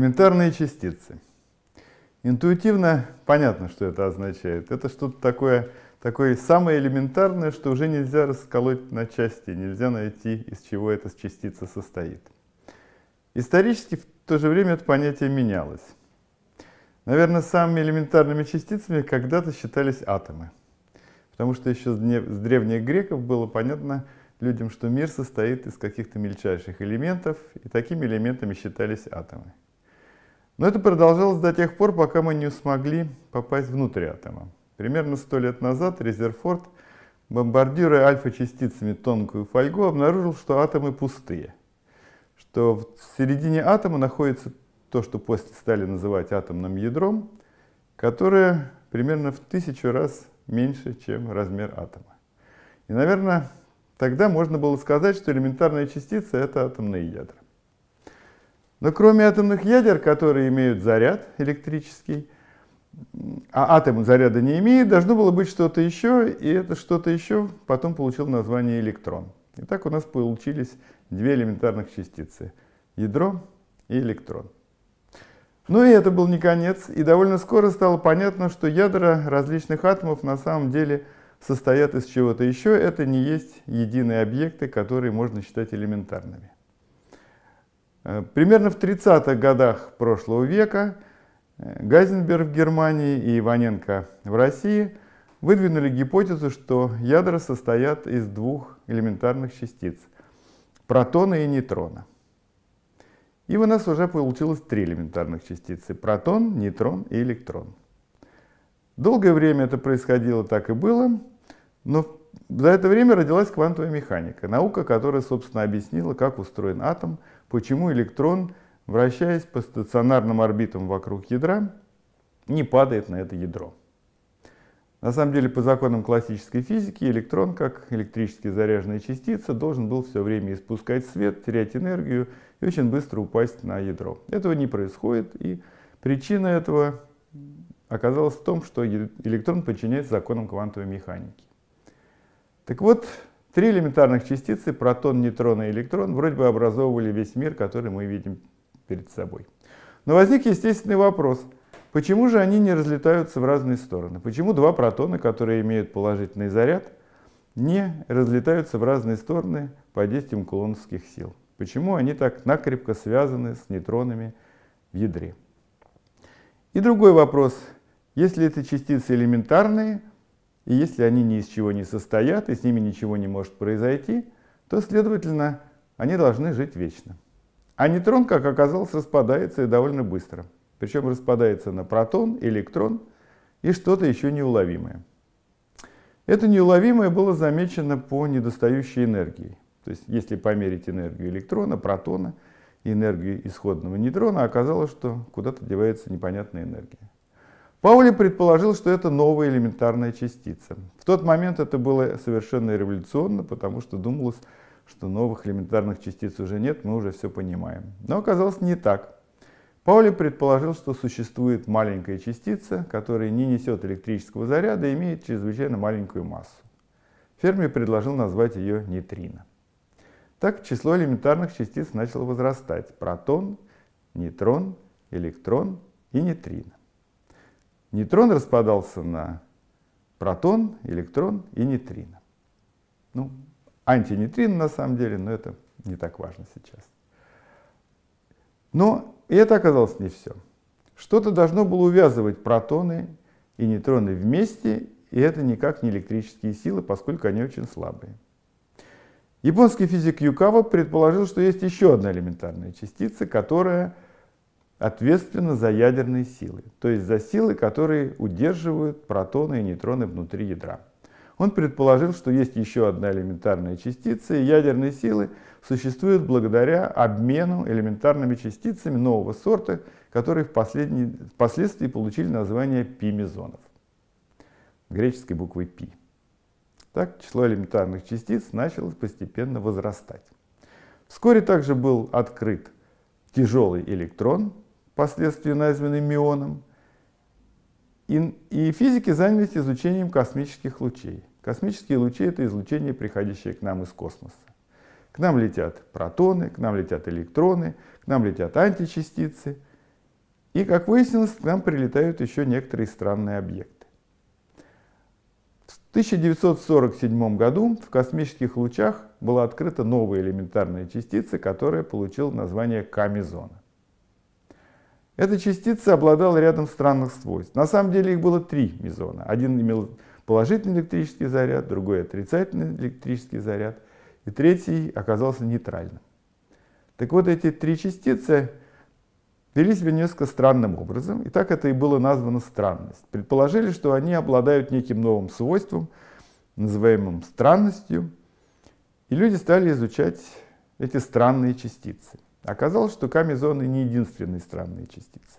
Элементарные частицы. Интуитивно понятно, что это означает. Это что-то такое, такое самое элементарное, что уже нельзя расколоть на части, нельзя найти, из чего эта частица состоит. Исторически в то же время это понятие менялось. Наверное, самыми элементарными частицами когда-то считались атомы. Потому что еще с древних греков было понятно людям, что мир состоит из каких-то мельчайших элементов, и такими элементами считались атомы. Но это продолжалось до тех пор, пока мы не смогли попасть внутрь атома. Примерно сто лет назад Резерфорд, бомбардируя альфа-частицами тонкую фольгу, обнаружил, что атомы пустые, что в середине атома находится то, что после стали называть атомным ядром, которое примерно в тысячу раз меньше, чем размер атома. И, наверное, тогда можно было сказать, что элементарная частица — это атомные ядра. Но кроме атомных ядер, которые имеют заряд электрический, а атом заряда не имеет, должно было быть что-то еще, и это что-то еще потом получил название электрон. И так у нас получились две элементарных частицы – ядро и электрон. Ну и это был не конец, и довольно скоро стало понятно, что ядра различных атомов на самом деле состоят из чего-то еще, это не есть единые объекты, которые можно считать элементарными. Э, примерно в 30-х годах прошлого века э, Газенберг в Германии и Иваненко в России выдвинули гипотезу, что ядра состоят из двух элементарных частиц – протона и нейтрона. И у нас уже получилось три элементарных частицы – протон, нейтрон и электрон. Долгое время это происходило так и было, но за это время родилась квантовая механика, наука, которая, собственно, объяснила, как устроен атом – почему электрон, вращаясь по стационарным орбитам вокруг ядра, не падает на это ядро. На самом деле, по законам классической физики, электрон, как электрически заряженная частица, должен был все время испускать свет, терять энергию и очень быстро упасть на ядро. Этого не происходит, и причина этого оказалась в том, что электрон подчиняется законам квантовой механики. Так вот, Три элементарных частицы, протон, нейтрон и электрон, вроде бы образовывали весь мир, который мы видим перед собой. Но возник естественный вопрос, почему же они не разлетаются в разные стороны? Почему два протона, которые имеют положительный заряд, не разлетаются в разные стороны под действием кулоновских сил? Почему они так накрепко связаны с нейтронами в ядре? И другой вопрос. Если эти частицы элементарные, и если они ни из чего не состоят, и с ними ничего не может произойти, то, следовательно, они должны жить вечно. А нейтрон, как оказалось, распадается и довольно быстро. Причем распадается на протон, электрон и что-то еще неуловимое. Это неуловимое было замечено по недостающей энергии. То есть, если померить энергию электрона, протона, энергию исходного нейтрона, оказалось, что куда-то девается непонятная энергия. Паули предположил, что это новая элементарная частица. В тот момент это было совершенно революционно, потому что думалось, что новых элементарных частиц уже нет, мы уже все понимаем. Но оказалось не так. Паули предположил, что существует маленькая частица, которая не несет электрического заряда и имеет чрезвычайно маленькую массу. Ферми предложил назвать ее нейтрино. Так число элементарных частиц начало возрастать – протон, нейтрон, электрон и нейтрино. Нейтрон распадался на протон, электрон и нейтрино. Ну, антинейтрино на самом деле, но это не так важно сейчас. Но и это оказалось не все. Что-то должно было увязывать протоны и нейтроны вместе, и это никак не электрические силы, поскольку они очень слабые. Японский физик Юкава предположил, что есть еще одна элементарная частица, которая ответственна за ядерные силы, то есть за силы, которые удерживают протоны и нейтроны внутри ядра. Он предположил, что есть еще одна элементарная частица, и ядерные силы существуют благодаря обмену элементарными частицами нового сорта, которые впоследствии получили название пимезонов, греческой буквой пи. Так число элементарных частиц начало постепенно возрастать. Вскоре также был открыт тяжелый электрон, впоследствии названный мионом, и, и физики занялись изучением космических лучей. Космические лучи — это излучение, приходящее к нам из космоса. К нам летят протоны, к нам летят электроны, к нам летят античастицы. И, как выяснилось, к нам прилетают еще некоторые странные объекты. В 1947 году в космических лучах была открыта новая элементарная частица, которая получила название камезона. Эта частица обладала рядом странных свойств. На самом деле их было три мезона. Один имел положительный электрический заряд, другой отрицательный электрический заряд, и третий оказался нейтральным. Так вот, эти три частицы вели себя несколько странным образом, и так это и было названо странность. Предположили, что они обладают неким новым свойством, называемым странностью, и люди стали изучать эти странные частицы. Оказалось, что камезоны не единственные странные частицы.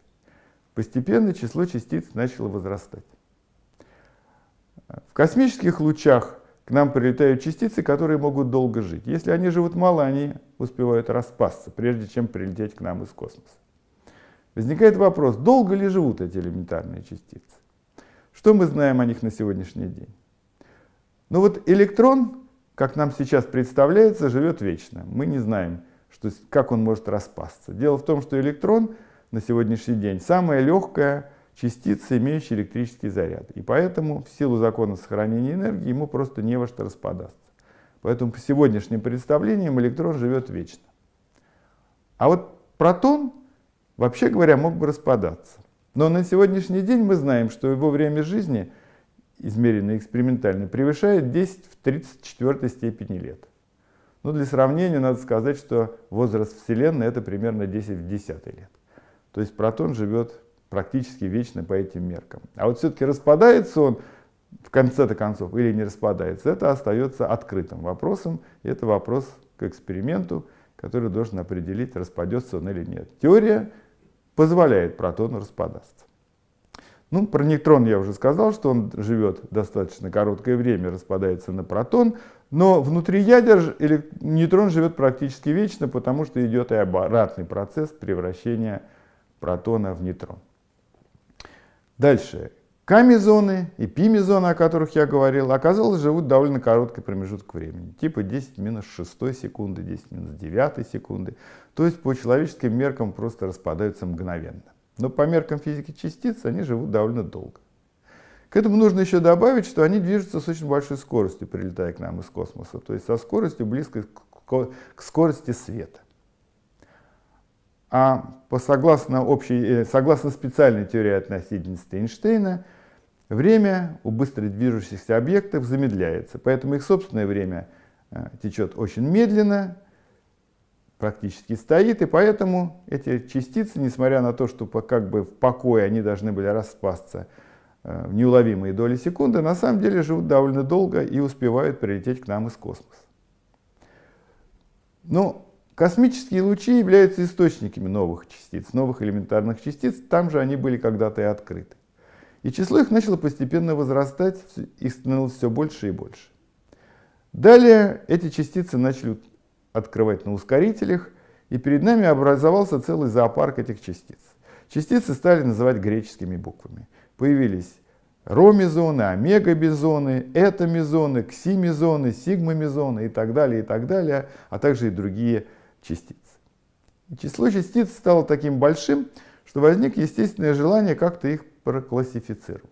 Постепенно число частиц начало возрастать. В космических лучах к нам прилетают частицы, которые могут долго жить. Если они живут мало, они успевают распасться, прежде чем прилететь к нам из космоса. Возникает вопрос, долго ли живут эти элементарные частицы? Что мы знаем о них на сегодняшний день? Ну вот электрон, как нам сейчас представляется, живет вечно. Мы не знаем, что как он может распасться. Дело в том, что электрон на сегодняшний день самая легкая частица, имеющая электрический заряд. И поэтому в силу закона сохранения энергии ему просто не во что распадаться. Поэтому по сегодняшним представлениям электрон живет вечно. А вот протон, вообще говоря, мог бы распадаться. Но на сегодняшний день мы знаем, что его время жизни, измеренное экспериментально, превышает 10 в 34 степени лет. Ну, для сравнения надо сказать, что возраст Вселенной это примерно 10 в 10 лет. То есть протон живет практически вечно по этим меркам. А вот все-таки распадается он в конце-то концов или не распадается, это остается открытым вопросом. И это вопрос к эксперименту, который должен определить, распадется он или нет. Теория позволяет протону распадаться. Ну, про нейтрон я уже сказал, что он живет достаточно короткое время, распадается на протон, но внутри ядер нейтрон живет практически вечно, потому что идет и обратный процесс превращения протона в нейтрон. Дальше. Камезоны и пимезоны, о которых я говорил, оказалось, живут довольно короткий промежуток времени, типа 10 минус 6 секунды, 10 минус 9 секунды. То есть по человеческим меркам просто распадаются мгновенно. Но по меркам физики частиц они живут довольно долго. К этому нужно еще добавить, что они движутся с очень большой скоростью, прилетая к нам из космоса, то есть со скоростью близкой к скорости света. А по, согласно, общей, э, согласно специальной теории относительности Эйнштейна, время у быстро движущихся объектов замедляется, поэтому их собственное время э, течет очень медленно, практически стоит, и поэтому эти частицы, несмотря на то, что как бы в покое они должны были распасться – Э, в неуловимые доли секунды, на самом деле живут довольно долго и успевают прилететь к нам из космоса. Но ну, космические лучи являются источниками новых частиц, новых элементарных частиц, там же они были когда-то и открыты. И число их начало постепенно возрастать, их становилось все больше и больше. Далее эти частицы начали открывать на ускорителях, и перед нами образовался целый зоопарк этих частиц. Частицы стали называть греческими буквами – появились ромизоны, омега-бизоны, этомизоны, ксимизоны, сигмамизоны и так далее, и так далее, а также и другие частицы. Число частиц стало таким большим, что возник естественное желание как-то их проклассифицировать.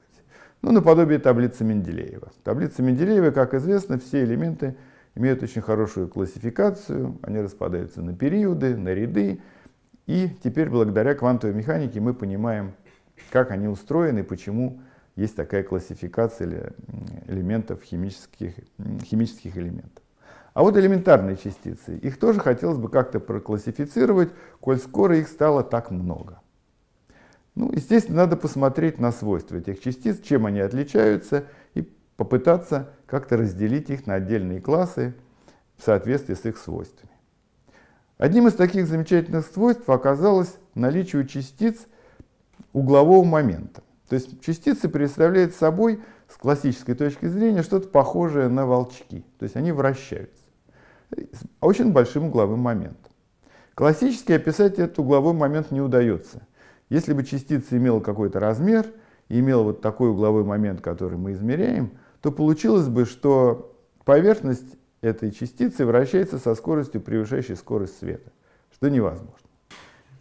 Ну, наподобие таблицы Менделеева. Таблица Менделеева, как известно, все элементы имеют очень хорошую классификацию, они распадаются на периоды, на ряды, и теперь благодаря квантовой механике мы понимаем, как они устроены, почему есть такая классификация элементов химических, химических элементов. А вот элементарные частицы, их тоже хотелось бы как-то проклассифицировать, коль скоро их стало так много. Ну, естественно, надо посмотреть на свойства этих частиц, чем они отличаются, и попытаться как-то разделить их на отдельные классы в соответствии с их свойствами. Одним из таких замечательных свойств оказалось наличие у частиц – углового момента. То есть частицы представляют собой с классической точки зрения что-то похожее на волчки. То есть они вращаются. С очень большим угловым моментом. Классически описать этот угловой момент не удается. Если бы частица имела какой-то размер и имела вот такой угловой момент, который мы измеряем, то получилось бы, что поверхность этой частицы вращается со скоростью, превышающей скорость света, что невозможно.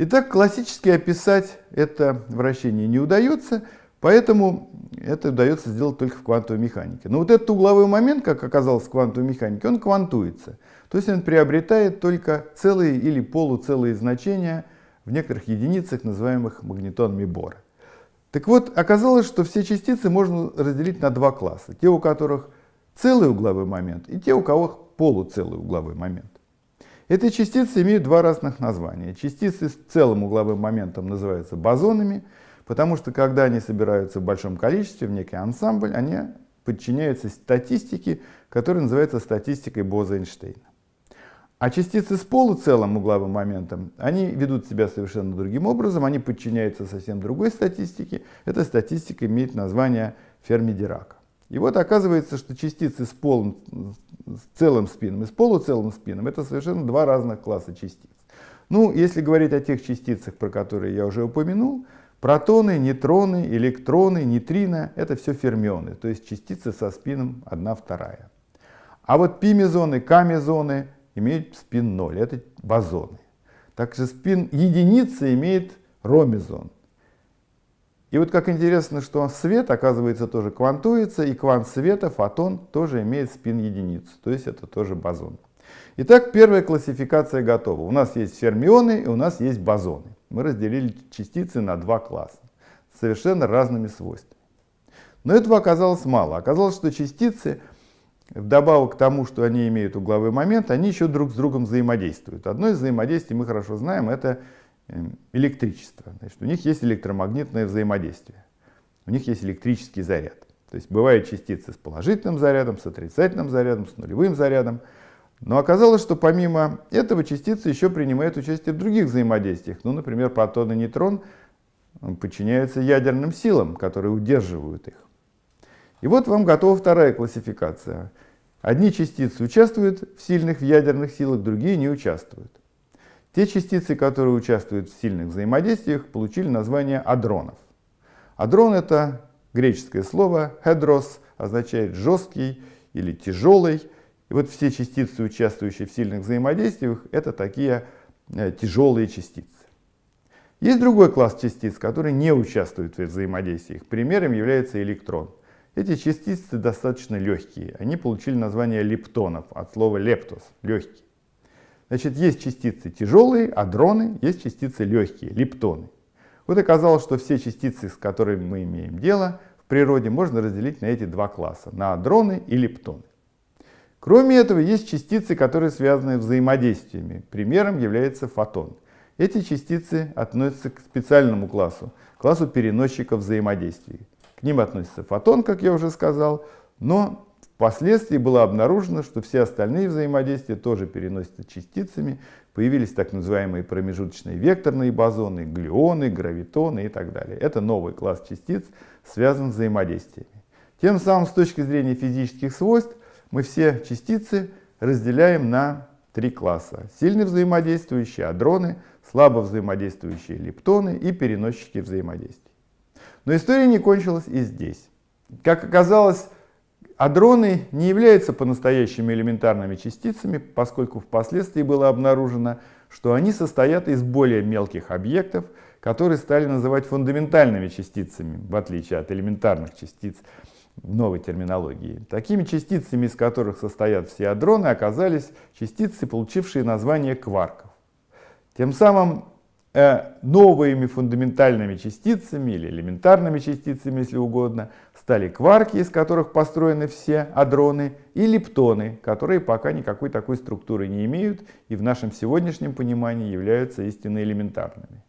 Итак, классически описать это вращение не удается, поэтому это удается сделать только в квантовой механике. Но вот этот угловой момент, как оказалось в квантовой механике, он квантуется. То есть он приобретает только целые или полуцелые значения в некоторых единицах, называемых магнитонами Бора. Так вот, оказалось, что все частицы можно разделить на два класса. Те, у которых целый угловой момент, и те, у кого полуцелый угловой момент. Эти частицы имеют два разных названия. Частицы с целым угловым моментом называются бозонами, потому что когда они собираются в большом количестве в некий ансамбль, они подчиняются статистике, которая называется статистикой Боза-Эйнштейна. А частицы с полуцелым угловым моментом, они ведут себя совершенно другим образом, они подчиняются совсем другой статистике. Эта статистика имеет название Ферми-Дирака. И вот оказывается, что частицы с полным с целым спином и с полуцелым спином, это совершенно два разных класса частиц. Ну, если говорить о тех частицах, про которые я уже упомянул, протоны, нейтроны, электроны, нейтрино — это все фермионы, то есть частицы со спином 1 вторая. А вот пимезоны, камезоны имеют спин 0, это бозоны. Также спин единицы имеет ромезон. И вот как интересно, что свет, оказывается, тоже квантуется, и квант света, фотон, тоже имеет спин-единицу, то есть это тоже бозон. Итак, первая классификация готова. У нас есть фермионы и у нас есть бозоны. Мы разделили частицы на два класса с совершенно разными свойствами. Но этого оказалось мало. Оказалось, что частицы, вдобавок к тому, что они имеют угловой момент, они еще друг с другом взаимодействуют. Одно из взаимодействий мы хорошо знаем, это Эм, электричество. Значит, у них есть электромагнитное взаимодействие. У них есть электрический заряд. То есть бывают частицы с положительным зарядом, с отрицательным зарядом, с нулевым зарядом. Но оказалось, что помимо этого частицы еще принимают участие в других взаимодействиях. Ну, например, протон и нейтрон э, подчиняются ядерным силам, которые удерживают их. И вот вам готова вторая классификация. Одни частицы участвуют в сильных в ядерных силах, другие не участвуют. Те частицы, которые участвуют в сильных взаимодействиях, получили название адронов. Адрон — это греческое слово «хедрос», означает «жесткий» или «тяжелый». И вот все частицы, участвующие в сильных взаимодействиях, это такие э, тяжелые частицы. Есть другой класс частиц, которые не участвуют в взаимодействиях. Примером является электрон. Эти частицы достаточно легкие. Они получили название лептонов от слова лептос – легкий. Значит, есть частицы тяжелые, адроны, есть частицы легкие, лептоны. Вот оказалось, что все частицы, с которыми мы имеем дело, в природе можно разделить на эти два класса, на адроны и лептоны. Кроме этого, есть частицы, которые связаны взаимодействиями. Примером является фотон. Эти частицы относятся к специальному классу, классу переносчиков взаимодействий. К ним относится фотон, как я уже сказал, но Впоследствии было обнаружено, что все остальные взаимодействия тоже переносятся частицами, появились так называемые промежуточные векторные бозоны, глюоны, гравитоны и так далее. Это новый класс частиц, связан с взаимодействиями. Тем самым, с точки зрения физических свойств, мы все частицы разделяем на три класса. Сильно взаимодействующие адроны, слабо взаимодействующие лептоны и переносчики взаимодействий. Но история не кончилась и здесь. Как оказалось, а дроны не являются по-настоящему элементарными частицами, поскольку впоследствии было обнаружено, что они состоят из более мелких объектов, которые стали называть фундаментальными частицами, в отличие от элементарных частиц в новой терминологии. Такими частицами, из которых состоят все адроны, оказались частицы, получившие название кварков. Тем самым э, новыми фундаментальными частицами или элементарными частицами, если угодно, стали кварки, из которых построены все адроны, и лептоны, которые пока никакой такой структуры не имеют и в нашем сегодняшнем понимании являются истинно элементарными.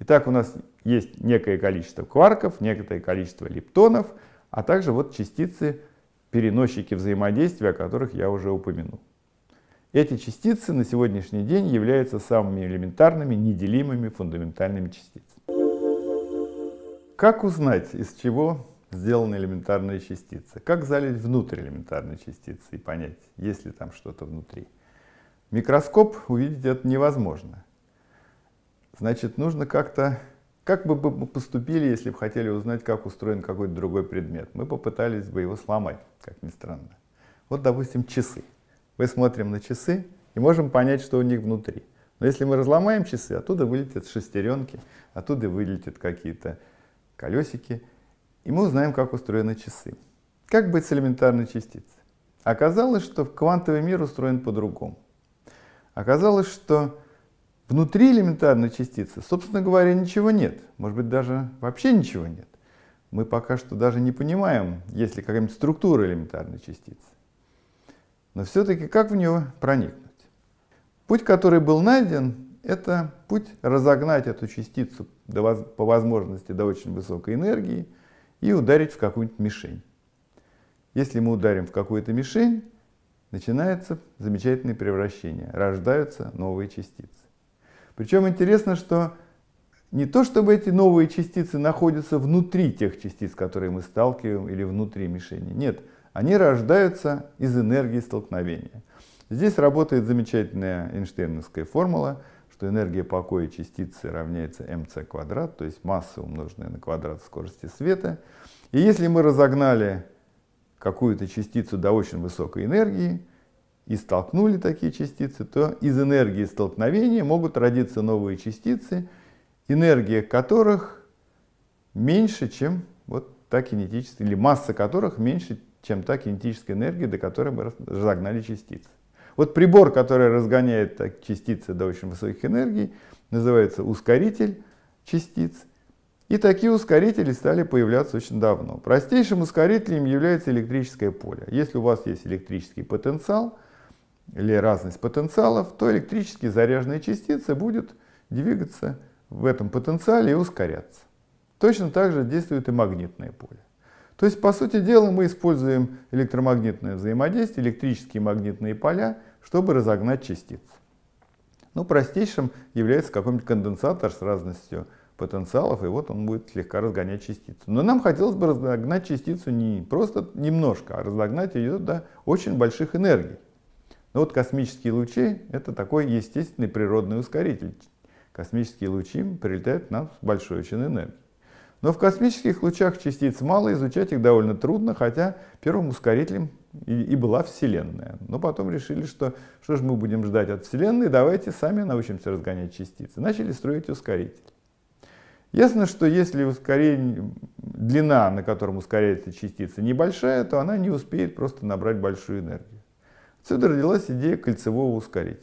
Итак, у нас есть некое количество кварков, некоторое количество лептонов, а также вот частицы, переносчики взаимодействия, о которых я уже упомянул. Эти частицы на сегодняшний день являются самыми элементарными, неделимыми фундаментальными частицами. Как узнать, из чего сделаны элементарные частицы. Как залить внутрь элементарной частицы и понять, есть ли там что-то внутри? Микроскоп увидеть это невозможно. Значит, нужно как-то... Как бы мы поступили, если бы хотели узнать, как устроен какой-то другой предмет? Мы попытались бы его сломать, как ни странно. Вот, допустим, часы. Мы смотрим на часы и можем понять, что у них внутри. Но если мы разломаем часы, оттуда вылетят шестеренки, оттуда вылетят какие-то колесики — и мы узнаем, как устроены часы. Как быть с элементарной частицей? Оказалось, что квантовый мир устроен по-другому. Оказалось, что внутри элементарной частицы, собственно говоря, ничего нет. Может быть, даже вообще ничего нет. Мы пока что даже не понимаем, есть ли какая-нибудь структура элементарной частицы. Но все-таки как в нее проникнуть? Путь, который был найден, это путь разогнать эту частицу по возможности до очень высокой энергии – и ударить в какую-нибудь мишень. Если мы ударим в какую-то мишень, начинается замечательное превращение, рождаются новые частицы. Причем интересно, что не то чтобы эти новые частицы находятся внутри тех частиц, которые мы сталкиваем, или внутри мишени. Нет, они рождаются из энергии столкновения. Здесь работает замечательная Эйнштейновская формула – что энергия покоя частицы равняется mc квадрат, то есть масса, умноженная на квадрат скорости света. И если мы разогнали какую-то частицу до очень высокой энергии и столкнули такие частицы, то из энергии столкновения могут родиться новые частицы, энергия которых меньше, чем вот та кинетическая, или масса которых меньше, чем та кинетическая энергия, до которой мы разогнали частицы. Вот прибор, который разгоняет так, частицы до очень высоких энергий, называется ускоритель частиц. И такие ускорители стали появляться очень давно. Простейшим ускорителем является электрическое поле. Если у вас есть электрический потенциал или разность потенциалов, то электрически заряженная частица будет двигаться в этом потенциале и ускоряться. Точно так же действует и магнитное поле. То есть, по сути дела, мы используем электромагнитное взаимодействие, электрические магнитные поля, чтобы разогнать частицы. Ну, простейшим является какой-нибудь конденсатор с разностью потенциалов, и вот он будет слегка разгонять частицу. Но нам хотелось бы разогнать частицу не просто немножко, а разогнать ее до очень больших энергий. Но ну, вот космические лучи — это такой естественный природный ускоритель. Космические лучи прилетают к нам с большой очень энергией. Но в космических лучах частиц мало, изучать их довольно трудно, хотя первым ускорителем и, и была Вселенная. Но потом решили, что что же мы будем ждать от Вселенной, давайте сами научимся разгонять частицы. Начали строить ускоритель. Ясно, что если ускорение, длина, на котором ускоряется частица, небольшая, то она не успеет просто набрать большую энергию. Отсюда родилась идея кольцевого ускорителя.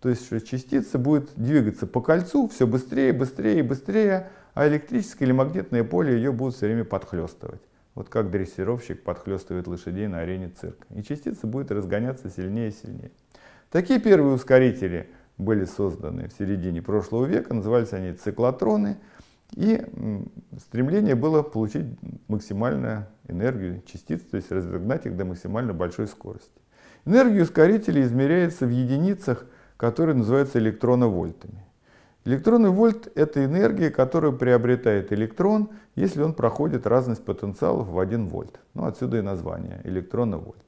То есть, что частица будет двигаться по кольцу все быстрее, быстрее, быстрее, а электрическое или магнитное поле ее будут все время подхлестывать. Вот как дрессировщик подхлестывает лошадей на арене цирка. И частица будет разгоняться сильнее и сильнее. Такие первые ускорители были созданы в середине прошлого века, назывались они циклотроны, и стремление было получить максимальную энергию частиц, то есть разогнать их до максимально большой скорости. Энергия ускорителей измеряется в единицах, которые называются электроновольтами. Электронный вольт – это энергия, которую приобретает электрон, если он проходит разность потенциалов в 1 вольт. Ну, отсюда и название – электронный вольт.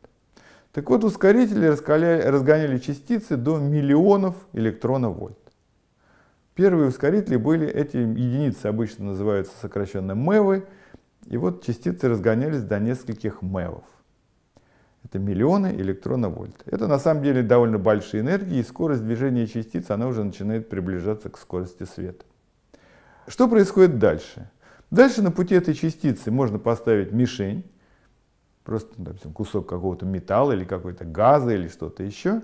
Так вот, ускорители разгоняли частицы до миллионов электронов вольт. Первые ускорители были, эти единицы обычно называются сокращенно мэвы, и вот частицы разгонялись до нескольких мэвов. Это миллионы электроновольт. Это на самом деле довольно большие энергии, и скорость движения частиц она уже начинает приближаться к скорости света. Что происходит дальше? Дальше на пути этой частицы можно поставить мишень, просто ну, допустим, кусок какого-то металла или какой-то газа или что-то еще,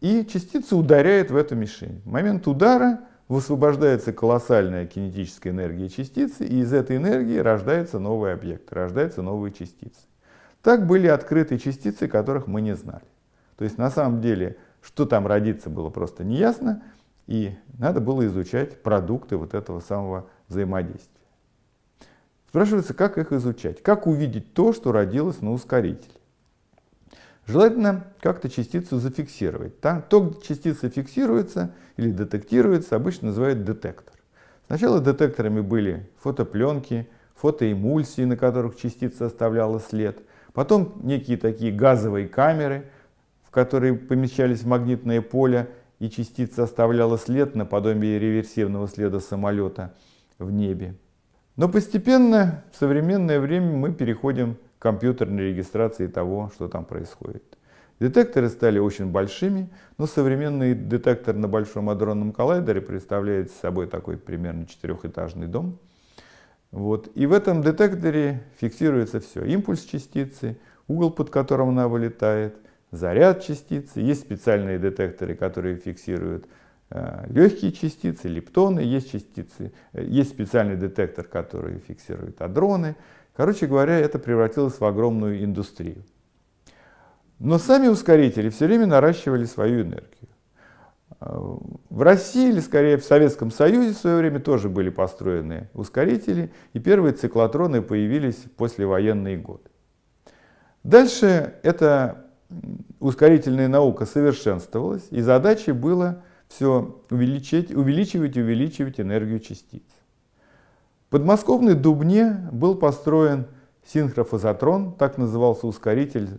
и частица ударяет в эту мишень. В момент удара высвобождается колоссальная кинетическая энергия частицы, и из этой энергии рождается новый объект, рождаются новые частицы. Так были открыты частицы, которых мы не знали. То есть на самом деле, что там родится, было просто неясно, и надо было изучать продукты вот этого самого взаимодействия. Спрашивается, как их изучать, как увидеть то, что родилось на ускорителе. Желательно как-то частицу зафиксировать. Там, то, где частица фиксируется или детектируется, обычно называют детектор. Сначала детекторами были фотопленки, фотоэмульсии, на которых частица оставляла след – Потом некие такие газовые камеры, в которые помещались магнитное поле, и частица оставляла след наподобие реверсивного следа самолета в небе. Но постепенно в современное время мы переходим к компьютерной регистрации того, что там происходит. Детекторы стали очень большими, но современный детектор на Большом адронном коллайдере представляет собой такой примерно четырехэтажный дом – вот. И в этом детекторе фиксируется все. Импульс частицы, угол, под которым она вылетает, заряд частицы. Есть специальные детекторы, которые фиксируют э, легкие частицы, лептоны. Есть, частицы, э, есть специальный детектор, который фиксирует адроны. Короче говоря, это превратилось в огромную индустрию. Но сами ускорители все время наращивали свою энергию. В России или, скорее, в Советском Союзе в свое время тоже были построены ускорители, и первые циклотроны появились в послевоенные годы. Дальше эта ускорительная наука совершенствовалась, и задачей было все увеличить, увеличивать и увеличивать энергию частиц. В подмосковной Дубне был построен синхрофазотрон, так назывался ускоритель,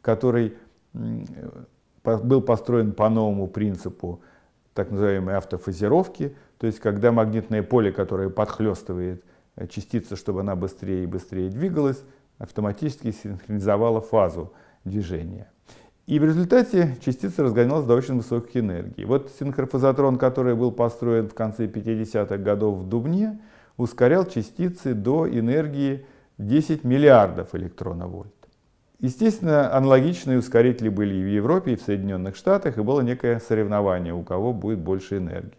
который э, был построен по новому принципу так называемой автофазировки, то есть когда магнитное поле, которое подхлестывает э, частицы, чтобы она быстрее и быстрее двигалась, автоматически синхронизовала фазу движения. И в результате частица разгонялась до очень высоких энергий. Вот синхрофазотрон, который был построен в конце 50-х годов в Дубне, ускорял частицы до энергии 10 миллиардов электронов вольт. Естественно, аналогичные ускорители были и в Европе, и в Соединенных Штатах, и было некое соревнование, у кого будет больше энергии.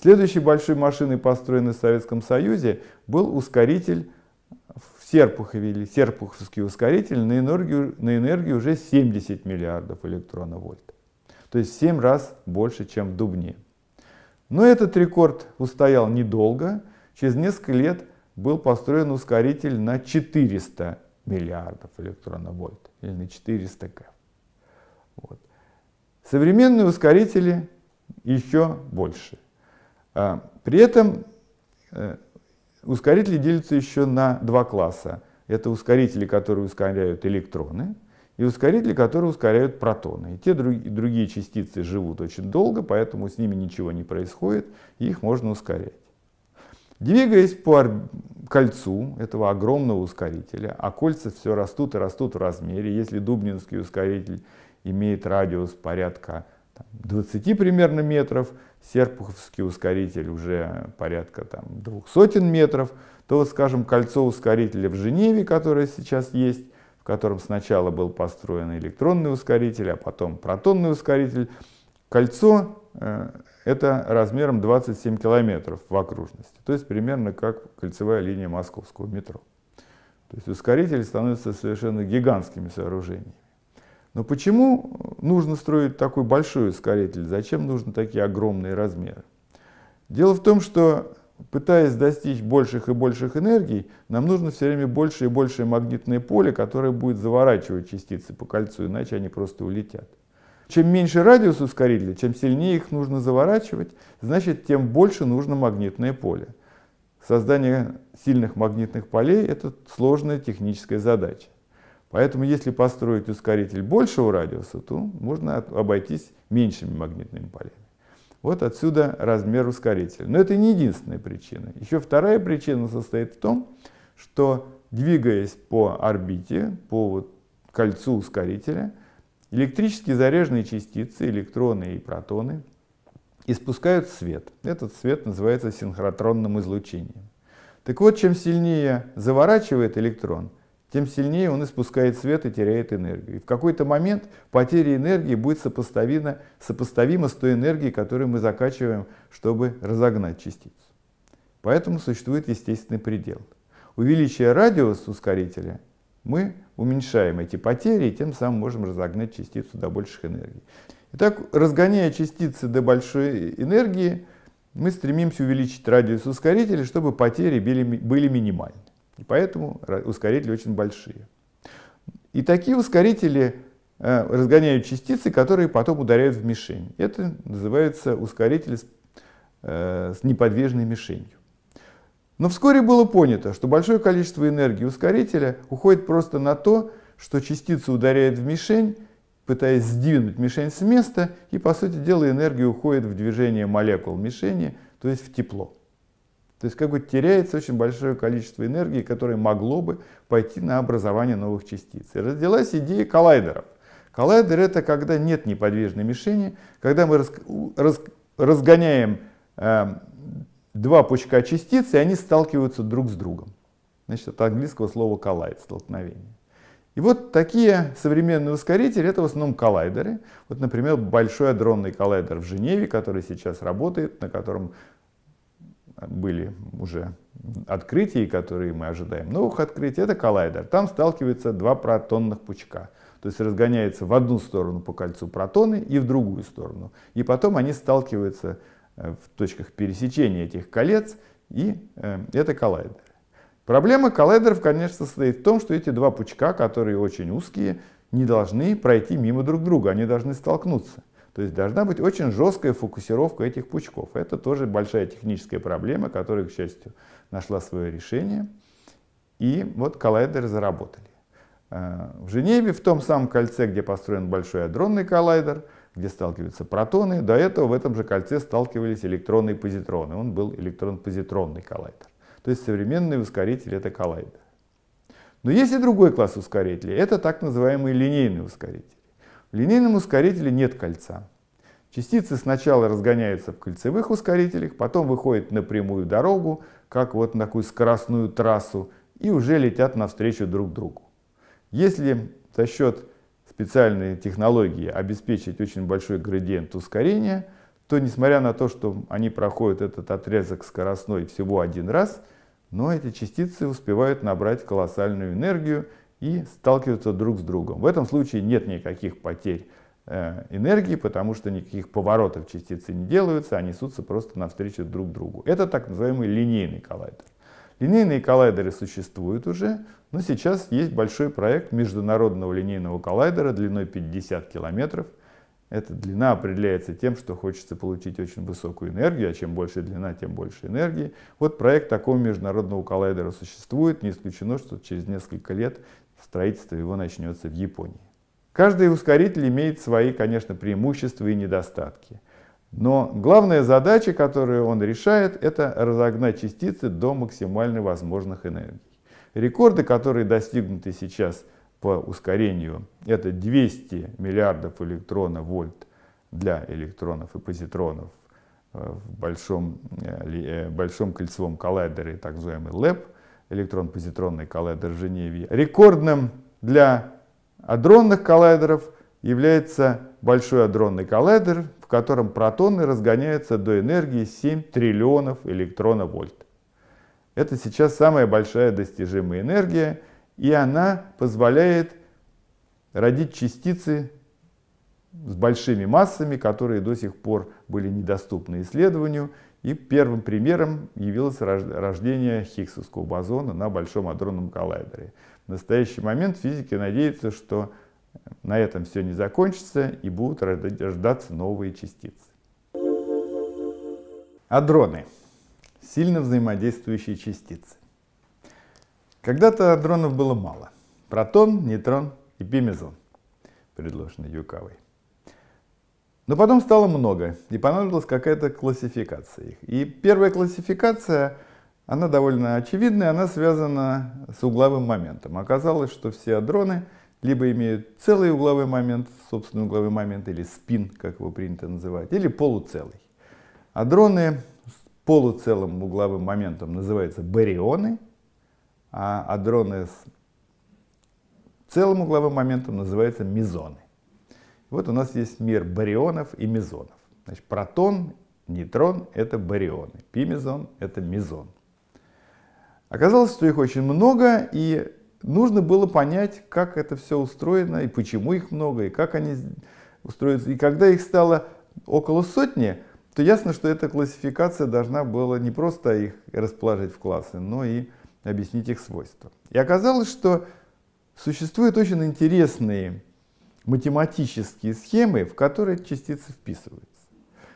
Следующей большой машиной, построенной в Советском Союзе, был ускоритель в Серпухове, или Серпуховский ускоритель, на энергию, на энергию уже 70 миллиардов электронов-вольт. То есть в 7 раз больше, чем в Дубне. Но этот рекорд устоял недолго. Через несколько лет был построен ускоритель на 400 миллиардов электронно или на 400 К. Вот. Современные ускорители еще больше. А, при этом э, ускорители делятся еще на два класса. Это ускорители, которые ускоряют электроны, и ускорители, которые ускоряют протоны. И те и другие частицы живут очень долго, поэтому с ними ничего не происходит, и их можно ускорять. Двигаясь по кольцу этого огромного ускорителя, а кольца все растут и растут в размере, если дубнинский ускоритель имеет радиус порядка 20 примерно метров, серпуховский ускоритель уже порядка там, 200 метров, то скажем, кольцо ускорителя в Женеве, которое сейчас есть, в котором сначала был построен электронный ускоритель, а потом протонный ускоритель, кольцо э, это размером 27 километров в окружности, то есть примерно как кольцевая линия московского метро. То есть ускорители становятся совершенно гигантскими сооружениями. Но почему э, нужно строить такой большой ускоритель? Зачем нужны такие огромные размеры? Дело в том, что пытаясь достичь больших и больших энергий, нам нужно все время больше и большее магнитное поле, которое будет заворачивать частицы по кольцу, иначе они просто улетят. Чем меньше радиус ускорителя, чем сильнее их нужно заворачивать, значит, тем больше нужно магнитное поле. Создание сильных магнитных полей – это сложная техническая задача. Поэтому если построить ускоритель большего радиуса, то можно обойтись меньшими магнитными полями. Вот отсюда размер ускорителя. Но это не единственная причина. Еще вторая причина состоит в том, что двигаясь по орбите, по вот кольцу ускорителя, Электрически заряженные частицы, электроны и протоны, испускают свет. Этот свет называется синхротронным излучением. Так вот, чем сильнее заворачивает электрон, тем сильнее он испускает свет и теряет энергию. И в какой-то момент потеря энергии будет сопоставима, сопоставима с той энергией, которую мы закачиваем, чтобы разогнать частицу. Поэтому существует естественный предел. Увеличивая радиус ускорителя, мы уменьшаем эти потери, и тем самым можем разогнать частицу до больших энергий. Итак, разгоняя частицы до большой энергии, мы стремимся увеличить радиус ускорителя, чтобы потери были, были минимальны. И поэтому ускорители очень большие. И такие ускорители э, разгоняют частицы, которые потом ударяют в мишень. Это называется ускоритель с, э, с неподвижной мишенью. Но вскоре было понято, что большое количество энергии ускорителя уходит просто на то, что частица ударяет в мишень, пытаясь сдвинуть мишень с места, и, по сути дела, энергия уходит в движение молекул мишени, то есть в тепло. То есть как бы теряется очень большое количество энергии, которое могло бы пойти на образование новых частиц. И родилась идея коллайдеров. Коллайдер — это когда нет неподвижной мишени, когда мы раз, раз, разгоняем эм, два пучка частиц, и они сталкиваются друг с другом. Значит, от английского слова коллайд, столкновение. И вот такие современные ускорители, это в основном коллайдеры. Вот, например, большой адронный коллайдер в Женеве, который сейчас работает, на котором были уже открытия, которые мы ожидаем новых открытий, это коллайдер. Там сталкиваются два протонных пучка. То есть разгоняется в одну сторону по кольцу протоны и в другую сторону. И потом они сталкиваются Э, в точках пересечения этих колец, и э, это коллайдеры. Проблема коллайдеров, конечно, состоит в том, что эти два пучка, которые очень узкие, не должны пройти мимо друг друга, они должны столкнуться. То есть должна быть очень жесткая фокусировка этих пучков. Это тоже большая техническая проблема, которая, к счастью, нашла свое решение. И вот коллайдеры заработали. Э, в Женеве, в том самом кольце, где построен большой адронный коллайдер, где сталкиваются протоны. До этого в этом же кольце сталкивались электроны и позитроны. Он был электрон-позитронный коллайдер. То есть современный ускоритель это коллайдер. Но есть и другой класс ускорителей. Это так называемые линейные ускорители. В линейном ускорителе нет кольца. Частицы сначала разгоняются в кольцевых ускорителях, потом выходят на прямую дорогу, как вот на такую скоростную трассу, и уже летят навстречу друг другу. Если за счет специальные технологии обеспечить очень большой градиент ускорения, то несмотря на то, что они проходят этот отрезок скоростной всего один раз, но эти частицы успевают набрать колоссальную энергию и сталкиваются друг с другом. В этом случае нет никаких потерь э, энергии, потому что никаких поворотов частицы не делаются, а несутся просто навстречу друг другу. Это так называемый линейный коллайдер. Линейные коллайдеры существуют уже, но сейчас есть большой проект международного линейного коллайдера длиной 50 километров. Эта длина определяется тем, что хочется получить очень высокую энергию, а чем больше длина, тем больше энергии. Вот проект такого международного коллайдера существует, не исключено, что через несколько лет строительство его начнется в Японии. Каждый ускоритель имеет свои, конечно, преимущества и недостатки – но главная задача, которую он решает, это разогнать частицы до максимально возможных энергий. Рекорды, которые достигнуты сейчас по ускорению, это 200 миллиардов электрона вольт для электронов и позитронов э, в большом, э, э, большом кольцевом коллайдере, так называемый ЛЭП, электрон-позитронный коллайдер Женеви. Рекордным для адронных коллайдеров является большой адронный коллайдер котором протоны разгоняются до энергии 7 триллионов электронов-вольт. Это сейчас самая большая достижимая энергия, и она позволяет родить частицы с большими массами, которые до сих пор были недоступны исследованию. И первым примером явилось рождение Хиггсовского бозона на Большом адронном коллайдере. В настоящий момент физики надеются, что на этом все не закончится и будут рождаться новые частицы. Адроны. Сильно взаимодействующие частицы. Когда-то адронов было мало. Протон, нейтрон и пимезон, предложенный Юкавой. Но потом стало много, и понадобилась какая-то классификация их. И первая классификация, она довольно очевидная, она связана с угловым моментом. Оказалось, что все адроны — либо имеют целый угловой момент, собственный угловой момент, или спин, как его принято называть, или полуцелый. А дроны с полуцелым угловым моментом называются барионы, а адроны с целым угловым моментом называются мезоны. Вот у нас есть мир барионов и мезонов. Значит, протон, нейтрон — это барионы, пимезон — это мезон. Оказалось, что их очень много, и нужно было понять, как это все устроено, и почему их много, и как они устроятся. И когда их стало около сотни, то ясно, что эта классификация должна была не просто их расположить в классы, но и объяснить их свойства. И оказалось, что существуют очень интересные математические схемы, в которые частицы вписываются.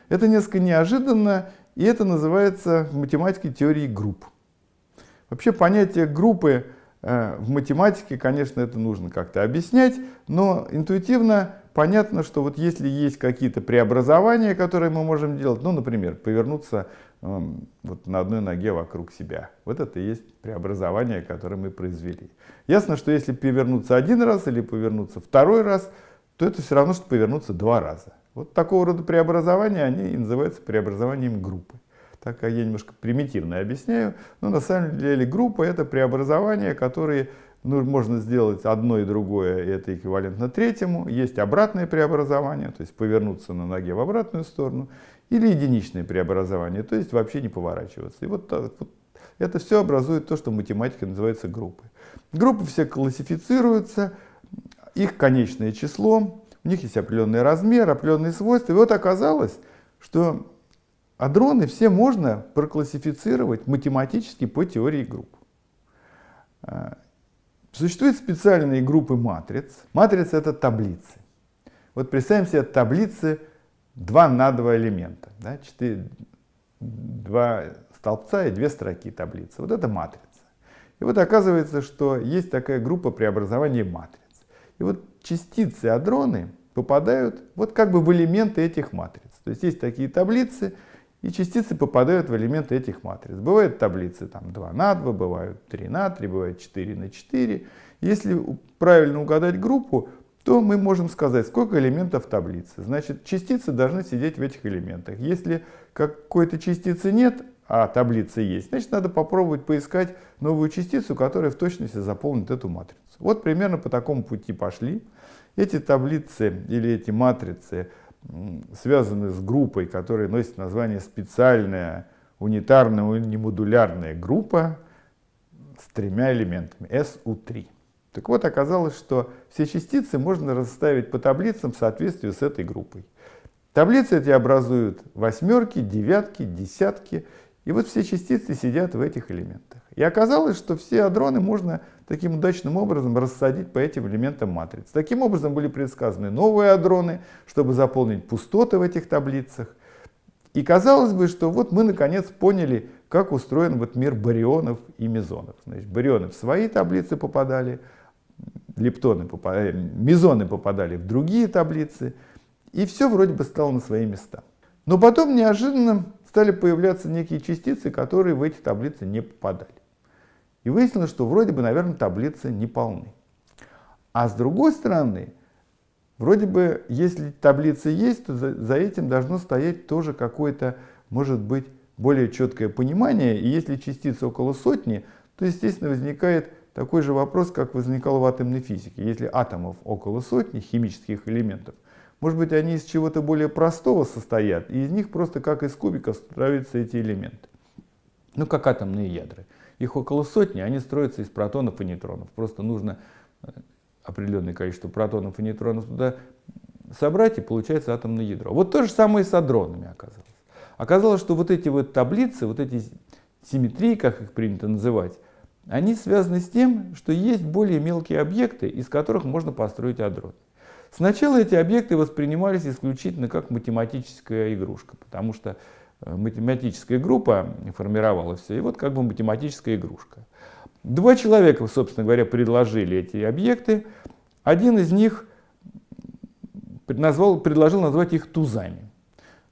Это несколько неожиданно, и это называется в математике теорией групп. Вообще понятие группы Э, в математике, конечно, это нужно как-то объяснять, но интуитивно понятно, что вот если есть какие-то преобразования, которые мы можем делать, ну, например, повернуться эм, вот на одной ноге вокруг себя. Вот это и есть преобразование, которое мы произвели. Ясно, что если повернуться один раз или повернуться второй раз, то это все равно, что повернуться два раза. Вот такого рода преобразования, они называются преобразованием группы так как я немножко примитивно объясняю, но на самом деле группа это преобразования, которые ну, можно сделать одно и другое, и это эквивалентно третьему. Есть обратное преобразование, то есть повернуться на ноге в обратную сторону, или единичное преобразование, то есть вообще не поворачиваться. И вот, вот это все образует то, что в называется группой. Группы все классифицируются, их конечное число, у них есть определенный размер, определенные свойства. И вот оказалось, что а дроны все можно проклассифицировать математически по теории групп. А, существуют специальные группы матриц. Матрицы это таблицы. Вот представим себе таблицы 2 на 2 элемента. Да? 4, 2 столбца и 2 строки таблицы. Вот это матрица. И вот оказывается, что есть такая группа преобразования матриц. И вот частицы адроны попадают вот как бы в элементы этих матриц. То есть есть такие таблицы, и частицы попадают в элементы этих матриц. Бывают таблицы там 2 на 2, бывают 3 на 3, бывают 4 на 4. Если правильно угадать группу, то мы можем сказать, сколько элементов таблицы. Значит, частицы должны сидеть в этих элементах. Если какой-то частицы нет, а таблица есть, значит, надо попробовать поискать новую частицу, которая в точности заполнит эту матрицу. Вот примерно по такому пути пошли. Эти таблицы или эти матрицы связаны с группой, которая носит название специальная унитарная унимодулярная группа с тремя элементами SU3. Так вот, оказалось, что все частицы можно расставить по таблицам в соответствии с этой группой. Таблицы эти образуют восьмерки, девятки, десятки, и вот все частицы сидят в этих элементах. И оказалось, что все адроны можно таким удачным образом рассадить по этим элементам матриц. Таким образом были предсказаны новые адроны, чтобы заполнить пустоты в этих таблицах. И казалось бы, что вот мы наконец поняли, как устроен вот мир барионов и мезонов. Значит, барионы в свои таблицы попадали, лептоны попадали, э, мезоны попадали в другие таблицы, и все вроде бы стало на свои места. Но потом неожиданно стали появляться некие частицы, которые в эти таблицы не попадали. И выяснилось, что вроде бы, наверное, таблицы не полны. А с другой стороны, вроде бы, если таблицы есть, то за, за этим должно стоять тоже какое-то, может быть, более четкое понимание. И если частиц около сотни, то, естественно, возникает такой же вопрос, как возникал в атомной физике. Если атомов около сотни химических элементов, может быть, они из чего-то более простого состоят, и из них просто как из кубиков становятся эти элементы. Ну, как атомные ядра. Их около сотни, они строятся из протонов и нейтронов. Просто нужно э, определенное количество протонов и нейтронов туда собрать, и получается атомное ядро. Вот то же самое и с адронами оказалось. Оказалось, что вот эти вот таблицы, вот эти симметрии, как их принято называть, они связаны с тем, что есть более мелкие объекты, из которых можно построить адрон. Сначала эти объекты воспринимались исключительно как математическая игрушка, потому что Э, математическая группа формировалась, и вот как бы математическая игрушка. Два человека, собственно говоря, предложили эти объекты. Один из них назвал, предложил назвать их тузами.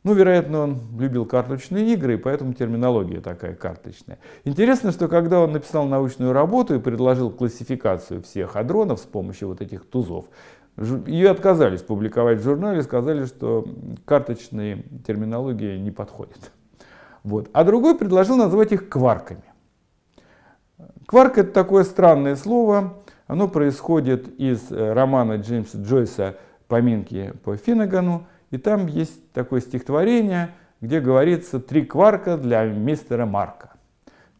Ну, вероятно, он любил карточные игры, и поэтому терминология такая карточная. Интересно, что когда он написал научную работу и предложил классификацию всех адронов с помощью вот этих тузов, ее отказались публиковать в журнале, сказали, что карточные терминологии не подходят. Вот. А другой предложил назвать их кварками. Кварк это такое странное слово, оно происходит из э, романа Джеймса Джойса «Поминки по Финнегану», и там есть такое стихотворение, где говорится «три кварка для мистера Марка».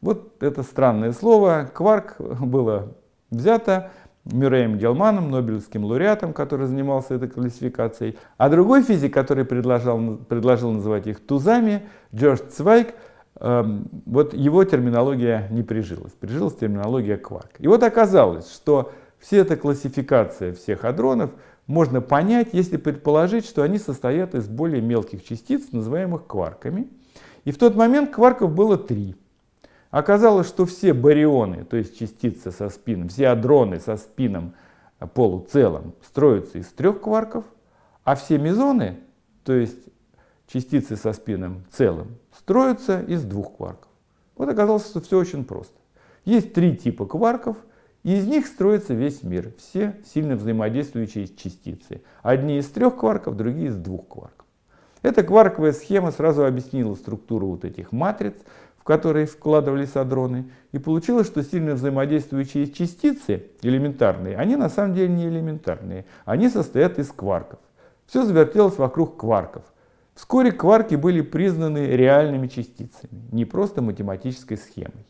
Вот это странное слово, кварк было взято, Мюрреем Гелманом, Нобелевским лауреатом, который занимался этой классификацией, а другой физик, который предложил, предложил называть их тузами, Джордж Цвайк, эм, вот его терминология не прижилась, прижилась терминология кварк. И вот оказалось, что все эта классификация всех адронов можно понять, если предположить, что они состоят из более мелких частиц, называемых кварками. И в тот момент кварков было три – Оказалось, что все барионы, то есть частицы со спином, все адроны со спином э, полуцелым строятся из трех кварков, а все мезоны, то есть частицы со спином целым, строятся из двух кварков. Вот оказалось, что все очень просто. Есть три типа кварков, и из них строится весь мир, все сильно взаимодействующие частицы. Одни из трех кварков, другие из двух кварков. Эта кварковая схема сразу объяснила структуру вот этих матриц, в которые вкладывались адроны, и получилось, что сильно взаимодействующие частицы, элементарные, они на самом деле не элементарные, они состоят из кварков. Все завертелось вокруг кварков. Вскоре кварки были признаны реальными частицами, не просто математической схемой.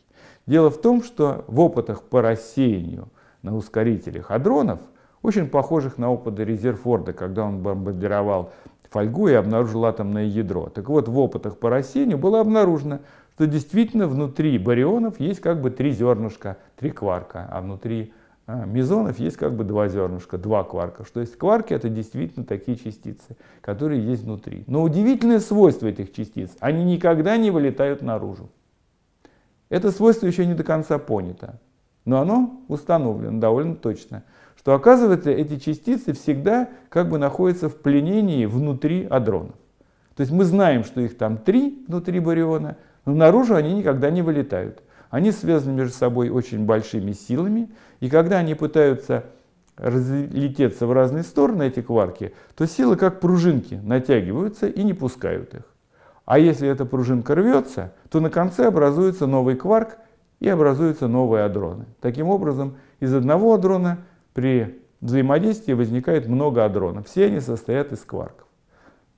Дело в том, что в опытах по рассеянию на ускорителях адронов, очень похожих на опыты Резерфорда, когда он бомбардировал фольгу и обнаружил атомное ядро. Так вот, в опытах по рассеянию было обнаружено, что действительно внутри барионов есть как бы три зернышка, три кварка, а внутри э, мезонов есть как бы два зернышка, два кварка. Что есть кварки, это действительно такие частицы, которые есть внутри. Но удивительное свойство этих частиц, они никогда не вылетают наружу. Это свойство еще не до конца понято, но оно установлено довольно точно, что оказывается эти частицы всегда как бы находятся в пленении внутри адронов. То есть мы знаем, что их там три внутри бариона – но наружу они никогда не вылетают. Они связаны между собой очень большими силами, и когда они пытаются разлететься в разные стороны, эти кварки, то силы как пружинки натягиваются и не пускают их. А если эта пружинка рвется, то на конце образуется новый кварк и образуются новые адроны. Таким образом, из одного адрона при взаимодействии возникает много адронов. Все они состоят из кварков.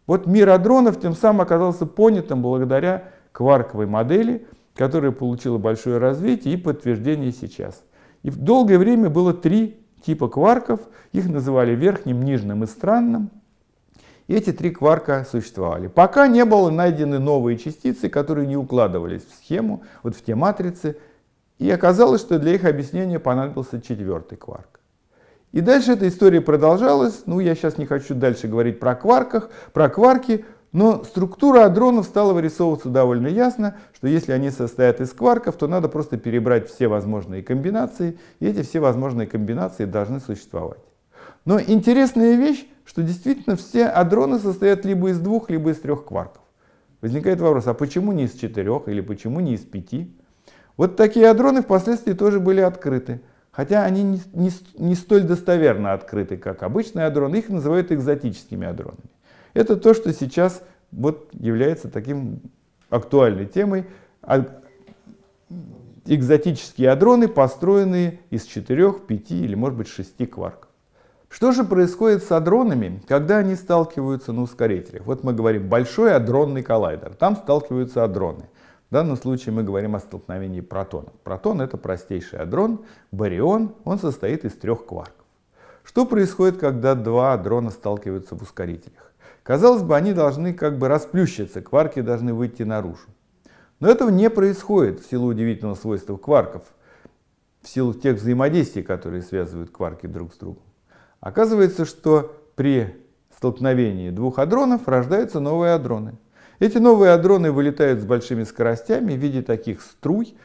Вот мир адронов тем самым оказался понятым благодаря кварковой модели, которая получила большое развитие и подтверждение сейчас. И в долгое время было три типа кварков, их называли верхним, нижним и странным. И эти три кварка существовали. Пока не было найдены новые частицы, которые не укладывались в схему, вот в те матрицы, и оказалось, что для их объяснения понадобился четвертый кварк. И дальше эта история продолжалась. Ну, я сейчас не хочу дальше говорить про кварках, про кварки. Но структура адронов стала вырисовываться довольно ясно, что если они состоят из кварков, то надо просто перебрать все возможные комбинации, и эти все возможные комбинации должны существовать. Но интересная вещь, что действительно все адроны состоят либо из двух, либо из трех кварков. Возникает вопрос, а почему не из четырех или почему не из пяти? Вот такие адроны впоследствии тоже были открыты, хотя они не, не, не столь достоверно открыты, как обычные адроны, их называют экзотическими адронами. Это то, что сейчас вот является таким актуальной темой. А экзотические адроны, построенные из 4, 5 или, может быть, 6 кварков. Что же происходит с адронами, когда они сталкиваются на ускорителях? Вот мы говорим большой адронный коллайдер, там сталкиваются адроны. В данном случае мы говорим о столкновении протонов. Протон это простейший адрон, барион, он состоит из трех кварков. Что происходит, когда два адрона сталкиваются в ускорителях? Казалось бы, они должны как бы расплющиться, кварки должны выйти наружу. Но этого не происходит в силу удивительного свойства кварков, в силу тех взаимодействий, которые связывают кварки друг с другом. Оказывается, что при столкновении двух адронов рождаются новые адроны. Эти новые адроны вылетают с большими скоростями в виде таких струй,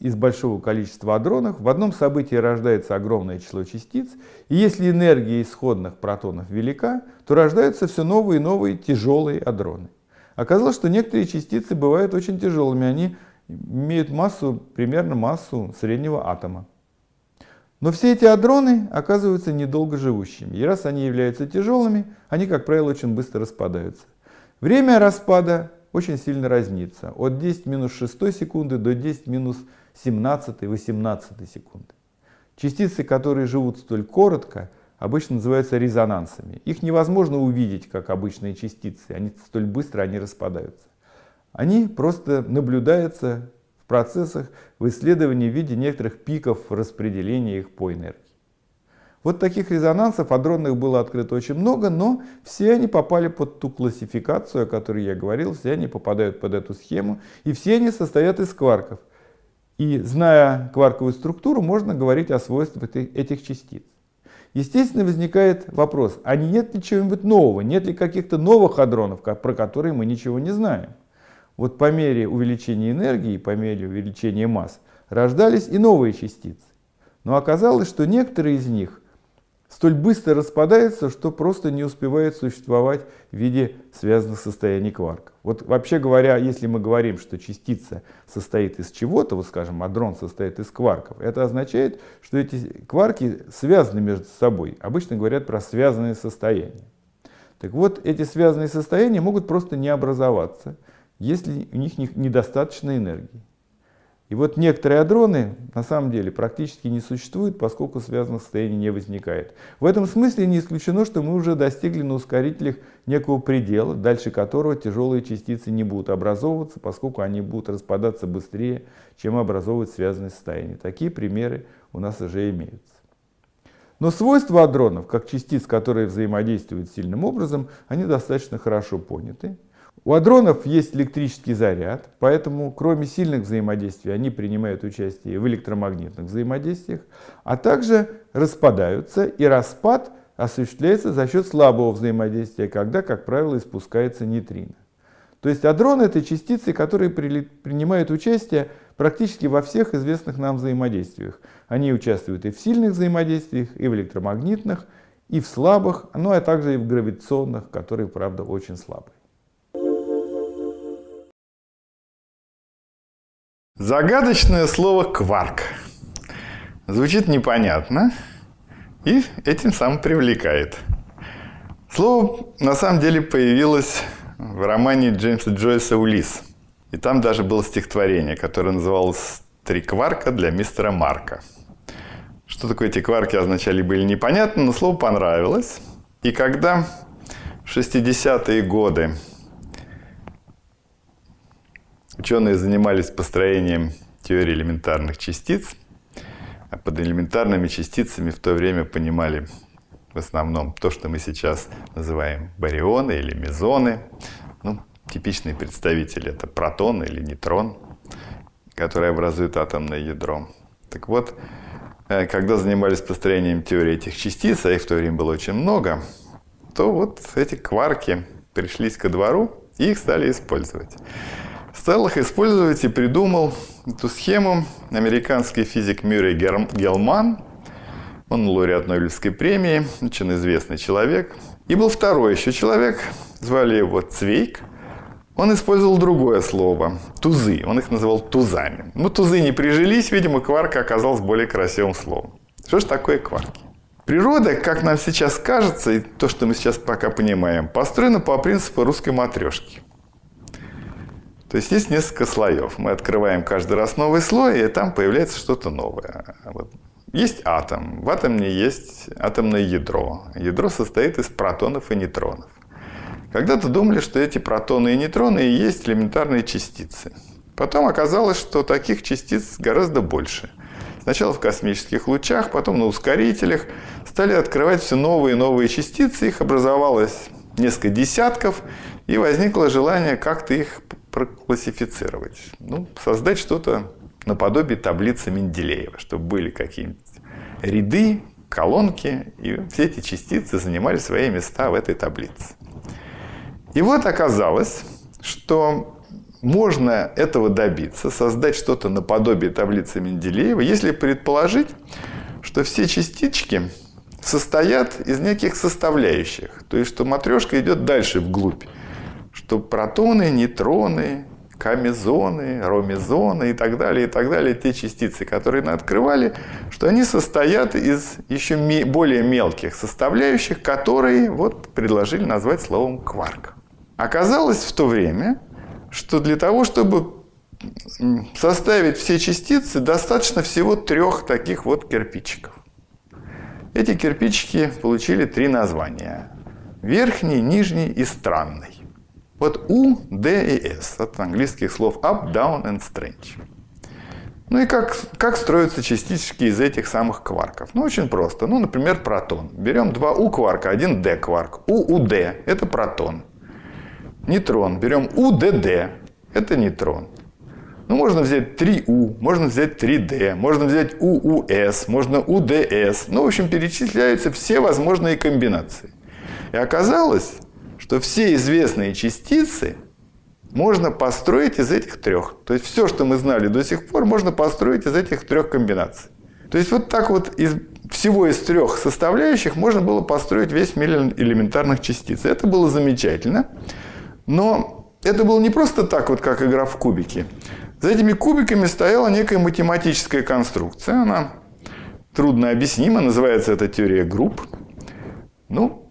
из большого количества адронов, в одном событии рождается огромное число частиц, и если энергия исходных протонов велика, то рождаются все новые и новые тяжелые адроны. Оказалось, что некоторые частицы бывают очень тяжелыми, они имеют массу, примерно массу среднего атома. Но все эти адроны оказываются недолго живущими, и раз они являются тяжелыми, они, как правило, очень быстро распадаются. Время распада очень сильно разнится. От 10 минус 6 секунды до 10 минус 17-18 секунды. Частицы, которые живут столь коротко, обычно называются резонансами. Их невозможно увидеть, как обычные частицы, они столь быстро они распадаются. Они просто наблюдаются в процессах в исследовании в виде некоторых пиков распределения их по энергии. Вот таких резонансов адронных было открыто очень много, но все они попали под ту классификацию, о которой я говорил, все они попадают под эту схему, и все они состоят из кварков. И зная кварковую структуру, можно говорить о свойствах этих частиц. Естественно, возникает вопрос, а нет ли чего-нибудь нового, нет ли каких-то новых адронов, про которые мы ничего не знаем. Вот по мере увеличения энергии, по мере увеличения масс, рождались и новые частицы. Но оказалось, что некоторые из них столь быстро распадается, что просто не успевает существовать в виде связанных состояний кварков. Вот вообще говоря, если мы говорим, что частица состоит из чего-то, вот скажем, адрон состоит из кварков, это означает, что эти кварки связаны между собой. Обычно говорят про связанные состояния. Так вот, эти связанные состояния могут просто не образоваться, если у них недостаточно энергии. И вот некоторые адроны на самом деле практически не существуют, поскольку связанных состояний не возникает. В этом смысле не исключено, что мы уже достигли на ускорителях некого предела, дальше которого тяжелые частицы не будут образовываться, поскольку они будут распадаться быстрее, чем образовывать связанные состояния. Такие примеры у нас уже имеются. Но свойства адронов, как частиц, которые взаимодействуют сильным образом, они достаточно хорошо поняты. У адронов есть электрический заряд, поэтому кроме сильных взаимодействий они принимают участие в электромагнитных взаимодействиях, а также распадаются, и распад осуществляется за счет слабого взаимодействия, когда, как правило, испускается нейтрино. То есть адроны – это частицы, которые принимают участие практически во всех известных нам взаимодействиях. Они участвуют и в сильных взаимодействиях, и в электромагнитных, и в слабых, ну а также и в гравитационных, которые, правда, очень слабые. Загадочное слово «кварк» звучит непонятно и этим сам привлекает. Слово на самом деле появилось в романе Джеймса Джойса Улис, И там даже было стихотворение, которое называлось «Три кварка для мистера Марка». Что такое эти кварки означали, были непонятно, но слово понравилось. И когда в 60-е годы Ученые занимались построением теории элементарных частиц. А под элементарными частицами в то время понимали в основном то, что мы сейчас называем барионы или мезоны. Ну, типичный представитель это протон или нейтрон, который образует атомное ядро. Так вот, э, когда занимались построением теории этих частиц, а их в то время было очень много, то вот эти кварки пришлись ко двору и их стали использовать. Стеллах использовать и придумал эту схему американский физик Мюррей Гелман. Он лауреат Нобелевской премии, очень известный человек. И был второй еще человек, звали его Цвейк. Он использовал другое слово – тузы. Он их называл тузами. Но ну, тузы не прижились, видимо, кварка оказалась более красивым словом. Что же такое кварки? Природа, как нам сейчас кажется, и то, что мы сейчас пока понимаем, построена по принципу русской матрешки – то есть есть несколько слоев. Мы открываем каждый раз новый слой, и там появляется что-то новое. Вот. Есть атом. В атоме есть атомное ядро. Ядро состоит из протонов и нейтронов. Когда-то думали, что эти протоны и нейтроны и есть элементарные частицы. Потом оказалось, что таких частиц гораздо больше. Сначала в космических лучах, потом на ускорителях стали открывать все новые и новые частицы. Их образовалось несколько десятков, и возникло желание как-то их проклассифицировать? Ну, создать что-то наподобие таблицы Менделеева, чтобы были какие-нибудь ряды, колонки, и все эти частицы занимали свои места в этой таблице. И вот оказалось, что можно этого добиться, создать что-то наподобие таблицы Менделеева, если предположить, что все частички состоят из неких составляющих, то есть что матрешка идет дальше вглубь что протоны, нейтроны, камезоны, ромезоны и так далее, и так далее, те частицы, которые мы открывали, что они состоят из еще более мелких составляющих, которые вот предложили назвать словом кварк. Оказалось в то время, что для того, чтобы составить все частицы, достаточно всего трех таких вот кирпичиков. Эти кирпичики получили три названия. Верхний, нижний и странный. Вот U, D и S от английских слов up, down and strange. Ну и как, как строятся частички из этих самых кварков? Ну, очень просто. Ну, например, протон. Берем два U кварка, один D кварк. УУД – это протон. Нейтрон. Берем УДД – это нейтрон. Ну, можно взять 3 U, можно взять 3D, можно взять UUS, можно UDS. Ну, в общем, перечисляются все возможные комбинации. И оказалось, что все известные частицы можно построить из этих трех. То есть все, что мы знали до сих пор, можно построить из этих трех комбинаций. То есть вот так вот из всего из трех составляющих можно было построить весь мир элементарных частиц. Это было замечательно. Но это было не просто так, вот как игра в кубики. За этими кубиками стояла некая математическая конструкция. Она трудно объяснима, называется эта теория групп. Ну,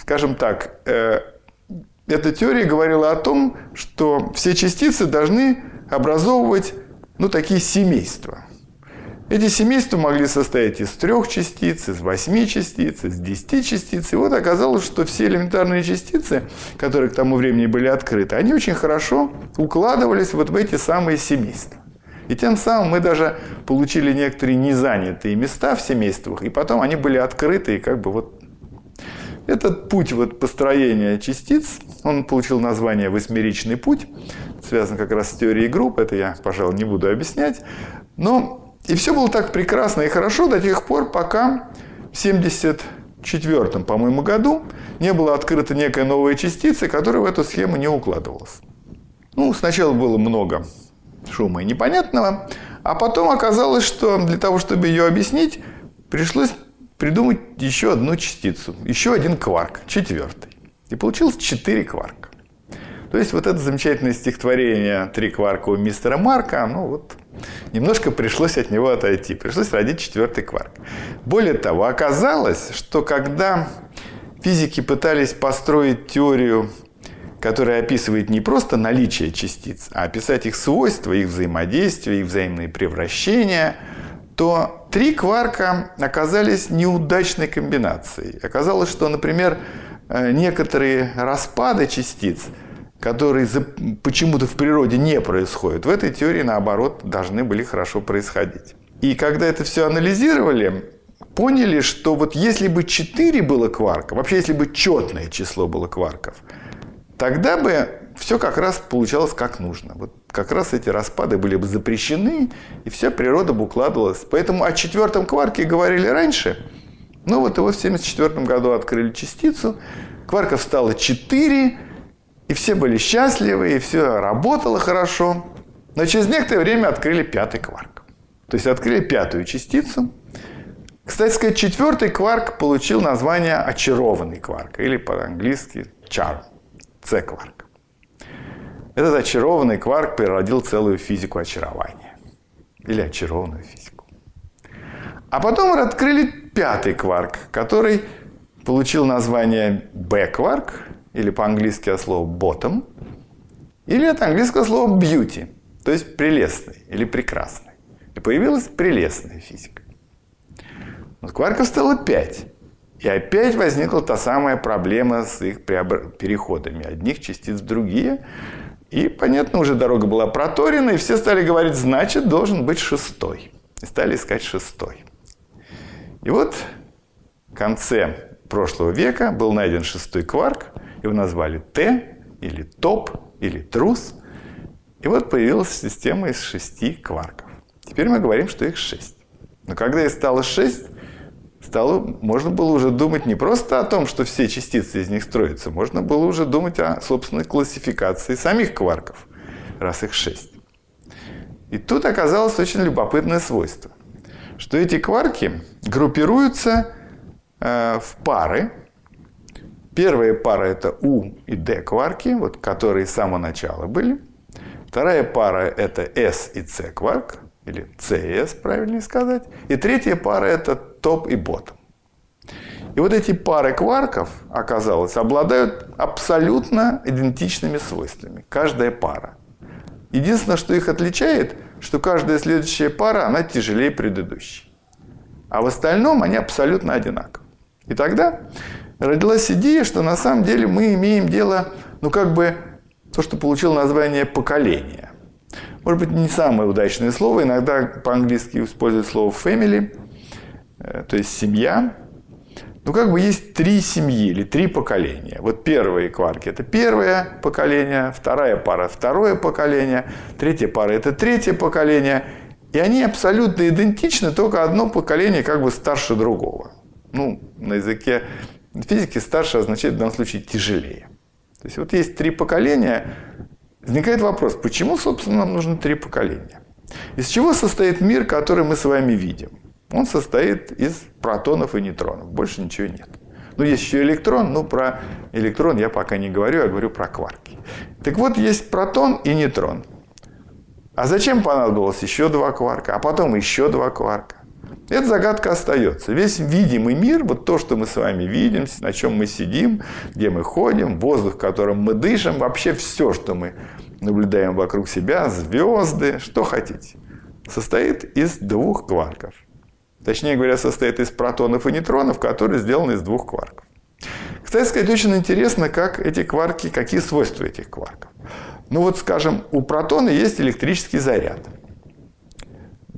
Скажем так, э, эта теория говорила о том, что все частицы должны образовывать ну, такие семейства. Эти семейства могли состоять из трех частиц, из восьми частиц, из десяти частиц. И вот оказалось, что все элементарные частицы, которые к тому времени были открыты, они очень хорошо укладывались вот в эти самые семейства. И тем самым мы даже получили некоторые незанятые места в семействах, и потом они были открыты и как бы вот этот путь вот построения частиц, он получил название «восьмеричный путь», связан как раз с теорией групп, это я, пожалуй, не буду объяснять. Но и все было так прекрасно и хорошо до тех пор, пока в 1974, по-моему, году не было открыта некая новая частица, которая в эту схему не укладывалась. Ну, сначала было много шума и непонятного, а потом оказалось, что для того, чтобы ее объяснить, пришлось придумать еще одну частицу, еще один кварк, четвертый. И получилось четыре кварка. То есть вот это замечательное стихотворение «Три кварка у мистера Марка», ну вот, немножко пришлось от него отойти, пришлось родить четвертый кварк. Более того, оказалось, что когда физики пытались построить теорию, которая описывает не просто наличие частиц, а описать их свойства, их взаимодействие, их взаимные превращения, то Три кварка оказались неудачной комбинацией. Оказалось, что, например, э, некоторые распады частиц, которые почему-то в природе не происходят, в этой теории, наоборот, должны были хорошо происходить. И когда это все анализировали, поняли, что вот если бы 4 было кварка, вообще если бы четное число было кварков, тогда бы все как раз получалось как нужно. Вот как раз эти распады были бы запрещены, и вся природа бы укладывалась. Поэтому о четвертом кварке говорили раньше. Ну вот его в 1974 году открыли частицу, кварков стало 4, и все были счастливы, и все работало хорошо. Но через некоторое время открыли пятый кварк. То есть открыли пятую частицу. Кстати сказать, четвертый кварк получил название очарованный кварк, или по-английски чар, С-кварк. Этот очарованный кварк переродил целую физику очарования. Или очарованную физику. А потом открыли пятый кварк, который получил название B-кварк, или по-английски от слова bottom, или от английского слова beauty, то есть прелестный или прекрасный. И появилась прелестная физика. Но кварков стало пять. И опять возникла та самая проблема с их переходами одних частиц в другие, и, понятно, уже дорога была проторена, и все стали говорить, значит, должен быть шестой. И стали искать шестой. И вот в конце прошлого века был найден шестой кварк, его назвали Т, или топ, или трус. И вот появилась система из шести кварков. Теперь мы говорим, что их шесть. Но когда их стало шесть, стало, можно было уже думать не просто о том, что все частицы из них строятся, можно было уже думать о собственной классификации самих кварков, раз их шесть. И тут оказалось очень любопытное свойство, что эти кварки группируются э, в пары. Первая пара это У и Д кварки, вот, которые с самого начала были. Вторая пара это С и С кварк или CS, правильнее сказать. И третья пара – это топ и ботом. И вот эти пары кварков, оказалось, обладают абсолютно идентичными свойствами. Каждая пара. Единственное, что их отличает, что каждая следующая пара, она тяжелее предыдущей. А в остальном они абсолютно одинаковы. И тогда родилась идея, что на самом деле мы имеем дело, ну как бы, то, что получило название поколение может быть, не самое удачное слово. Иногда по-английски используют слово family, э, то есть семья. Ну, как бы есть три семьи или три поколения. Вот первые кварки – это первое поколение, вторая пара – второе поколение, третья пара – это третье поколение. И они абсолютно идентичны, только одно поколение как бы старше другого. Ну, на языке физики старше означает в данном случае тяжелее. То есть вот есть три поколения, Возникает вопрос, почему, собственно, нам нужно три поколения? Из чего состоит мир, который мы с вами видим? Он состоит из протонов и нейтронов. Больше ничего нет. Ну, есть еще электрон, но про электрон я пока не говорю, я говорю про кварки. Так вот, есть протон и нейтрон. А зачем понадобилось еще два кварка, а потом еще два кварка? Эта загадка остается. Весь видимый мир, вот то, что мы с вами видим, на чем мы сидим, где мы ходим, воздух, которым мы дышим, вообще все, что мы наблюдаем вокруг себя, звезды, что хотите, состоит из двух кварков. Точнее говоря, состоит из протонов и нейтронов, которые сделаны из двух кварков. Кстати сказать, очень интересно, как эти кварки, какие свойства этих кварков. Ну вот, скажем, у протона есть электрический заряд –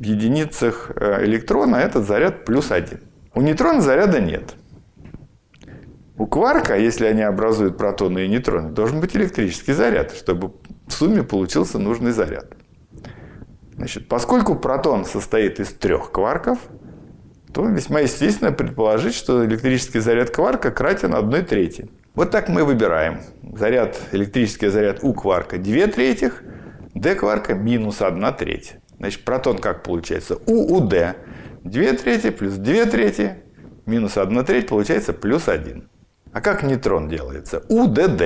в единицах э, электрона этот заряд плюс один. У нейтрона заряда нет. У кварка, если они образуют протоны и нейтроны, должен быть электрический заряд, чтобы в сумме получился нужный заряд. Значит, поскольку протон состоит из трех кварков, то весьма естественно предположить, что электрический заряд кварка кратен 1 трети. Вот так мы выбираем. Заряд, электрический заряд у кварка 2 третьих, d кварка минус 1 треть. Значит, протон как получается? УУД. 2 трети плюс 2 трети минус 1 треть получается плюс 1. А как нейтрон делается? УДД.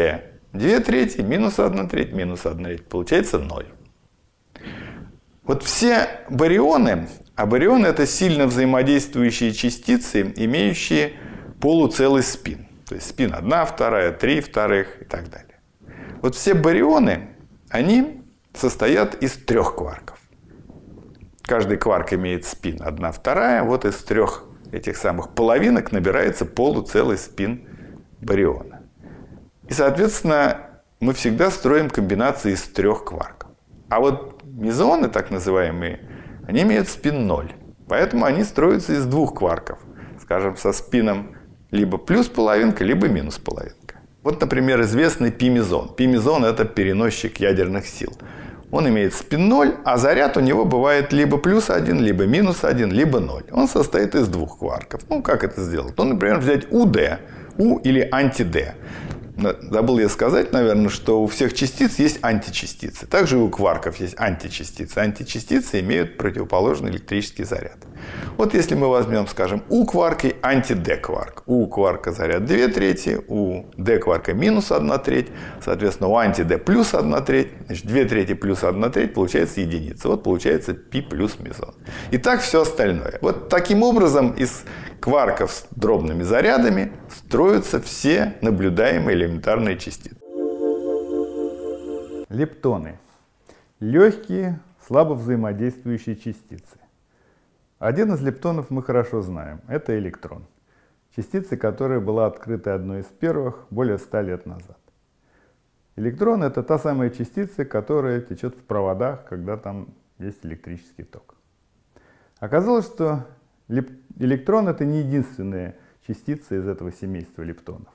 2 трети минус 1 треть минус 1 треть получается 0. Вот все барионы, а барионы это сильно взаимодействующие частицы, имеющие полуцелый спин. То есть спин 1, 2, 3 вторых и так далее. Вот все барионы, они состоят из трех кварков. Каждый кварк имеет спин, одна вторая. Вот из трех этих самых половинок набирается полуцелый спин бариона. И, соответственно, мы всегда строим комбинации из трех кварков. А вот мезоны, так называемые, они имеют спин 0. Поэтому они строятся из двух кварков. Скажем, со спином либо плюс половинка, либо минус половинка. Вот, например, известный пимезон. Пимезон – это переносчик ядерных сил. Он имеет спин-0, а заряд у него бывает либо плюс 1, либо минус 1, либо 0. Он состоит из двух кварков. Ну, как это сделать? Ну, например, взять УД, у или анти-D забыл я сказать, наверное, что у всех частиц есть античастицы. Также и у кварков есть античастицы. Античастицы имеют противоположный электрический заряд. Вот если мы возьмем, скажем, у кварка и антидекварк. У кварка заряд 2 трети, у декварка минус 1 треть, соответственно, у антиде плюс 1 треть, значит, 2 трети плюс 1 треть получается единица. Вот получается пи плюс мезон. И так все остальное. Вот таким образом из кварков с дробными зарядами строятся все наблюдаемые элементарные частицы. Лептоны. Легкие, слабо взаимодействующие частицы. Один из лептонов мы хорошо знаем – это электрон. Частица, которая была открыта одной из первых более 100 лет назад. Электрон — это та самая частица, которая течет в проводах, когда там есть электрический ток. Оказалось, что электрон — это не единственная частица из этого семейства лептонов.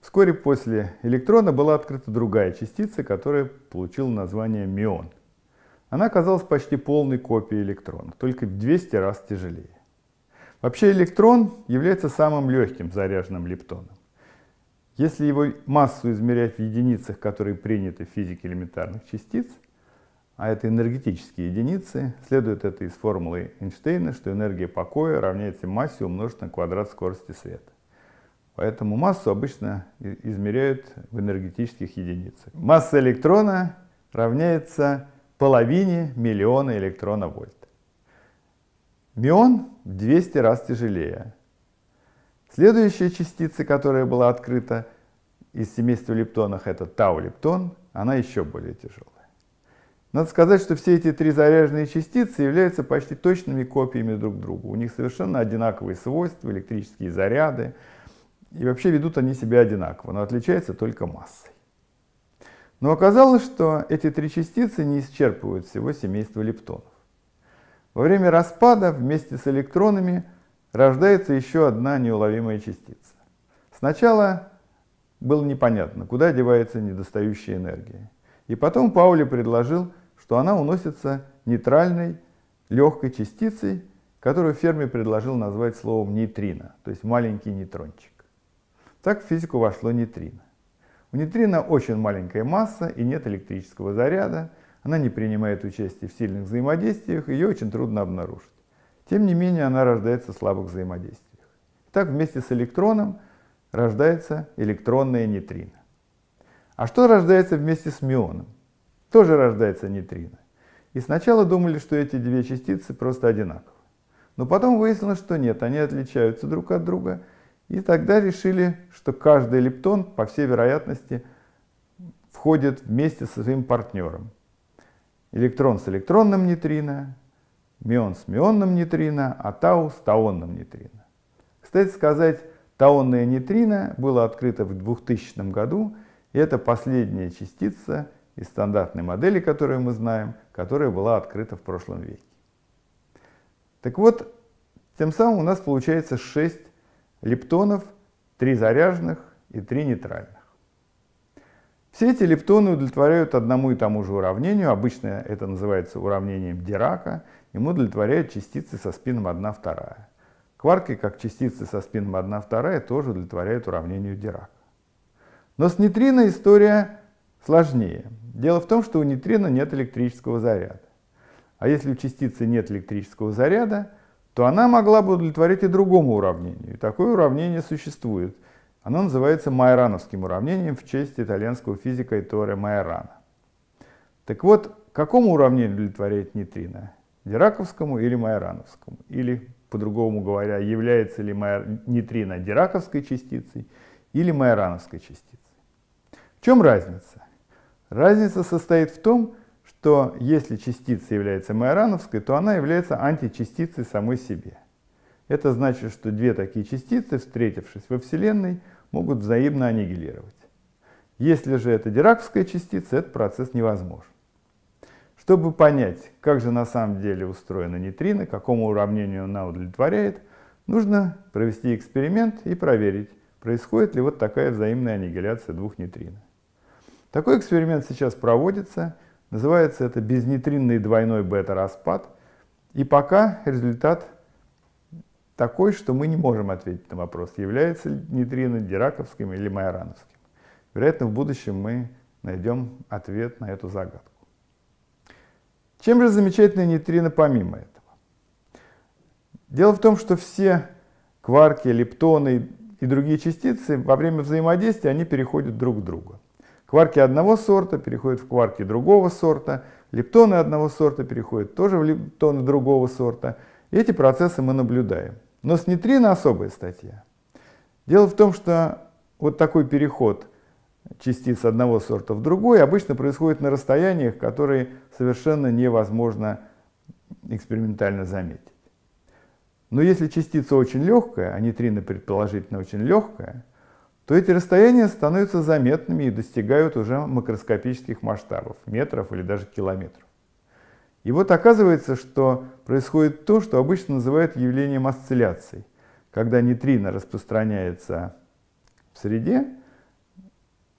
Вскоре после электрона была открыта другая частица, которая получила название мион. Она оказалась почти полной копией электрона, только в 200 раз тяжелее. Вообще электрон является самым легким заряженным лептоном. Если его массу измерять в единицах, которые приняты в физике элементарных частиц, а это энергетические единицы. Следует это из формулы Эйнштейна, что энергия покоя равняется массе умножить на квадрат скорости света. Поэтому массу обычно измеряют в энергетических единицах. Масса электрона равняется половине миллиона электрона вольт. Мион 200 раз тяжелее. Следующая частица, которая была открыта из семейства лептонов, это тау-лептон, она еще более тяжелая. Надо сказать, что все эти три заряженные частицы являются почти точными копиями друг друга. У них совершенно одинаковые свойства, электрические заряды. И вообще ведут они себя одинаково, но отличаются только массой. Но оказалось, что эти три частицы не исчерпывают всего семейства лептонов. Во время распада вместе с электронами рождается еще одна неуловимая частица. Сначала было непонятно, куда девается недостающая энергия. И потом Паули предложил что она уносится нейтральной легкой частицей, которую Ферми предложил назвать словом нейтрино, то есть маленький нейтрончик. Так в физику вошло нейтрино. У нейтрино очень маленькая масса и нет электрического заряда, она не принимает участие в сильных взаимодействиях, ее очень трудно обнаружить. Тем не менее, она рождается в слабых взаимодействиях. Так вместе с электроном рождается электронная нейтрино. А что рождается вместе с мионом? тоже рождается нейтрино. И сначала думали, что эти две частицы просто одинаковы. Но потом выяснилось, что нет, они отличаются друг от друга. И тогда решили, что каждый лептон, по всей вероятности, входит вместе со своим партнером. Электрон с электронным нейтрино, мион с мионным нейтрино, а тау с таонным нейтрино. Кстати сказать, таонное нейтрино было открыто в 2000 году, и это последняя частица из стандартной модели, которую мы знаем, которая была открыта в прошлом веке. Так вот, тем самым у нас получается 6 лептонов, 3 заряженных и 3 нейтральных. Все эти лептоны удовлетворяют одному и тому же уравнению, обычно это называется уравнением Дирака, ему удовлетворяют частицы со спином 1 вторая. Кварки, как частицы со спином 1 вторая, тоже удовлетворяют уравнению Дирака. Но с нейтрино история сложнее. Дело в том, что у нейтрина нет электрического заряда. А если у частицы нет электрического заряда, то она могла бы удовлетворить и другому уравнению. И такое уравнение существует. Оно называется Майрановским уравнением в честь итальянского физика Эторе Майрана. Так вот, какому уравнению удовлетворяет нейтрино? Дираковскому или Майрановскому? Или, по-другому говоря, является ли майор... нейтрино дираковской частицей или майрановской частицей? В чем разница? Разница состоит в том, что если частица является майорановской, то она является античастицей самой себе. Это значит, что две такие частицы, встретившись во Вселенной, могут взаимно аннигилировать. Если же это диракская частица, этот процесс невозможен. Чтобы понять, как же на самом деле устроена нейтрино, какому уравнению она удовлетворяет, нужно провести эксперимент и проверить, происходит ли вот такая взаимная аннигиляция двух нейтрино. Такой эксперимент сейчас проводится. Называется это безнитринный двойной бета-распад. И пока результат такой, что мы не можем ответить на вопрос, является ли нейтрино дираковским или майорановским. Вероятно, в будущем мы найдем ответ на эту загадку. Чем же замечательны нейтрино помимо этого? Дело в том, что все кварки, лептоны и другие частицы во время взаимодействия они переходят друг к другу. Кварки одного сорта переходят в кварки другого сорта, лептоны одного сорта переходят тоже в лептоны другого сорта. И эти процессы мы наблюдаем. Но с нейтрино особая статья. Дело в том, что вот такой переход частиц одного сорта в другой обычно происходит на расстояниях, которые совершенно невозможно экспериментально заметить. Но если частица очень легкая, а нейтрино предположительно очень легкая, то эти расстояния становятся заметными и достигают уже макроскопических масштабов, метров или даже километров. И вот оказывается, что происходит то, что обычно называют явлением осцилляций. Когда нейтрино распространяется в среде,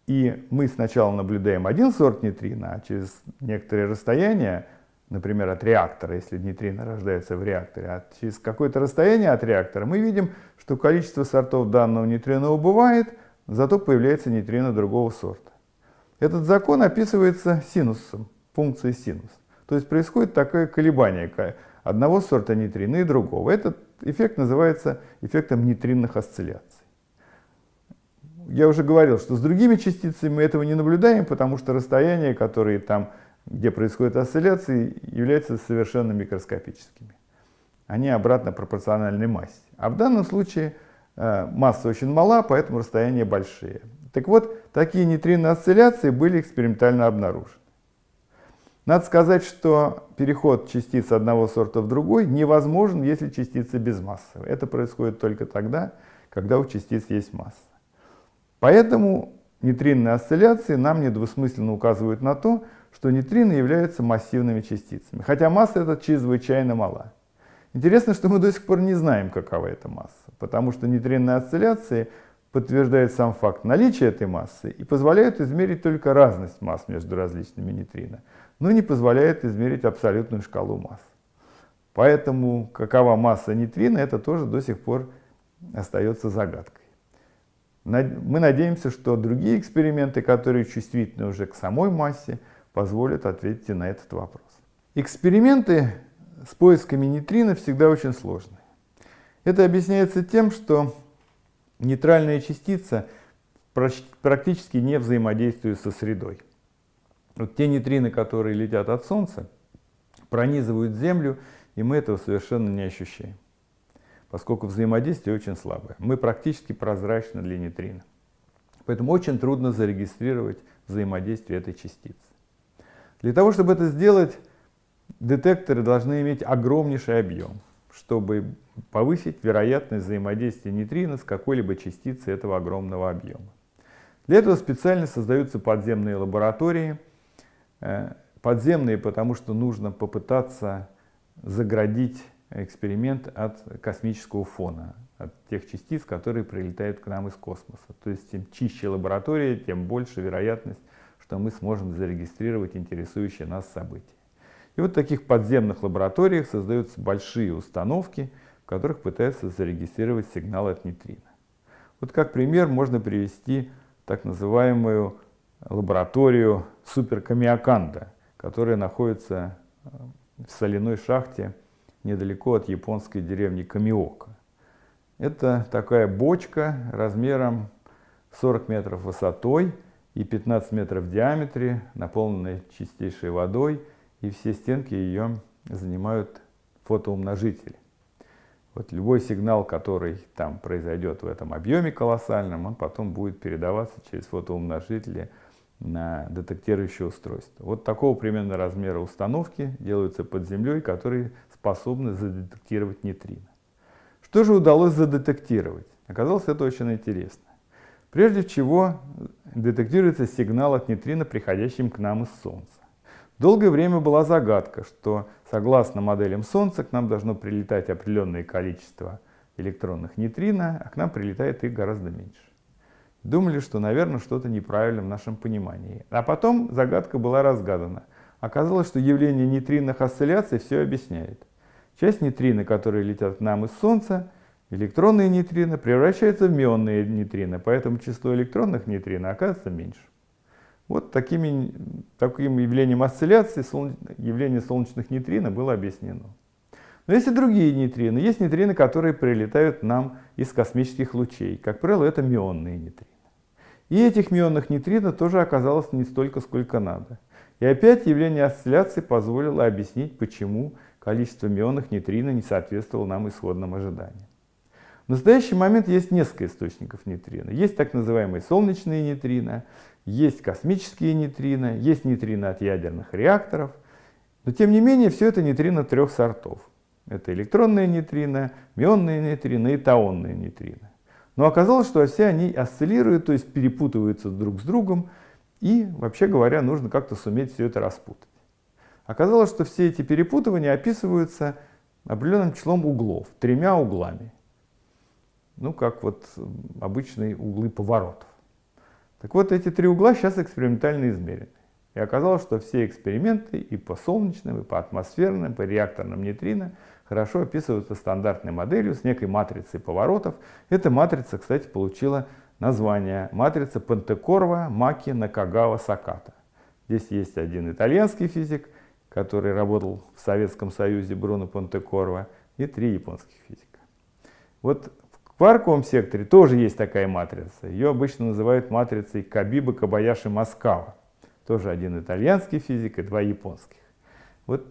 и мы сначала наблюдаем один сорт нейтрино, а через некоторое расстояние например, от реактора, если нейтрино рождается в реакторе, а через какое-то расстояние от реактора, мы видим, что количество сортов данного нейтрина убывает, зато появляется нейтрино другого сорта. Этот закон описывается синусом, функцией синус. То есть происходит такое колебание одного сорта нейтрина и другого. Этот эффект называется эффектом нейтринных осцилляций. Я уже говорил, что с другими частицами мы этого не наблюдаем, потому что расстояния, которые там где происходят осцилляции, являются совершенно микроскопическими. Они обратно пропорциональны массе. А в данном случае э, масса очень мала, поэтому расстояния большие. Так вот, такие нейтринные осцилляции были экспериментально обнаружены. Надо сказать, что переход частиц одного сорта в другой невозможен, если частица безмассовая. Это происходит только тогда, когда у частиц есть масса. Поэтому нейтринные осцилляции нам недвусмысленно указывают на то, что нейтрино являются массивными частицами, хотя масса эта чрезвычайно мала. Интересно, что мы до сих пор не знаем, какова эта масса, потому что нейтринные осцилляции подтверждают сам факт наличия этой массы и позволяют измерить только разность масс между различными нейтрино, но не позволяет измерить абсолютную шкалу масс. Поэтому какова масса нейтрино, это тоже до сих пор остается загадкой. Мы надеемся, что другие эксперименты, которые чувствительны уже к самой массе, позволят ответить на этот вопрос. Эксперименты с поисками нейтрино всегда очень сложны. Это объясняется тем, что нейтральная частица практически не взаимодействует со средой. Вот те нейтрины, которые летят от Солнца, пронизывают Землю, и мы этого совершенно не ощущаем, поскольку взаимодействие очень слабое. Мы практически прозрачны для нейтрина. Поэтому очень трудно зарегистрировать взаимодействие этой частицы. Для того, чтобы это сделать, детекторы должны иметь огромнейший объем, чтобы повысить вероятность взаимодействия нейтрино с какой-либо частицей этого огромного объема. Для этого специально создаются подземные лаборатории. Э, подземные, потому что нужно попытаться заградить эксперимент от космического фона, от тех частиц, которые прилетают к нам из космоса. То есть, чем чище лаборатория, тем больше вероятность что мы сможем зарегистрировать интересующие нас события. И вот в таких подземных лабораториях создаются большие установки, в которых пытаются зарегистрировать сигналы от нейтрино. Вот как пример можно привести так называемую лабораторию суперкамиаканда, которая находится э, в соляной шахте недалеко от японской деревни Камиока. Это такая бочка размером 40 метров высотой, и 15 метров в диаметре, наполненная чистейшей водой, и все стенки ее занимают фотоумножители. Вот любой сигнал, который там произойдет в этом объеме колоссальном, он потом будет передаваться через фотоумножители на детектирующее устройство. Вот такого примерно размера установки делаются под землей, которые способны задетектировать нейтрино. Что же удалось задетектировать? Оказалось, это очень интересно. Прежде всего детектируется сигнал от нейтрино, приходящим к нам из Солнца. Долгое время была загадка, что согласно моделям Солнца к нам должно прилетать определенное количество электронных нейтрино, а к нам прилетает их гораздо меньше. Думали, что, наверное, что-то неправильно в нашем понимании. А потом загадка была разгадана. Оказалось, что явление нейтринных осцилляций все объясняет. Часть нейтрино, которые летят к нам из Солнца, электронные нейтрино превращаются в мионные нейтрино, поэтому число электронных нейтрино оказывается меньше. Вот такими, таким явлением осцилляции солн... явление солнечных нейтрино было объяснено. Но есть и другие нейтрино. Есть нейтрино, которые прилетают нам из космических лучей. Как правило, это мионные нейтрино. И этих мионных нейтрино тоже оказалось не столько, сколько надо. И опять явление осцилляции позволило объяснить, почему количество мионных нейтрино не соответствовало нам исходным ожиданиям. В настоящий момент есть несколько источников нейтрино. Есть так называемые солнечные нейтрино, есть космические нейтрино, есть нейтрино от ядерных реакторов. Но тем не менее, все это нейтрино трех сортов. Это электронные нейтрино, мионные нейтрино и таонные нейтрино. Но оказалось, что все они осциллируют, то есть перепутываются друг с другом, и, вообще говоря, нужно как-то суметь все это распутать. Оказалось, что все эти перепутывания описываются определенным числом углов, тремя углами ну, как вот обычные углы поворотов. Так вот, эти три угла сейчас экспериментально измерены. И оказалось, что все эксперименты и по солнечным, и по атмосферным, и по реакторным нейтрино хорошо описываются стандартной моделью с некой матрицей поворотов. Эта матрица, кстати, получила название матрица Пантекорва, Маки, Накагава, Саката. Здесь есть один итальянский физик, который работал в Советском Союзе, Бруно Пантекорва, и три японских физика. Вот в кварковом секторе тоже есть такая матрица. Ее обычно называют матрицей Кабиба, Кабаяши, Маскава. Тоже один итальянский физик и два японских. Вот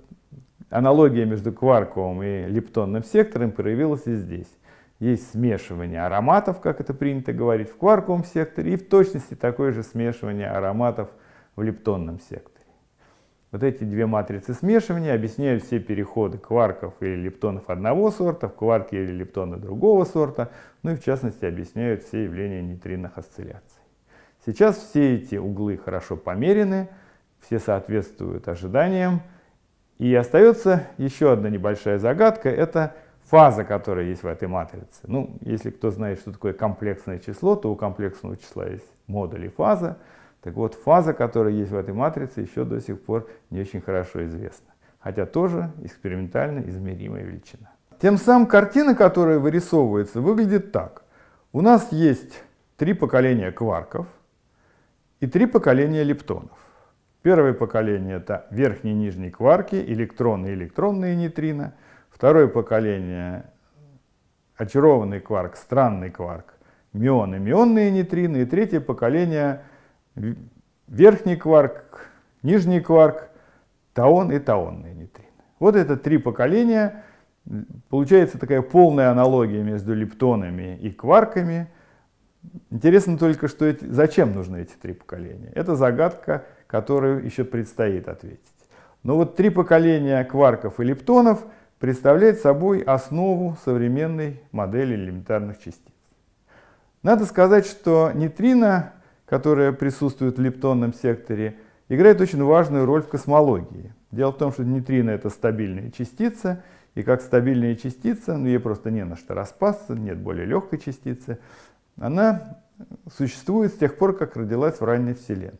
аналогия между кварковым и лептонным сектором проявилась и здесь. Есть смешивание ароматов, как это принято говорить, в кварковом секторе, и в точности такое же смешивание ароматов в лептонном секторе. Вот эти две матрицы смешивания объясняют все переходы кварков или лептонов одного сорта в кварки или лептоны другого сорта, ну и в частности объясняют все явления нейтринных осцилляций. Сейчас все эти углы хорошо померены, все соответствуют ожиданиям. И остается еще одна небольшая загадка, это фаза, которая есть в этой матрице. Ну, если кто знает, что такое комплексное число, то у комплексного числа есть модуль и фаза. Так вот, фаза, которая есть в этой матрице, еще до сих пор не очень хорошо известна. Хотя тоже экспериментально измеримая величина. Тем самым картина, которая вырисовывается, выглядит так. У нас есть три поколения кварков и три поколения лептонов. Первое поколение — это верхние и нижние кварки, электроны и электронные нейтрино. Второе поколение — очарованный кварк, странный кварк, мионы, мионные нейтрино. И третье поколение верхний кварк, нижний кварк, таон и таонные нейтрины. Вот это три поколения. Получается такая полная аналогия между лептонами и кварками. Интересно только, что эти, зачем нужны эти три поколения. Это загадка, которую еще предстоит ответить. Но вот три поколения кварков и лептонов представляет собой основу современной модели элементарных частиц. Надо сказать, что нейтрино которая присутствует в лептонном секторе, играет очень важную роль в космологии. Дело в том, что нейтрино это стабильная частица, и как стабильная частица, ну ей просто не на что распасться, нет более легкой частицы, она существует с тех пор, как родилась в ранней Вселенной.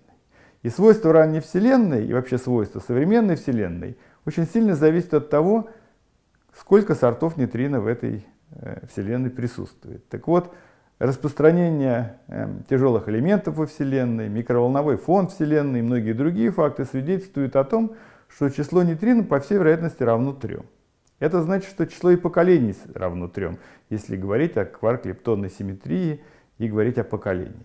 И свойства ранней Вселенной, и вообще свойства современной Вселенной, очень сильно зависят от того, сколько сортов нейтрино в этой э, Вселенной присутствует. Так вот, распространение эм, тяжелых элементов во Вселенной, микроволновой фон Вселенной и многие другие факты свидетельствуют о том, что число нейтрино по всей вероятности равно 3. Это значит, что число и поколений равно 3, если говорить о кварк-лептонной симметрии и говорить о поколениях.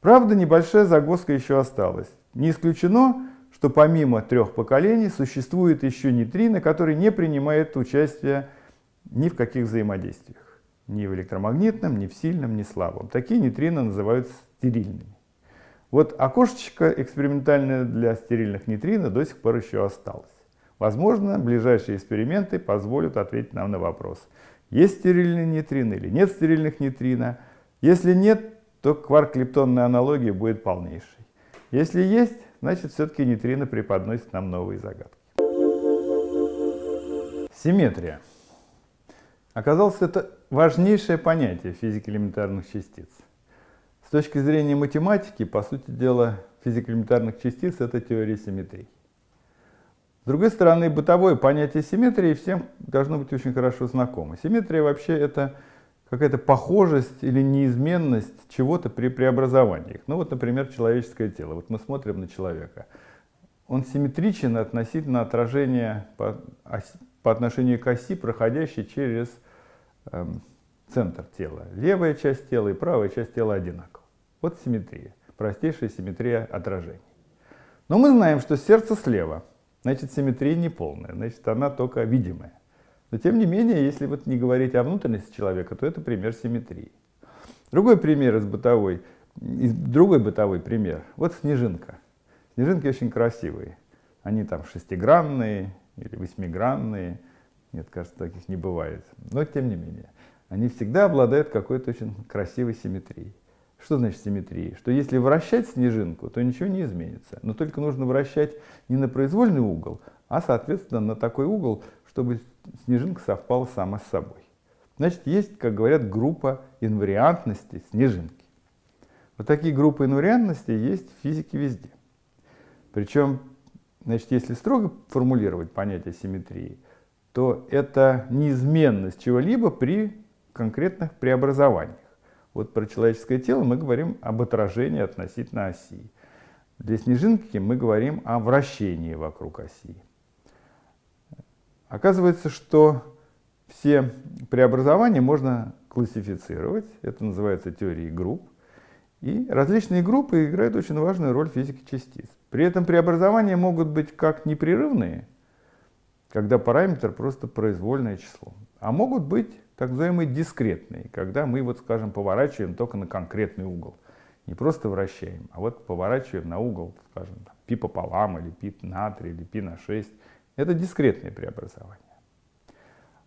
Правда, небольшая загвоздка еще осталась. Не исключено, что помимо трех поколений существует еще нейтрино, который не принимает участия ни в каких взаимодействиях. Ни в электромагнитном, ни в сильном, ни в слабом. Такие нейтрино называют стерильными. Вот окошечко экспериментальное для стерильных нейтрино до сих пор еще осталось. Возможно, ближайшие эксперименты позволят ответить нам на вопрос, есть стерильные нейтрины или нет стерильных нейтрино. Если нет, то кварк-лептонная аналогия будет полнейшей. Если есть, значит все-таки нейтрино преподносит нам новые загадки. Симметрия. Оказалось, это важнейшее понятие физики элементарных частиц. С точки зрения математики, по сути дела, физика элементарных частиц — это теория симметрии. С другой стороны, бытовое понятие симметрии всем должно быть очень хорошо знакомо. Симметрия вообще это какая-то похожесть или неизменность чего-то при преобразованиях. Ну вот, например, человеческое тело. Вот мы смотрим на человека. Он симметричен относительно отражения по, оси, по отношению к оси, проходящей через Эм, центр тела. Левая часть тела и правая часть тела одинаковы. Вот симметрия. Простейшая симметрия отражений. Но мы знаем, что сердце слева. Значит, симметрия не полная. Значит, она только видимая. Но тем не менее, если вот не говорить о внутренности человека, то это пример симметрии. Другой пример из бытовой, из, другой бытовой пример. Вот снежинка. Снежинки очень красивые. Они там шестигранные или восьмигранные. Нет, кажется, таких не бывает. Но тем не менее, они всегда обладают какой-то очень красивой симметрией. Что значит симметрия? Что если вращать снежинку, то ничего не изменится. Но только нужно вращать не на произвольный угол, а, соответственно, на такой угол, чтобы снежинка совпала сама с собой. Значит, есть, как говорят, группа инвариантности снежинки. Вот такие группы инвариантности есть в физике везде. Причем, значит, если строго формулировать понятие симметрии, то это неизменность чего-либо при конкретных преобразованиях. Вот про человеческое тело мы говорим об отражении относительно оси. Для снежинки мы говорим о вращении вокруг оси. Оказывается, что все преобразования можно классифицировать. Это называется теорией групп. И различные группы играют очень важную роль в физике частиц. При этом преобразования могут быть как непрерывные – когда параметр просто произвольное число. А могут быть так называемые дискретные, когда мы, вот, скажем, поворачиваем только на конкретный угол. Не просто вращаем, а вот поворачиваем на угол, скажем, там, пи пополам, или пи на 3, или пи на 6. Это дискретные преобразования.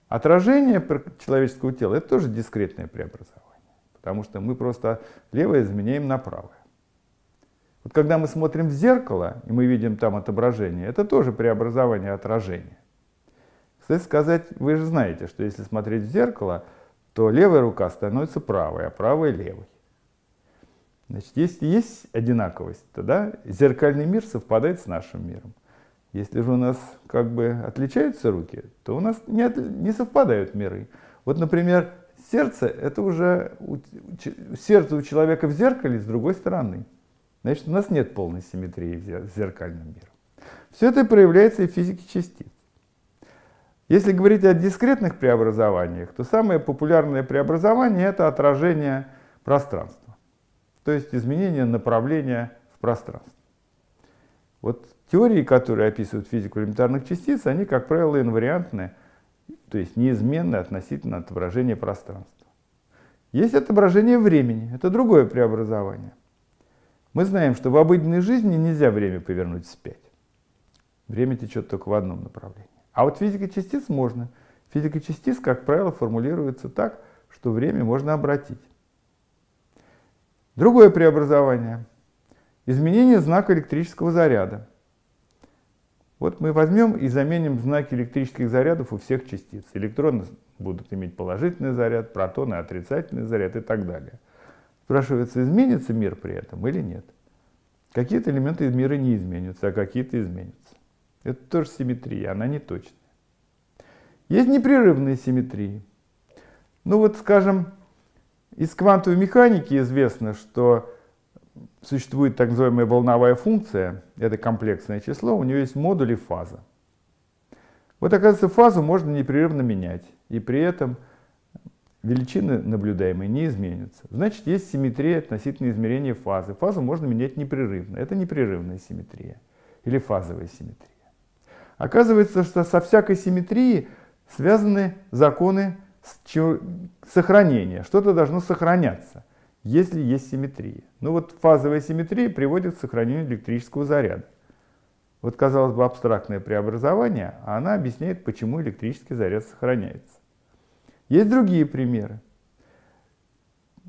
Отражение человеческого тела — это тоже дискретное преобразование, потому что мы просто левое изменяем на правое. Вот когда мы смотрим в зеркало, и мы видим там отображение, это тоже преобразование отражения. Кстати сказать, вы же знаете, что если смотреть в зеркало, то левая рука становится правой, а правая — левой. Значит, если есть одинаковость, тогда зеркальный мир совпадает с нашим миром. Если же у нас как бы отличаются руки, то у нас не, от, не совпадают миры. Вот, например, сердце — это уже у, сердце у человека в зеркале с другой стороны. Значит, у нас нет полной симметрии с зеркальным миром. Все это проявляется и в физике частиц. Если говорить о дискретных преобразованиях, то самое популярное преобразование — это отражение пространства, то есть изменение направления в пространстве. Вот теории, которые описывают физику элементарных частиц, они, как правило, инвариантны, то есть неизменны относительно отображения пространства. Есть отображение времени, это другое преобразование. Мы знаем, что в обыденной жизни нельзя время повернуть вспять. Время течет только в одном направлении. А вот физика частиц можно. Физика частиц, как правило, формулируется так, что время можно обратить. Другое преобразование. Изменение знака электрического заряда. Вот мы возьмем и заменим знаки электрических зарядов у всех частиц. Электроны будут иметь положительный заряд, протоны отрицательный заряд и так далее. Спрашивается, изменится мир при этом или нет? Какие-то элементы мира не изменятся, а какие-то изменятся. Это тоже симметрия, она не точная. Есть непрерывные симметрии. Ну вот, скажем, из квантовой механики известно, что существует так называемая волновая функция, это комплексное число, у нее есть модуль и фаза. Вот, оказывается, фазу можно непрерывно менять, и при этом величины наблюдаемые не изменятся. Значит, есть симметрия относительно измерения фазы. Фазу можно менять непрерывно. Это непрерывная симметрия или фазовая симметрия. Оказывается, что со всякой симметрией связаны законы сохранения. Что-то должно сохраняться, если есть симметрия. Ну вот фазовая симметрия приводит к сохранению электрического заряда. Вот, казалось бы, абстрактное преобразование, а она объясняет, почему электрический заряд сохраняется. Есть другие примеры.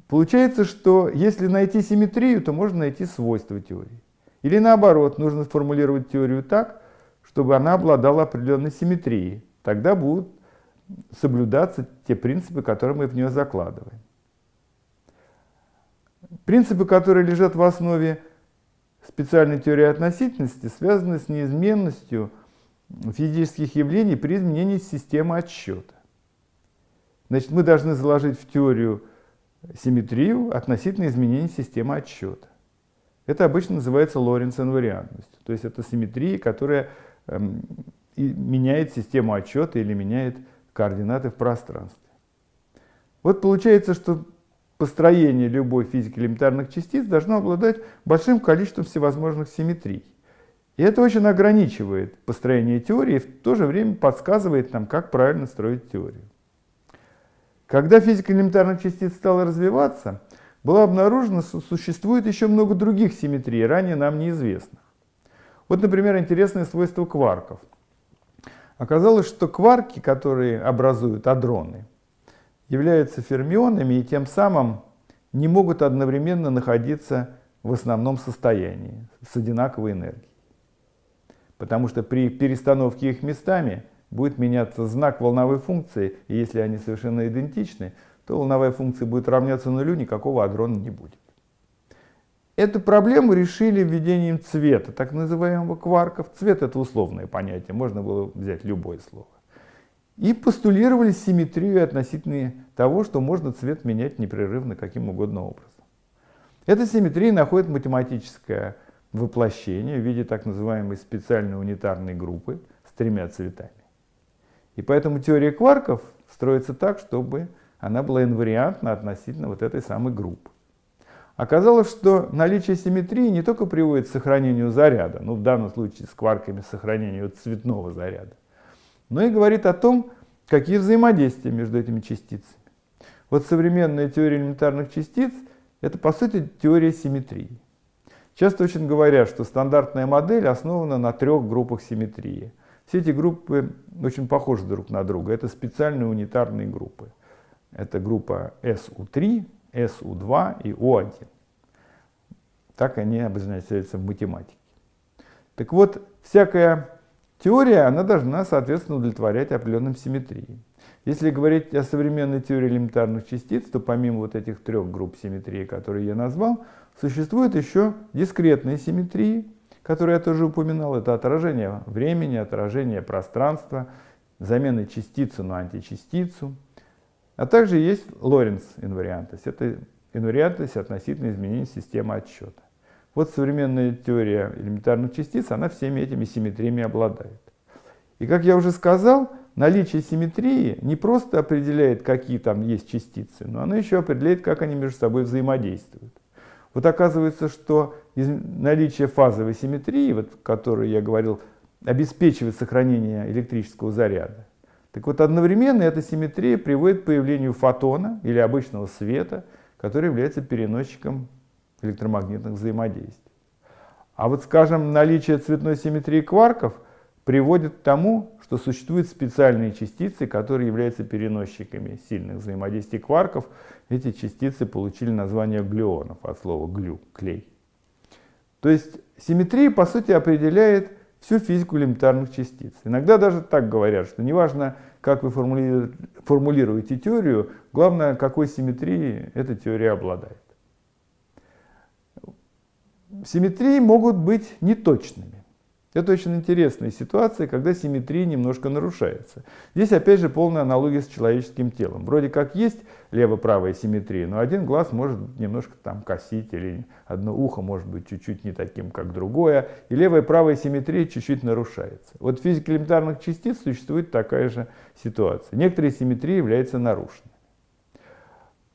Получается, что если найти симметрию, то можно найти свойства теории. Или наоборот, нужно сформулировать теорию так, чтобы она обладала определенной симметрией. Тогда будут соблюдаться те принципы, которые мы в нее закладываем. Принципы, которые лежат в основе специальной теории относительности, связаны с неизменностью физических явлений при изменении системы отсчета. Значит, мы должны заложить в теорию симметрию относительно изменения системы отсчета. Это обычно называется Лоренц инвариантностью, то есть это симметрия, которая Эм, и меняет систему отчета или меняет координаты в пространстве. Вот получается, что построение любой физики элементарных частиц должно обладать большим количеством всевозможных симметрий. И это очень ограничивает построение теории и в то же время подсказывает нам, как правильно строить теорию. Когда физика элементарных частиц стала развиваться, было обнаружено, что существует еще много других симметрий, ранее нам неизвестно. Вот, например, интересное свойство кварков. Оказалось, что кварки, которые образуют адроны, являются фермионами и тем самым не могут одновременно находиться в основном состоянии с одинаковой энергией. Потому что при перестановке их местами будет меняться знак волновой функции, и если они совершенно идентичны, то волновая функция будет равняться нулю, никакого адрона не будет. Эту проблему решили введением цвета, так называемого кварков. Цвет — это условное понятие, можно было взять любое слово. И постулировали симметрию относительно того, что можно цвет менять непрерывно каким угодно образом. Эта симметрия находит математическое воплощение в виде так называемой специальной унитарной группы с тремя цветами. И поэтому теория кварков строится так, чтобы она была инвариантна относительно вот этой самой группы. Оказалось, что наличие симметрии не только приводит к сохранению заряда, ну в данном случае с кварками сохранению цветного заряда, но и говорит о том, какие взаимодействия между этими частицами. Вот современная теория элементарных частиц – это, по сути, теория симметрии. Часто очень говорят, что стандартная модель основана на трех группах симметрии. Все эти группы очень похожи друг на друга. Это специальные унитарные группы. Это группа SU3, SU2 и U 1 Так они обозначаются в математике. Так вот, всякая теория, она должна, соответственно, удовлетворять определенным симметрии. Если говорить о современной теории элементарных частиц, то помимо вот этих трех групп симметрии, которые я назвал, существуют еще дискретные симметрии, которые я тоже упоминал. Это отражение времени, отражение пространства, замена частицы на античастицу. А также есть Лоренц инвариантность. Это инвариантность относительно изменения системы отсчета. Вот современная теория элементарных частиц, она всеми этими симметриями обладает. И как я уже сказал, наличие симметрии не просто определяет, какие там есть частицы, но оно еще определяет, как они между собой взаимодействуют. Вот оказывается, что наличие фазовой симметрии, вот, которую я говорил, обеспечивает сохранение электрического заряда. Так вот, одновременно эта симметрия приводит к появлению фотона или обычного света, который является переносчиком электромагнитных взаимодействий. А вот, скажем, наличие цветной симметрии кварков приводит к тому, что существуют специальные частицы, которые являются переносчиками сильных взаимодействий кварков. Эти частицы получили название глюонов от слова глю, клей. То есть симметрия, по сути, определяет всю физику элементарных частиц. Иногда даже так говорят, что неважно, как вы формулируете теорию, главное, какой симметрии эта теория обладает. Симметрии могут быть неточными. Это очень интересная ситуация, когда симметрия немножко нарушается. Здесь опять же полная аналогия с человеческим телом. Вроде как есть лево-правая симметрия, но один глаз может немножко там косить, или одно ухо может быть чуть-чуть не таким, как другое, и левая и правая симметрия чуть-чуть нарушается. Вот в физике элементарных частиц существует такая же ситуация. Некоторые симметрии являются нарушенными.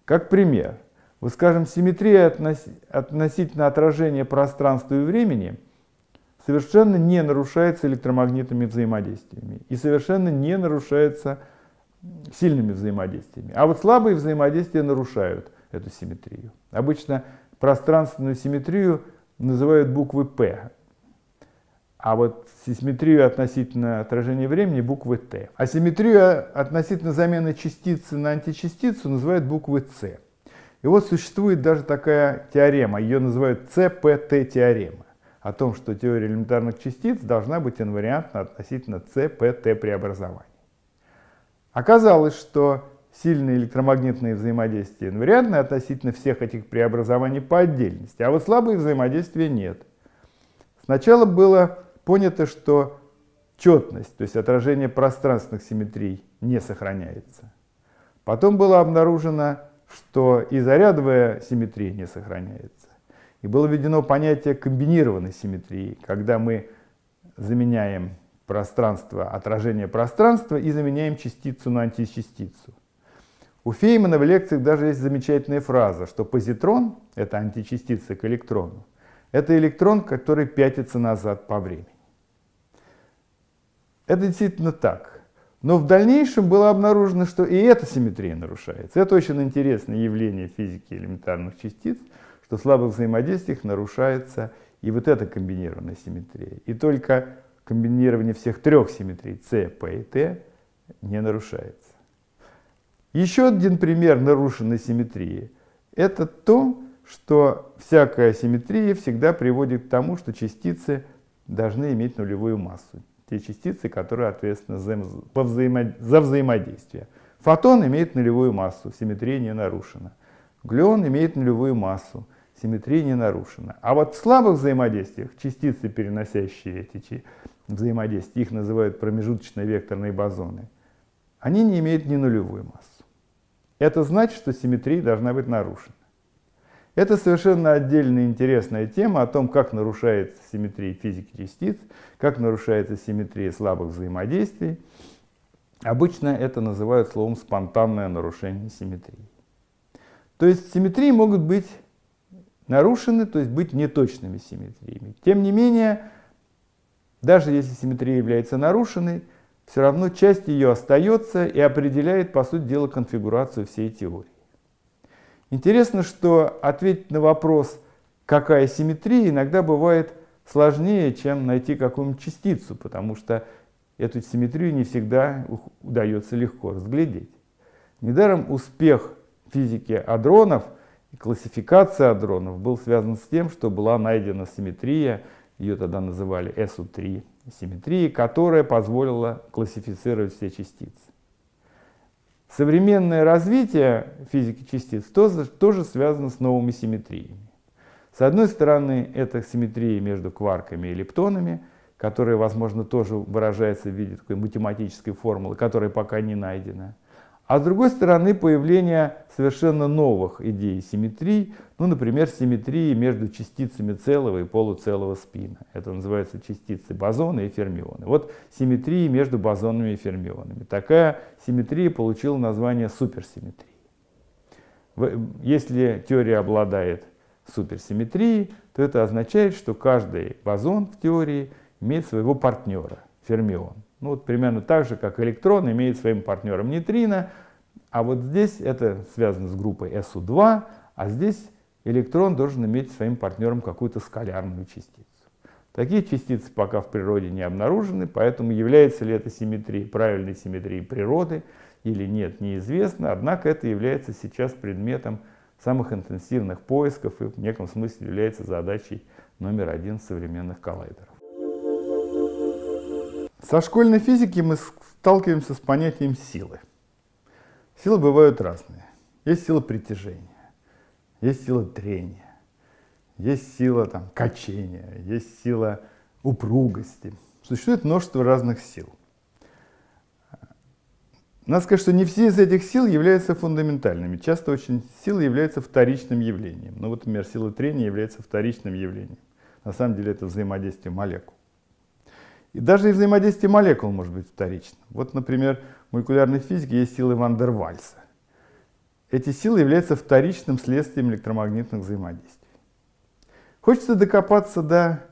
Как пример, вот скажем, симметрия относительно отражения пространства и времени – совершенно не нарушается электромагнитными взаимодействиями и совершенно не нарушается сильными взаимодействиями. А вот слабые взаимодействия нарушают эту симметрию. Обычно пространственную симметрию называют буквы P, а вот симметрию относительно отражения времени буквы Т. А симметрию э, относительно замены частицы на античастицу называют буквы С. И вот существует даже такая теорема, ее называют ЦПТ-теорема о том, что теория элементарных частиц должна быть инвариантна относительно CPT преобразований. Оказалось, что сильные электромагнитные взаимодействия инвариантны относительно всех этих преобразований по отдельности, а вот слабые взаимодействия нет. Сначала было понято, что четность, то есть отражение пространственных симметрий, не сохраняется. Потом было обнаружено, что и зарядовая симметрия не сохраняется. И было введено понятие комбинированной симметрии, когда мы заменяем пространство, отражение пространства и заменяем частицу на античастицу. У Феймана в лекциях даже есть замечательная фраза, что позитрон — это античастица к электрону, это электрон, который пятится назад по времени. Это действительно так. Но в дальнейшем было обнаружено, что и эта симметрия нарушается. Это очень интересное явление физики элементарных частиц — что в слабых взаимодействиях нарушается и вот эта комбинированная симметрия. И только комбинирование всех трех симметрий С, П и Т не нарушается. Еще один пример нарушенной симметрии – это то, что всякая симметрия всегда приводит к тому, что частицы должны иметь нулевую массу. Те частицы, которые ответственны за, взаимо... взаимодействие. Фотон имеет нулевую массу, симметрия не нарушена. Глюон имеет нулевую массу, симметрия не нарушена. А вот в слабых взаимодействиях частицы, переносящие эти взаимодействия, их называют промежуточные векторные бозоны, они не имеют ни нулевую массу. Это значит, что симметрия должна быть нарушена. Это совершенно отдельная интересная тема о том, как нарушается симметрия физики частиц, как нарушается симметрия слабых взаимодействий. Обычно это называют словом «спонтанное нарушение симметрии». То есть симметрии могут быть нарушены, то есть быть неточными симметриями. Тем не менее, даже если симметрия является нарушенной, все равно часть ее остается и определяет, по сути дела, конфигурацию всей теории. Интересно, что ответить на вопрос, какая симметрия, иногда бывает сложнее, чем найти какую-нибудь частицу, потому что эту симметрию не всегда удается легко разглядеть. Недаром успех физики адронов – Классификация адронов был связан с тем, что была найдена симметрия, ее тогда называли SU3, симметрии, которая позволила классифицировать все частицы. Современное развитие физики частиц тоже, тоже связано с новыми симметриями. С одной стороны, это симметрии между кварками и лептонами, которые, возможно, тоже выражается в виде такой математической формулы, которая пока не найдена. А с другой стороны, появление совершенно новых идей симметрии, ну, например, симметрии между частицами целого и полуцелого спина. Это называется частицы бозона и фермионы. Вот симметрии между бозонами и фермионами. Такая симметрия получила название суперсимметрии. Если теория обладает суперсимметрией, то это означает, что каждый бозон в теории имеет своего партнера, фермион. Ну вот примерно так же, как электрон имеет своим партнером нейтрино, а вот здесь это связано с группой SU2, а здесь электрон должен иметь своим партнером какую-то скалярную частицу. Такие частицы пока в природе не обнаружены, поэтому является ли это симметрией, правильной симметрией природы или нет, неизвестно. Однако это является сейчас предметом самых интенсивных поисков и в неком смысле является задачей номер один современных коллайдеров. Со школьной физики мы сталкиваемся с понятием силы. Силы бывают разные. Есть сила притяжения, есть сила трения, есть сила там, качения, есть сила упругости. Существует множество разных сил. Надо сказать, что не все из этих сил являются фундаментальными. Часто очень силы являются вторичным явлением. Ну вот, например, сила трения является вторичным явлением. На самом деле это взаимодействие молекул. И даже и взаимодействие молекул может быть вторично. Вот, например, в молекулярной физике есть силы Вандервальса. Эти силы являются вторичным следствием электромагнитных взаимодействий. Хочется докопаться до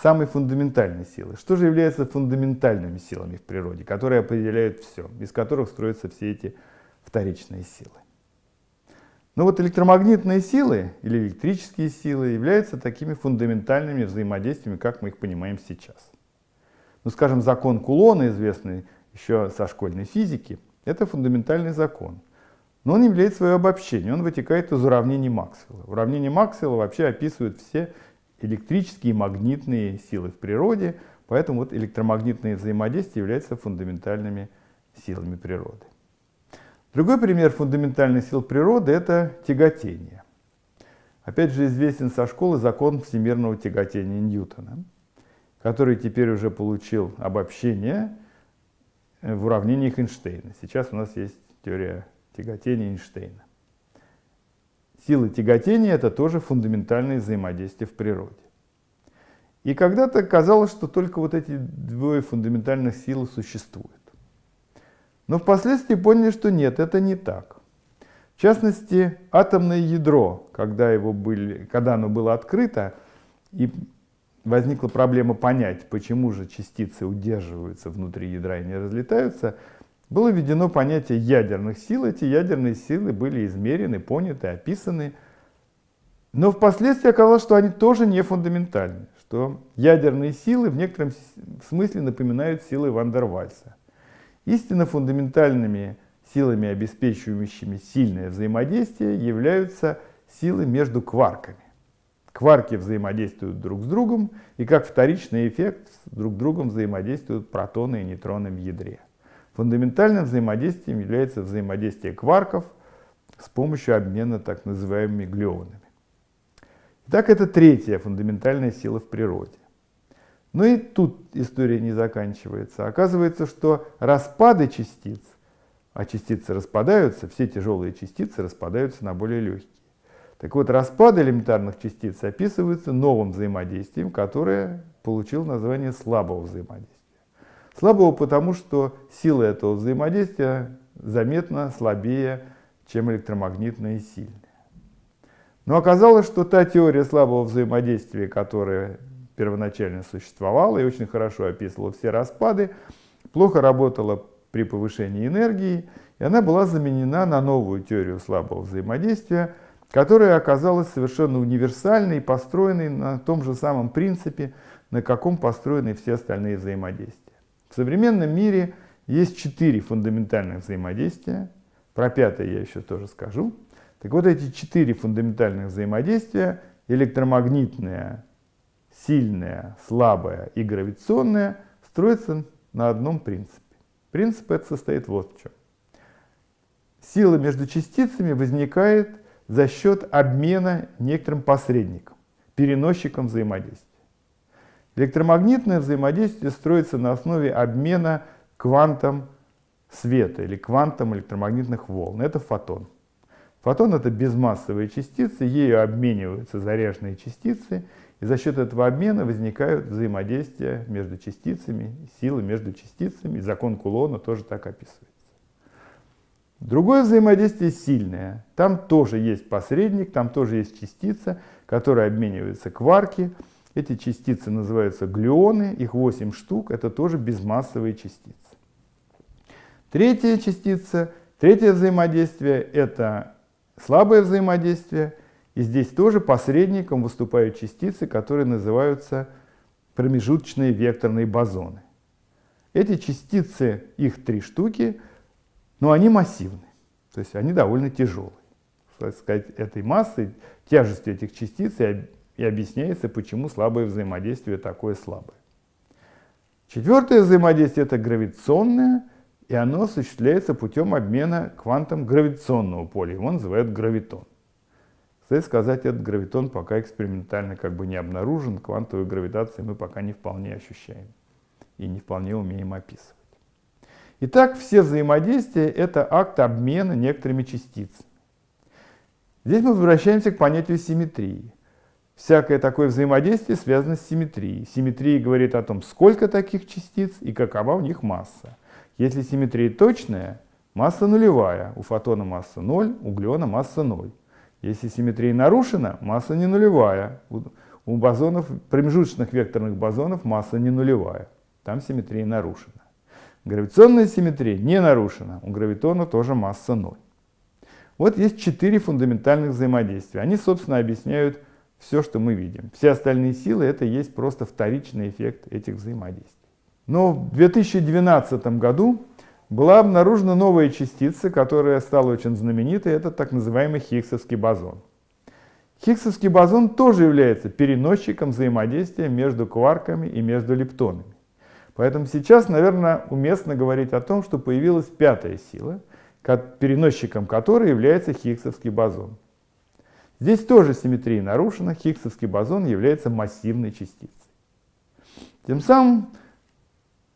самой фундаментальной силы. Что же является фундаментальными силами в природе, которые определяют все, из которых строятся все эти вторичные силы? Ну вот электромагнитные силы или электрические силы являются такими фундаментальными взаимодействиями, как мы их понимаем сейчас. Ну, скажем, закон Кулона, известный еще со школьной физики, это фундаментальный закон. Но он имеет свое обобщение, он вытекает из уравнений Максвелла. Уравнения Максвелла вообще описывают все электрические и магнитные силы в природе, поэтому вот электромагнитные взаимодействия являются фундаментальными силами природы. Другой пример фундаментальных сил природы – это тяготение. Опять же известен со школы закон всемирного тяготения Ньютона – который теперь уже получил обобщение э, в уравнениях Эйнштейна. Сейчас у нас есть теория тяготения Эйнштейна. Силы тяготения — это тоже фундаментальные взаимодействия в природе. И когда-то казалось, что только вот эти двое фундаментальных сил существуют. Но впоследствии поняли, что нет, это не так. В частности, атомное ядро, когда, его были, когда оно было открыто, и возникла проблема понять, почему же частицы удерживаются внутри ядра и не разлетаются, было введено понятие ядерных сил. Эти ядерные силы были измерены, поняты, описаны. Но впоследствии оказалось, что они тоже не фундаментальны, что ядерные силы в некотором смысле напоминают силы Вандервальса. Истинно фундаментальными силами, обеспечивающими сильное взаимодействие, являются силы между кварками. Кварки взаимодействуют друг с другом, и как вторичный эффект друг с другом взаимодействуют протоны и нейтроны в ядре. Фундаментальным взаимодействием является взаимодействие кварков с помощью обмена так называемыми глионами. Итак, это третья фундаментальная сила в природе. Но и тут история не заканчивается. Оказывается, что распады частиц, а частицы распадаются, все тяжелые частицы распадаются на более легкие. Так вот, распады элементарных частиц описываются новым взаимодействием, которое получило название слабого взаимодействия. Слабого потому, что сила этого взаимодействия заметно слабее, чем электромагнитная и сильная. Но оказалось, что та теория слабого взаимодействия, которая первоначально существовала и очень хорошо описывала все распады, плохо работала при повышении энергии, и она была заменена на новую теорию слабого взаимодействия – которая оказалась совершенно универсальной и построенной на том же самом принципе, на каком построены все остальные взаимодействия. В современном мире есть четыре фундаментальных взаимодействия. Про пятое я еще тоже скажу. Так вот, эти четыре фундаментальных взаимодействия – электромагнитное, сильное, слабое и гравитационное – строятся на одном принципе. Принцип этот состоит вот в чем. Сила между частицами возникает за счет обмена некоторым посредником, переносчиком взаимодействия. Электромагнитное взаимодействие строится на основе обмена квантом света или квантом электромагнитных волн. Это фотон. Фотон — это безмассовые частицы, ею обмениваются заряженные частицы, и за счет этого обмена возникают взаимодействия между частицами, силы между частицами, закон Кулона тоже так описывает. Другое взаимодействие сильное. Там тоже есть посредник, там тоже есть частица, которая обменивается кварки. Эти частицы называются глюоны, их 8 штук, это тоже безмассовые частицы. Третья частица, третье взаимодействие – это слабое взаимодействие. И здесь тоже посредником выступают частицы, которые называются промежуточные векторные бозоны. Эти частицы, их три штуки – но они массивны, то есть они довольно тяжелые. Так сказать, этой массой, тяжестью этих частиц и, и объясняется, почему слабое взаимодействие такое слабое. Четвертое взаимодействие – это гравитационное, и оно осуществляется путем обмена квантом гравитационного поля, его называют гравитон. Кстати сказать, этот гравитон пока экспериментально как бы не обнаружен, квантовую гравитацию мы пока не вполне ощущаем и не вполне умеем описывать. Итак, все взаимодействия — это акт обмена некоторыми частицами. Здесь мы возвращаемся к понятию симметрии. Всякое такое взаимодействие связано с симметрией. Симметрия говорит о том, сколько таких частиц и какова у них масса. Если симметрия точная, масса нулевая, у фотона масса 0, у глиона масса 0. Если симметрия нарушена, масса не нулевая, у бозонов, промежуточных векторных бозонов масса не нулевая, там симметрия нарушена. Гравитационная симметрия не нарушена, у гравитона тоже масса 0. Вот есть четыре фундаментальных взаимодействия. Они, собственно, объясняют все, что мы видим. Все остальные силы — это есть просто вторичный эффект этих взаимодействий. Но в 2012 году была обнаружена новая частица, которая стала очень знаменитой, это так называемый Хиггсовский бозон. Хиггсовский бозон тоже является переносчиком взаимодействия между кварками и между лептонами. Поэтому сейчас, наверное, уместно говорить о том, что появилась пятая сила, переносчиком которой является Хиггсовский бозон. Здесь тоже симметрия нарушена, Хиггсовский бозон является массивной частицей. Тем самым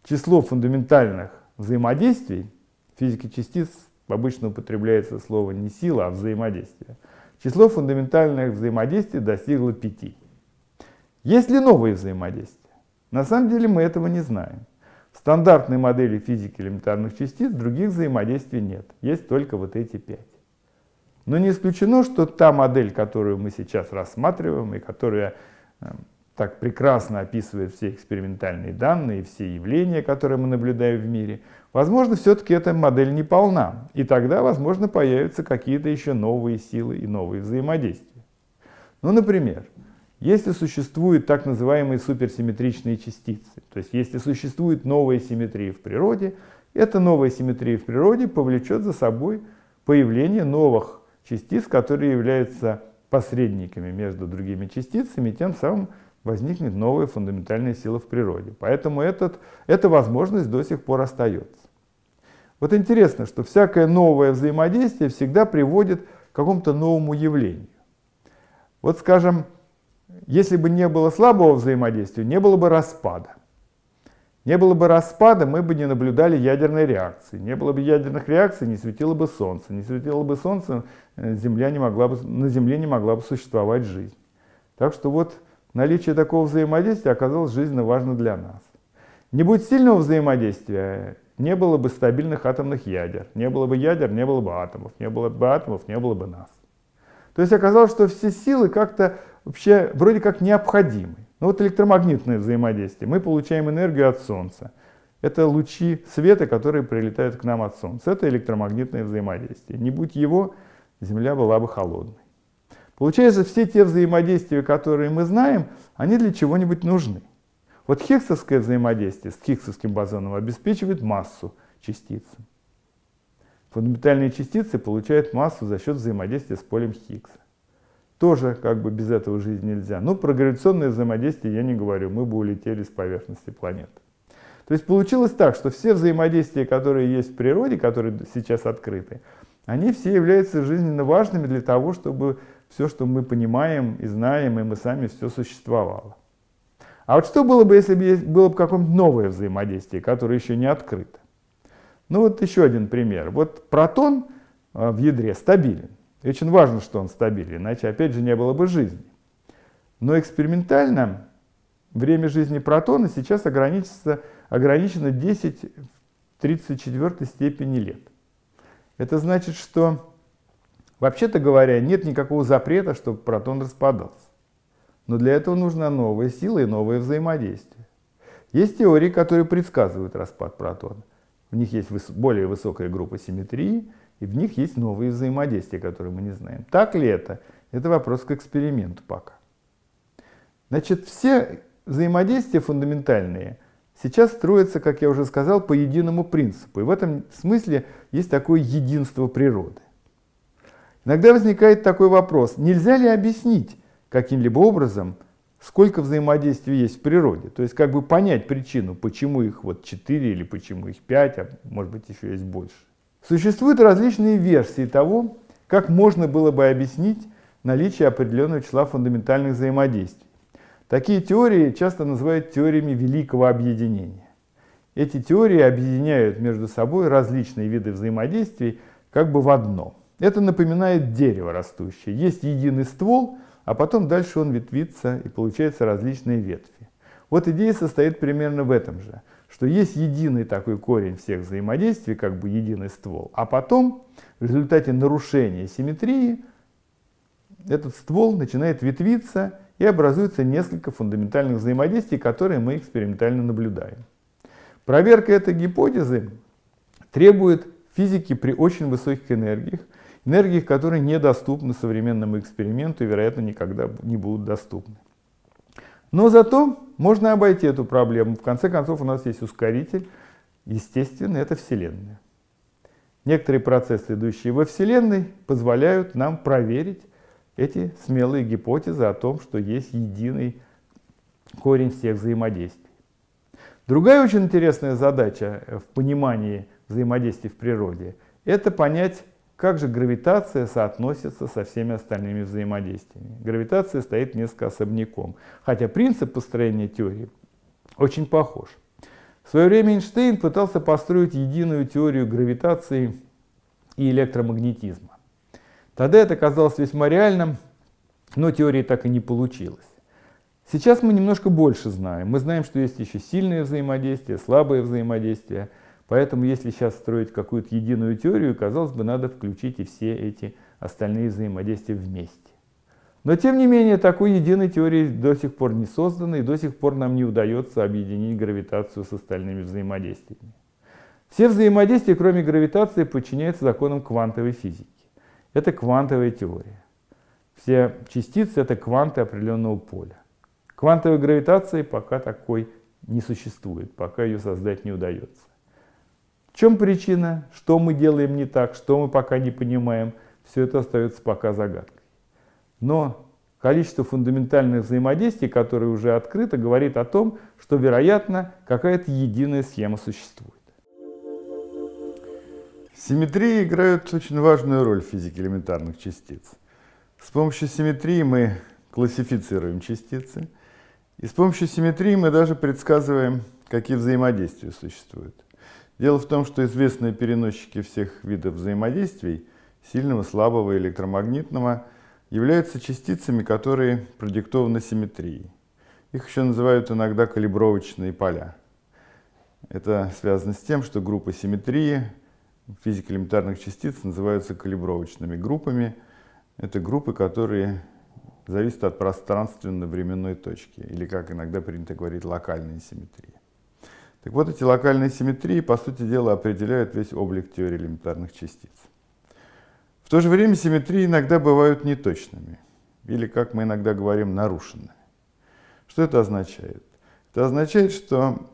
число фундаментальных взаимодействий, физики частиц обычно употребляется слово не сила, а взаимодействие, число фундаментальных взаимодействий достигло пяти. Есть ли новые взаимодействия? На самом деле мы этого не знаем. В стандартной модели физики элементарных частиц других взаимодействий нет. Есть только вот эти пять. Но не исключено, что та модель, которую мы сейчас рассматриваем и которая эм, так прекрасно описывает все экспериментальные данные, все явления, которые мы наблюдаем в мире, возможно, все-таки эта модель не полна. И тогда, возможно, появятся какие-то еще новые силы и новые взаимодействия. Ну, например, если существуют так называемые суперсимметричные частицы, то есть если существует новая симметрия в природе, эта новая симметрия в природе повлечет за собой появление новых частиц, которые являются посредниками между другими частицами, тем самым возникнет новая фундаментальная сила в природе. Поэтому этот, эта возможность до сих пор остается. Вот интересно, что всякое новое взаимодействие всегда приводит к какому-то новому явлению. Вот, скажем, если бы не было слабого взаимодействия, не было бы распада. Не было бы распада, мы бы не наблюдали ядерной реакции. Не было бы ядерных реакций, не светило бы солнце. Не светило бы солнце, э, земля не могла бы, на Земле не могла бы существовать жизнь. Так что вот наличие такого взаимодействия оказалось жизненно важно для нас. Не будет сильного взаимодействия, не было бы стабильных атомных ядер. Не было бы ядер, не было бы атомов. Не было бы атомов, не было бы нас. То есть оказалось, что все силы как-то вообще вроде как необходимый. Но ну, вот электромагнитное взаимодействие. Мы получаем энергию от Солнца. Это лучи света, которые прилетают к нам от Солнца. Это электромагнитное взаимодействие. Не будь его, Земля была бы холодной. Получается, все те взаимодействия, которые мы знаем, они для чего-нибудь нужны. Вот хиггсовское взаимодействие с хиггсовским бозоном обеспечивает массу частиц. Фундаментальные частицы получают массу за счет взаимодействия с полем Хиггса тоже как бы без этого жить нельзя. Но ну, про гравитационное взаимодействие я не говорю, мы бы улетели с поверхности планеты. То есть получилось так, что все взаимодействия, которые есть в природе, которые сейчас открыты, они все являются жизненно важными для того, чтобы все, что мы понимаем и знаем, и мы сами, все существовало. А вот что было бы, если бы было бы какое-нибудь новое взаимодействие, которое еще не открыто? Ну вот еще один пример. Вот протон э, в ядре стабилен. И очень важно, что он стабилен, иначе опять же не было бы жизни. Но экспериментально время жизни протона сейчас ограничится, ограничено 10 в 34 степени лет. Это значит, что вообще-то говоря, нет никакого запрета, чтобы протон распадался. Но для этого нужна новая сила и новое взаимодействие. Есть теории, которые предсказывают распад протона. В них есть выс более высокая группа симметрии – и в них есть новые взаимодействия, которые мы не знаем. Так ли это? Это вопрос к эксперименту пока. Значит, все взаимодействия фундаментальные сейчас строятся, как я уже сказал, по единому принципу. И в этом смысле есть такое единство природы. Иногда возникает такой вопрос, нельзя ли объяснить каким-либо образом, сколько взаимодействий есть в природе? То есть как бы понять причину, почему их вот 4 или почему их 5, а может быть еще есть больше. Существуют различные версии того, как можно было бы объяснить наличие определенного числа фундаментальных взаимодействий. Такие теории часто называют теориями великого объединения. Эти теории объединяют между собой различные виды взаимодействий как бы в одно. Это напоминает дерево растущее. Есть единый ствол, а потом дальше он ветвится и получаются различные ветви. Вот идея состоит примерно в этом же – что есть единый такой корень всех взаимодействий, как бы единый ствол, а потом в результате нарушения симметрии этот ствол начинает ветвиться и образуется несколько фундаментальных взаимодействий, которые мы экспериментально наблюдаем. Проверка этой гипотезы требует физики при очень высоких энергиях, энергиях, которые недоступны современному эксперименту и, вероятно, никогда не будут доступны. Но зато можно обойти эту проблему. В конце концов, у нас есть ускоритель. Естественно, это Вселенная. Некоторые процессы, идущие во Вселенной, позволяют нам проверить эти смелые гипотезы о том, что есть единый корень всех взаимодействий. Другая очень интересная задача в понимании взаимодействий в природе – это понять как же гравитация соотносится со всеми остальными взаимодействиями? Гравитация стоит несколько особняком, хотя принцип построения теории очень похож. В свое время Эйнштейн пытался построить единую теорию гравитации и электромагнетизма. Тогда это казалось весьма реальным, но теории так и не получилось. Сейчас мы немножко больше знаем. Мы знаем, что есть еще сильные взаимодействия, слабые взаимодействия. Поэтому, если сейчас строить какую-то единую теорию, казалось бы, надо включить и все эти остальные взаимодействия вместе. Но, тем не менее, такой единой теории до сих пор не созданы, и до сих пор нам не удается объединить гравитацию с остальными взаимодействиями. Все взаимодействия, кроме гравитации, подчиняются законам квантовой физики. Это квантовая теория. Все частицы — это кванты определенного поля. Квантовой гравитации пока такой не существует, пока ее создать не удается. В чем причина? Что мы делаем не так? Что мы пока не понимаем? Все это остается пока загадкой. Но количество фундаментальных взаимодействий, которое уже открыто, говорит о том, что, вероятно, какая-то единая схема существует. Симметрии играют очень важную роль в физике элементарных частиц. С помощью симметрии мы классифицируем частицы, и с помощью симметрии мы даже предсказываем, какие взаимодействия существуют. Дело в том, что известные переносчики всех видов взаимодействий сильного, слабого, и электромагнитного являются частицами, которые продиктованы симметрией. Их еще называют иногда калибровочные поля. Это связано с тем, что группы симметрии физико элементарных частиц называются калибровочными группами. Это группы, которые зависят от пространственно-временной точки, или, как иногда принято говорить, локальной симметрии. Так вот, эти локальные симметрии, по сути дела, определяют весь облик теории элементарных частиц. В то же время симметрии иногда бывают неточными, или, как мы иногда говорим, нарушенными. Что это означает? Это означает, что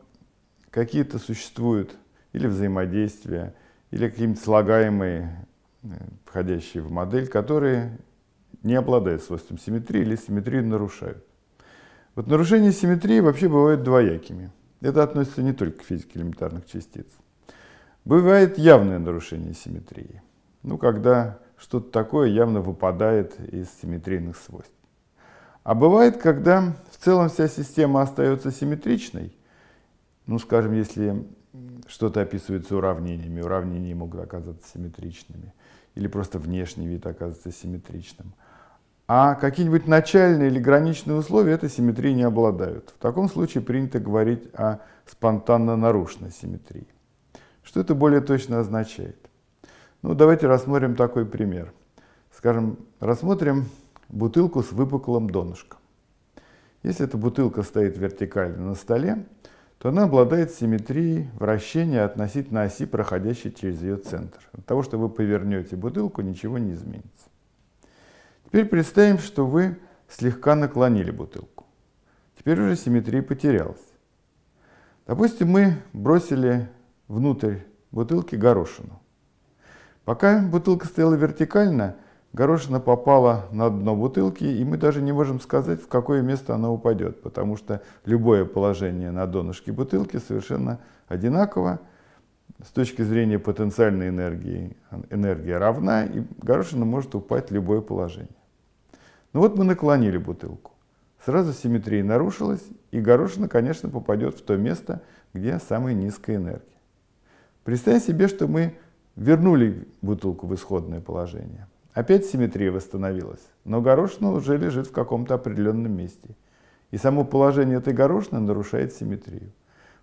какие-то существуют или взаимодействия, или какие-нибудь слагаемые, э, входящие в модель, которые не обладают свойством симметрии или симметрию нарушают. Вот нарушения симметрии вообще бывают двоякими – это относится не только к физике элементарных частиц. Бывает явное нарушение симметрии. Ну, когда что-то такое явно выпадает из симметрийных свойств. А бывает, когда в целом вся система остается симметричной. Ну, скажем, если что-то описывается уравнениями, уравнения могут оказаться симметричными. Или просто внешний вид оказывается симметричным а какие-нибудь начальные или граничные условия этой симметрии не обладают. В таком случае принято говорить о спонтанно-нарушенной симметрии. Что это более точно означает? Ну, давайте рассмотрим такой пример. Скажем, рассмотрим бутылку с выпуклым донышком. Если эта бутылка стоит вертикально на столе, то она обладает симметрией вращения относительно оси, проходящей через ее центр. От того, что вы повернете бутылку, ничего не изменится. Теперь представим, что вы слегка наклонили бутылку. Теперь уже симметрия потерялась. Допустим, мы бросили внутрь бутылки горошину. Пока бутылка стояла вертикально, горошина попала на дно бутылки, и мы даже не можем сказать, в какое место она упадет, потому что любое положение на донышке бутылки совершенно одинаково. С точки зрения потенциальной энергии, энергия равна, и горошина может упасть в любое положение. Ну вот мы наклонили бутылку. Сразу симметрия нарушилась, и горошина, конечно, попадет в то место, где самая низкая энергия. Представь себе, что мы вернули бутылку в исходное положение. Опять симметрия восстановилась, но горошина уже лежит в каком-то определенном месте. И само положение этой горошины нарушает симметрию.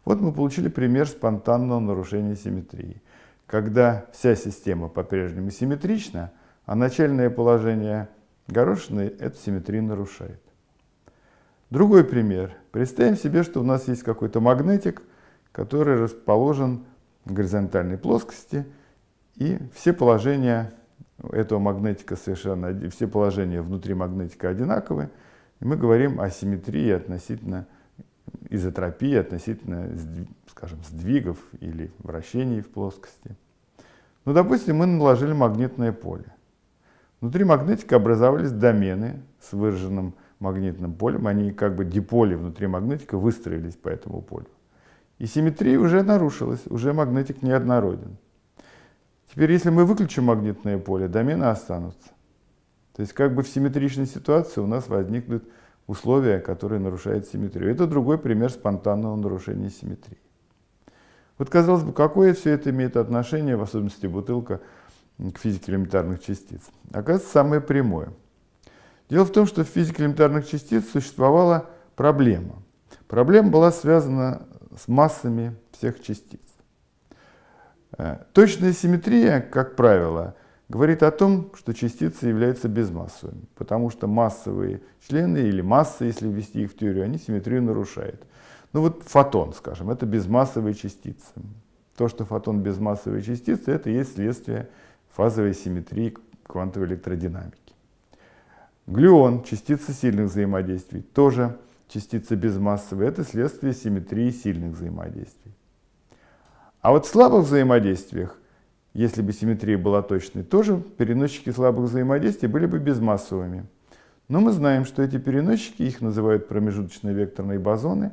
Вот мы получили пример спонтанного нарушения симметрии. Когда вся система по-прежнему симметрична, а начальное положение Горошина эту симметрию нарушает. Другой пример. Представим себе, что у нас есть какой-то магнитик, который расположен в горизонтальной плоскости, и все положения этого магнитика совершенно, все положения внутри магнитика одинаковы. И мы говорим о симметрии относительно изотропии, относительно, скажем, сдвигов или вращений в плоскости. Ну, допустим, мы наложили магнитное поле. Внутри магнитика образовались домены с выраженным магнитным полем. Они как бы диполи внутри магнитика выстроились по этому полю. И симметрия уже нарушилась, уже магнитик неоднороден. Теперь, если мы выключим магнитное поле, домены останутся. То есть как бы в симметричной ситуации у нас возникнут условия, которые нарушают симметрию. Это другой пример спонтанного нарушения симметрии. Вот казалось бы, какое все это имеет отношение, в особенности бутылка, к физике элементарных частиц, оказывается самое прямое. Дело в том, что в физике элементарных частиц существовала проблема. Проблема была связана с массами всех частиц. Э, точная симметрия, как правило, говорит о том, что частицы являются безмассовыми, потому что массовые члены или массы, если ввести их в теорию, они симметрию нарушают. Ну вот фотон, скажем, это безмассовые частицы. То, что фотон безмассовые частицы, это есть следствие фазовой симметрии квантовой электродинамики. Глюон, частица сильных взаимодействий, тоже частица безмассовая, это следствие симметрии сильных взаимодействий. А вот в слабых взаимодействиях, если бы симметрия была точной, тоже переносчики слабых взаимодействий были бы безмассовыми. Но мы знаем, что эти переносчики, их называют промежуточные векторные бозоны,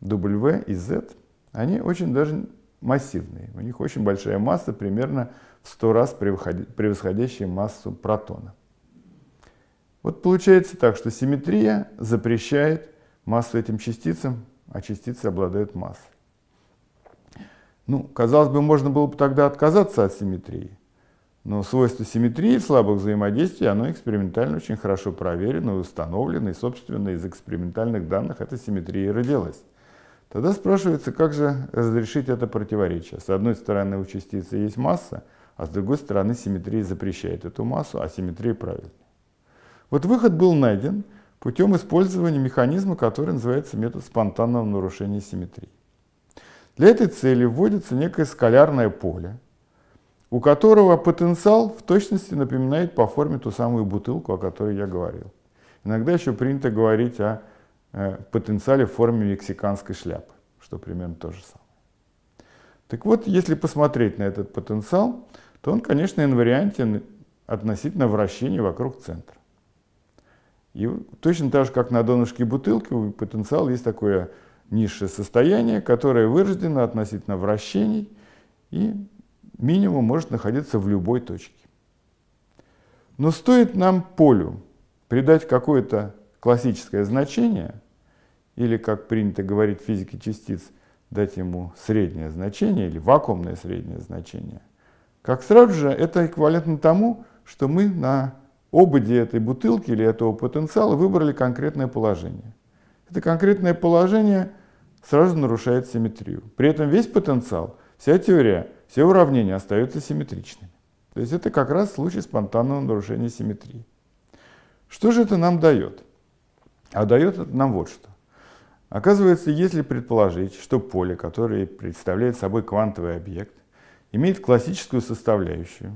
W и Z, они очень даже массивные. У них очень большая масса, примерно в 100 раз превосходящие массу протона. Вот получается так, что симметрия запрещает массу этим частицам, а частицы обладают массой. Ну, казалось бы, можно было бы тогда отказаться от симметрии. Но свойство симметрии в слабых взаимодействиях, оно экспериментально очень хорошо проверено и установлено, и, собственно, из экспериментальных данных эта симметрия и родилась. Тогда спрашивается, как же разрешить это противоречие. С одной стороны, у частицы есть масса, а с другой стороны, симметрия запрещает эту массу, а симметрия правильная. Вот выход был найден путем использования механизма, который называется метод спонтанного нарушения симметрии. Для этой цели вводится некое скалярное поле, у которого потенциал в точности напоминает по форме ту самую бутылку, о которой я говорил. Иногда еще принято говорить о э, потенциале в форме мексиканской шляпы, что примерно то же самое. Так вот, если посмотреть на этот потенциал, то он, конечно, инвариантен относительно вращения вокруг центра. И точно так же, как на донышке бутылки, у потенциала есть такое низшее состояние, которое вырождено относительно вращений и минимум может находиться в любой точке. Но стоит нам полю придать какое-то классическое значение, или, как принято говорить в физике частиц, дать ему среднее значение или вакуумное среднее значение, как сразу же это эквивалентно тому, что мы на ободе этой бутылки или этого потенциала выбрали конкретное положение. Это конкретное положение сразу нарушает симметрию. При этом весь потенциал, вся теория, все уравнения остаются симметричными. То есть это как раз случай спонтанного нарушения симметрии. Что же это нам дает? А дает это нам вот что. Оказывается, если предположить, что поле, которое представляет собой квантовый объект, имеет классическую составляющую,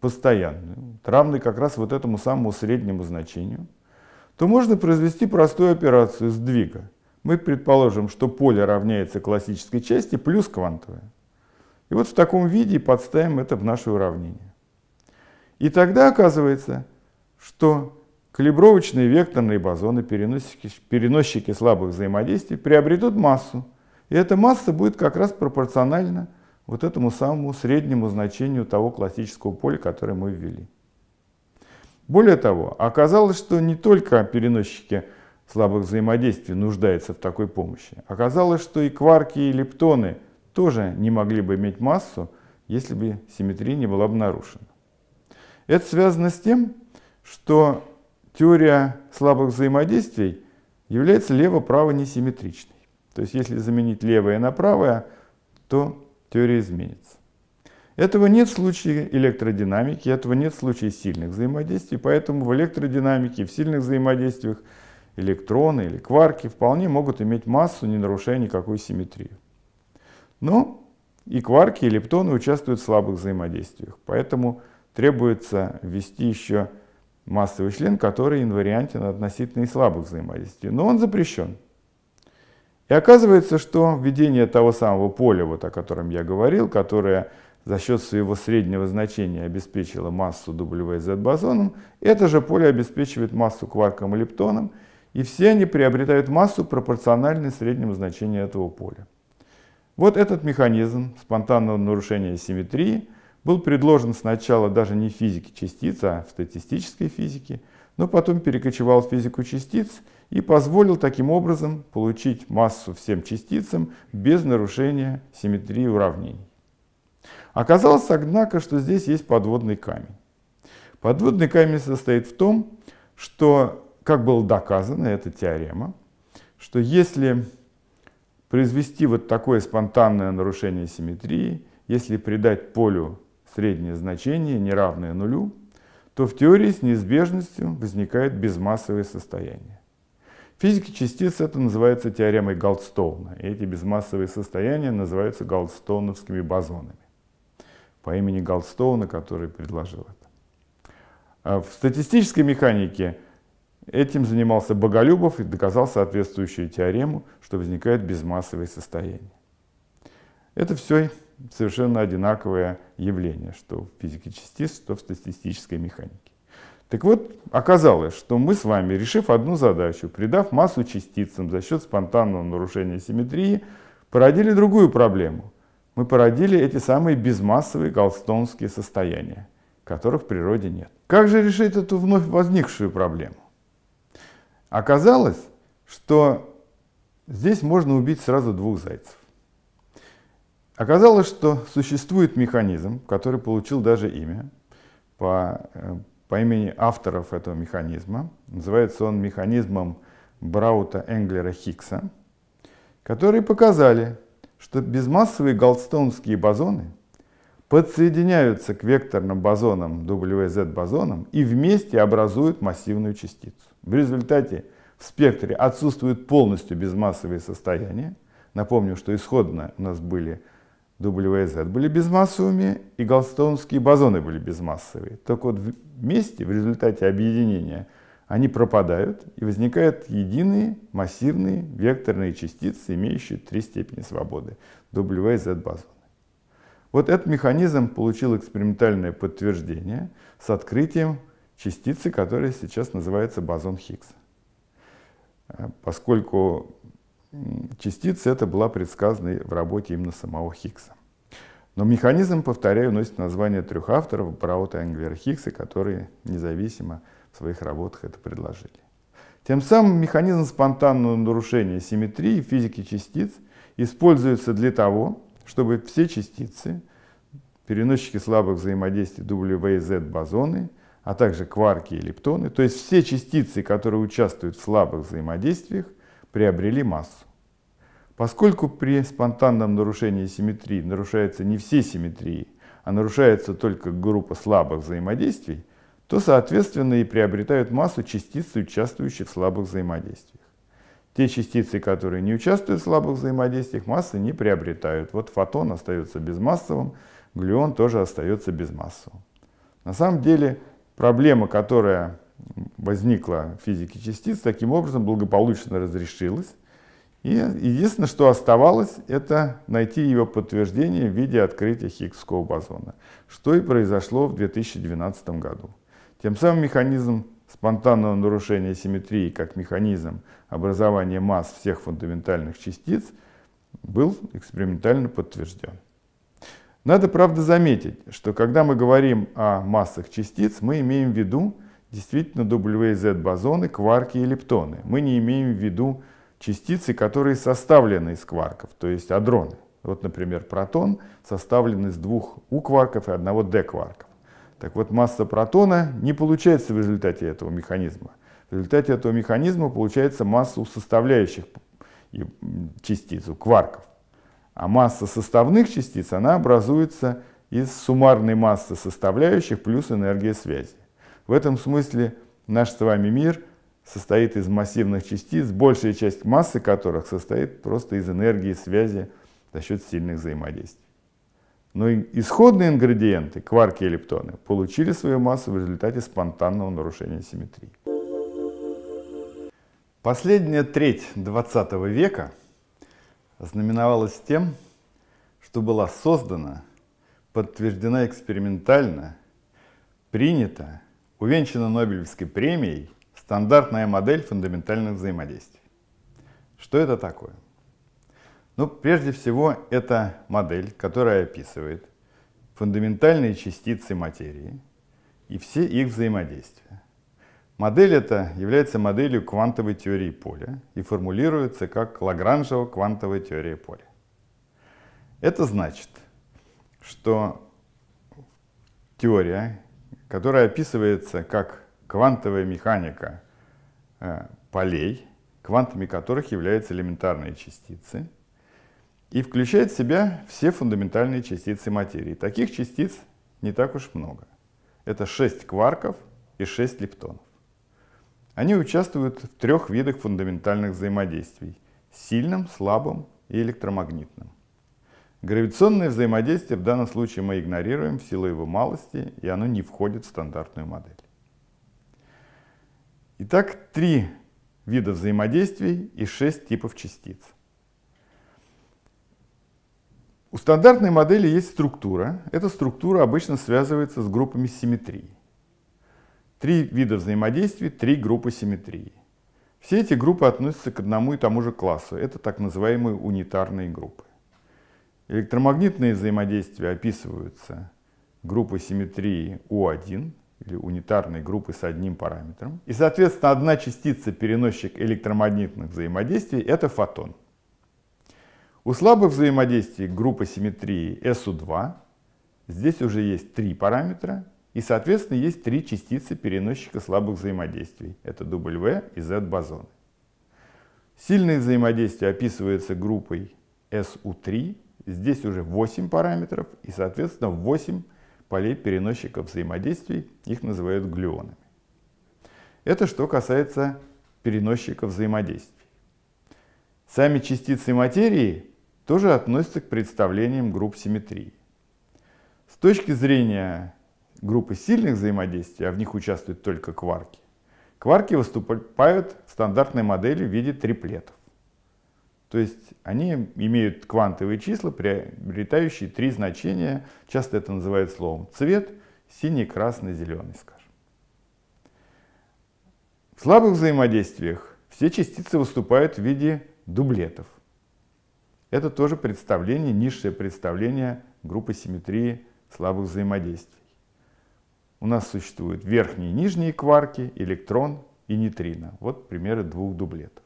постоянную, равной как раз вот этому самому среднему значению, то можно произвести простую операцию сдвига. Мы предположим, что поле равняется классической части плюс квантовое. И вот в таком виде подставим это в наше уравнение. И тогда оказывается, что калибровочные векторные бозоны, переносчики, переносчики слабых взаимодействий, приобретут массу. И эта масса будет как раз пропорциональна вот этому самому среднему значению того классического поля, которое мы ввели. Более того, оказалось, что не только переносчики слабых взаимодействий нуждаются в такой помощи. Оказалось, что и кварки, и лептоны тоже не могли бы иметь массу, если бы симметрия не была бы Это связано с тем, что теория слабых взаимодействий является лево-право несимметричной. То есть если заменить левое на правое, то теория изменится. Этого нет в случае электродинамики, этого нет в случае сильных взаимодействий, поэтому в электродинамике, в сильных взаимодействиях электроны или кварки вполне могут иметь массу, не нарушая никакой симметрию. Но и кварки, и лептоны участвуют в слабых взаимодействиях, поэтому требуется ввести еще массовый член, который инвариантен относительно и слабых взаимодействий, но он запрещен. И оказывается, что введение того самого поля, вот о котором я говорил, которое за счет своего среднего значения обеспечило массу WZ бозоном, это же поле обеспечивает массу кварком и лептоном, и все они приобретают массу пропорциональной среднему значению этого поля. Вот этот механизм спонтанного нарушения симметрии был предложен сначала даже не в физике частиц, а в статистической физике, но потом перекочевал в физику частиц – и позволил таким образом получить массу всем частицам без нарушения симметрии уравнений. Оказалось, однако, что здесь есть подводный камень. Подводный камень состоит в том, что, как было доказано, это теорема, что если произвести вот такое спонтанное нарушение симметрии, если придать полю среднее значение, неравное нулю, то в теории с неизбежностью возникает безмассовое состояние физике частиц это называется теоремой Голдстоуна. И эти безмассовые состояния называются голдстоуновскими бозонами. По имени Голдстоуна, который предложил это. А в статистической механике Этим занимался Боголюбов и доказал соответствующую теорему, что возникают безмассовые состояния. Это все совершенно одинаковое явление, что в физике частиц, что в статистической механике. Так вот, оказалось, что мы с вами, решив одну задачу, придав массу частицам за счет спонтанного нарушения симметрии, породили другую проблему. Мы породили эти самые безмассовые голстонские состояния, которых в природе нет. Как же решить эту вновь возникшую проблему? Оказалось, что здесь можно убить сразу двух зайцев. Оказалось, что существует механизм, который получил даже имя по э, по имени авторов этого механизма. Называется он механизмом Браута Энглера Хиггса, которые показали, что безмассовые голдстоунские бозоны подсоединяются к векторным бозонам WZ-бозонам и вместе образуют массивную частицу. В результате в спектре отсутствуют полностью безмассовые состояния. Напомню, что исходно у нас были WZ были безмассовыми, и галстонские бозоны были безмассовые. Только вот вместе, в результате объединения, они пропадают, и возникают единые массивные векторные частицы, имеющие три степени свободы — W и Z бозоны. Вот этот механизм получил экспериментальное подтверждение с открытием частицы, которая сейчас называется бозон Хиггса. Э, поскольку частицы это была предсказана в работе именно самого Хиггса. Но механизм, повторяю, носит название трех авторов Браута, Англера Хиггса, которые независимо в своих работах это предложили. Тем самым механизм спонтанного нарушения симметрии физики частиц используется для того, чтобы все частицы, переносчики слабых взаимодействий W и Z бозоны, а также кварки и лептоны, то есть все частицы, которые участвуют в слабых взаимодействиях, приобрели массу. Поскольку при спонтанном нарушении симметрии нарушаются не все симметрии, а нарушается только группа слабых взаимодействий, то, соответственно, и приобретают массу частицы, участвующих в слабых взаимодействиях. Те частицы, которые не участвуют в слабых взаимодействиях, массы не приобретают. Вот фотон остается безмассовым, глюон тоже остается безмассовым. На самом деле, проблема, которая возникла физики частиц, таким образом благополучно разрешилась. И единственное, что оставалось, это найти его подтверждение в виде открытия Хиггского бозона, что и произошло в 2012 году. Тем самым механизм спонтанного нарушения симметрии как механизм образования масс всех фундаментальных частиц был экспериментально подтвержден. Надо, правда, заметить, что когда мы говорим о массах частиц, мы имеем в виду действительно WZ-бозоны, кварки и лептоны. Мы не имеем в виду частицы, которые составлены из кварков, то есть адроны. Вот, например, протон составлен из двух У-кварков и одного Д-кварков. Так вот, масса протона не получается в результате этого механизма. В результате этого механизма получается масса у составляющих частиц, у кварков. А масса составных частиц, она образуется из суммарной массы составляющих плюс энергия связи. В этом смысле наш с вами мир состоит из массивных частиц, большая часть массы которых состоит просто из энергии связи за счет сильных взаимодействий. Но исходные ингредиенты, кварки и лептоны, получили свою массу в результате спонтанного нарушения симметрии. Последняя треть 20 века знаменовалась тем, что была создана, подтверждена экспериментально, принята увенчана Нобелевской премией стандартная модель фундаментальных взаимодействий. Что это такое? Ну, прежде всего, это модель, которая описывает фундаментальные частицы материи и все их взаимодействия. Модель эта является моделью квантовой теории поля и формулируется как Лагранжева квантовая теория поля. Это значит, что теория которая описывается как квантовая механика э, полей, квантами которых являются элементарные частицы, и включает в себя все фундаментальные частицы материи. Таких частиц не так уж много. Это 6 кварков и 6 лептонов. Они участвуют в трех видах фундаментальных взаимодействий – сильном, слабом и электромагнитном. Гравитационное взаимодействие в данном случае мы игнорируем в силу его малости, и оно не входит в стандартную модель. Итак, три вида взаимодействий и шесть типов частиц. У стандартной модели есть структура. Эта структура обычно связывается с группами симметрии. Три вида взаимодействий, три группы симметрии. Все эти группы относятся к одному и тому же классу. Это так называемые унитарные группы. Электромагнитные взаимодействия описываются группой симметрии У1 или унитарной группы с одним параметром. И, соответственно, одна частица переносчик электромагнитных взаимодействий — это фотон. У слабых взаимодействий группа симметрии SU2 здесь уже есть три параметра, и, соответственно, есть три частицы переносчика слабых взаимодействий. Это W и Z бозоны. Сильные взаимодействия описываются группой SU3 Здесь уже 8 параметров и, соответственно, 8 полей переносчиков взаимодействий. Их называют глюонами. Это что касается переносчиков взаимодействий. Сами частицы материи тоже относятся к представлениям групп симметрии. С точки зрения группы сильных взаимодействий, а в них участвуют только кварки, кварки выступают в стандартной модели в виде триплетов. То есть они имеют квантовые числа, приобретающие три значения. Часто это называют словом цвет, синий, красный, зеленый, скажем. В слабых взаимодействиях все частицы выступают в виде дублетов. Это тоже представление, низшее представление группы симметрии слабых взаимодействий. У нас существуют верхние и нижние кварки, электрон и нейтрино. Вот примеры двух дублетов.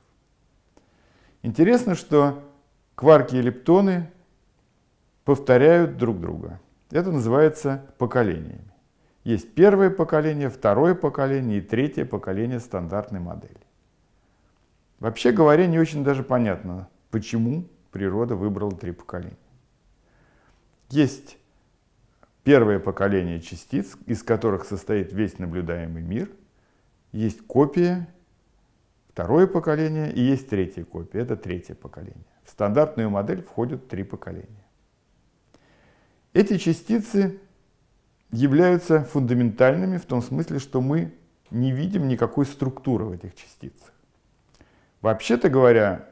Интересно, что кварки и лептоны повторяют друг друга. Это называется поколениями. Есть первое поколение, второе поколение и третье поколение стандартной модели. Вообще говоря, не очень даже понятно, почему природа выбрала три поколения. Есть первое поколение частиц, из которых состоит весь наблюдаемый мир, есть копия второе поколение и есть третья копия, это третье поколение. В стандартную модель входят три поколения. Эти частицы являются фундаментальными в том смысле, что мы не видим никакой структуры в этих частицах. Вообще-то говоря,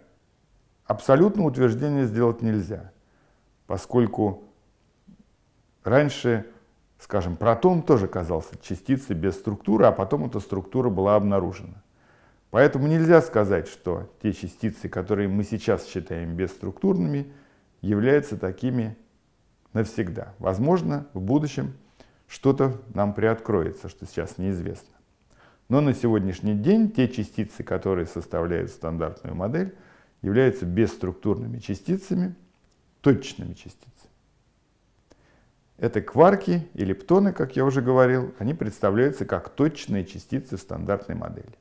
абсолютно утверждение сделать нельзя, поскольку раньше, скажем, протон тоже казался частицей без структуры, а потом эта структура была обнаружена. Поэтому нельзя сказать, что те частицы, которые мы сейчас считаем бесструктурными, являются такими навсегда. Возможно, в будущем что-то нам приоткроется, что сейчас неизвестно. Но на сегодняшний день те частицы, которые составляют стандартную модель, являются бесструктурными частицами, точечными частицами. Это кварки и лептоны, как я уже говорил, они представляются как точные частицы в стандартной модели.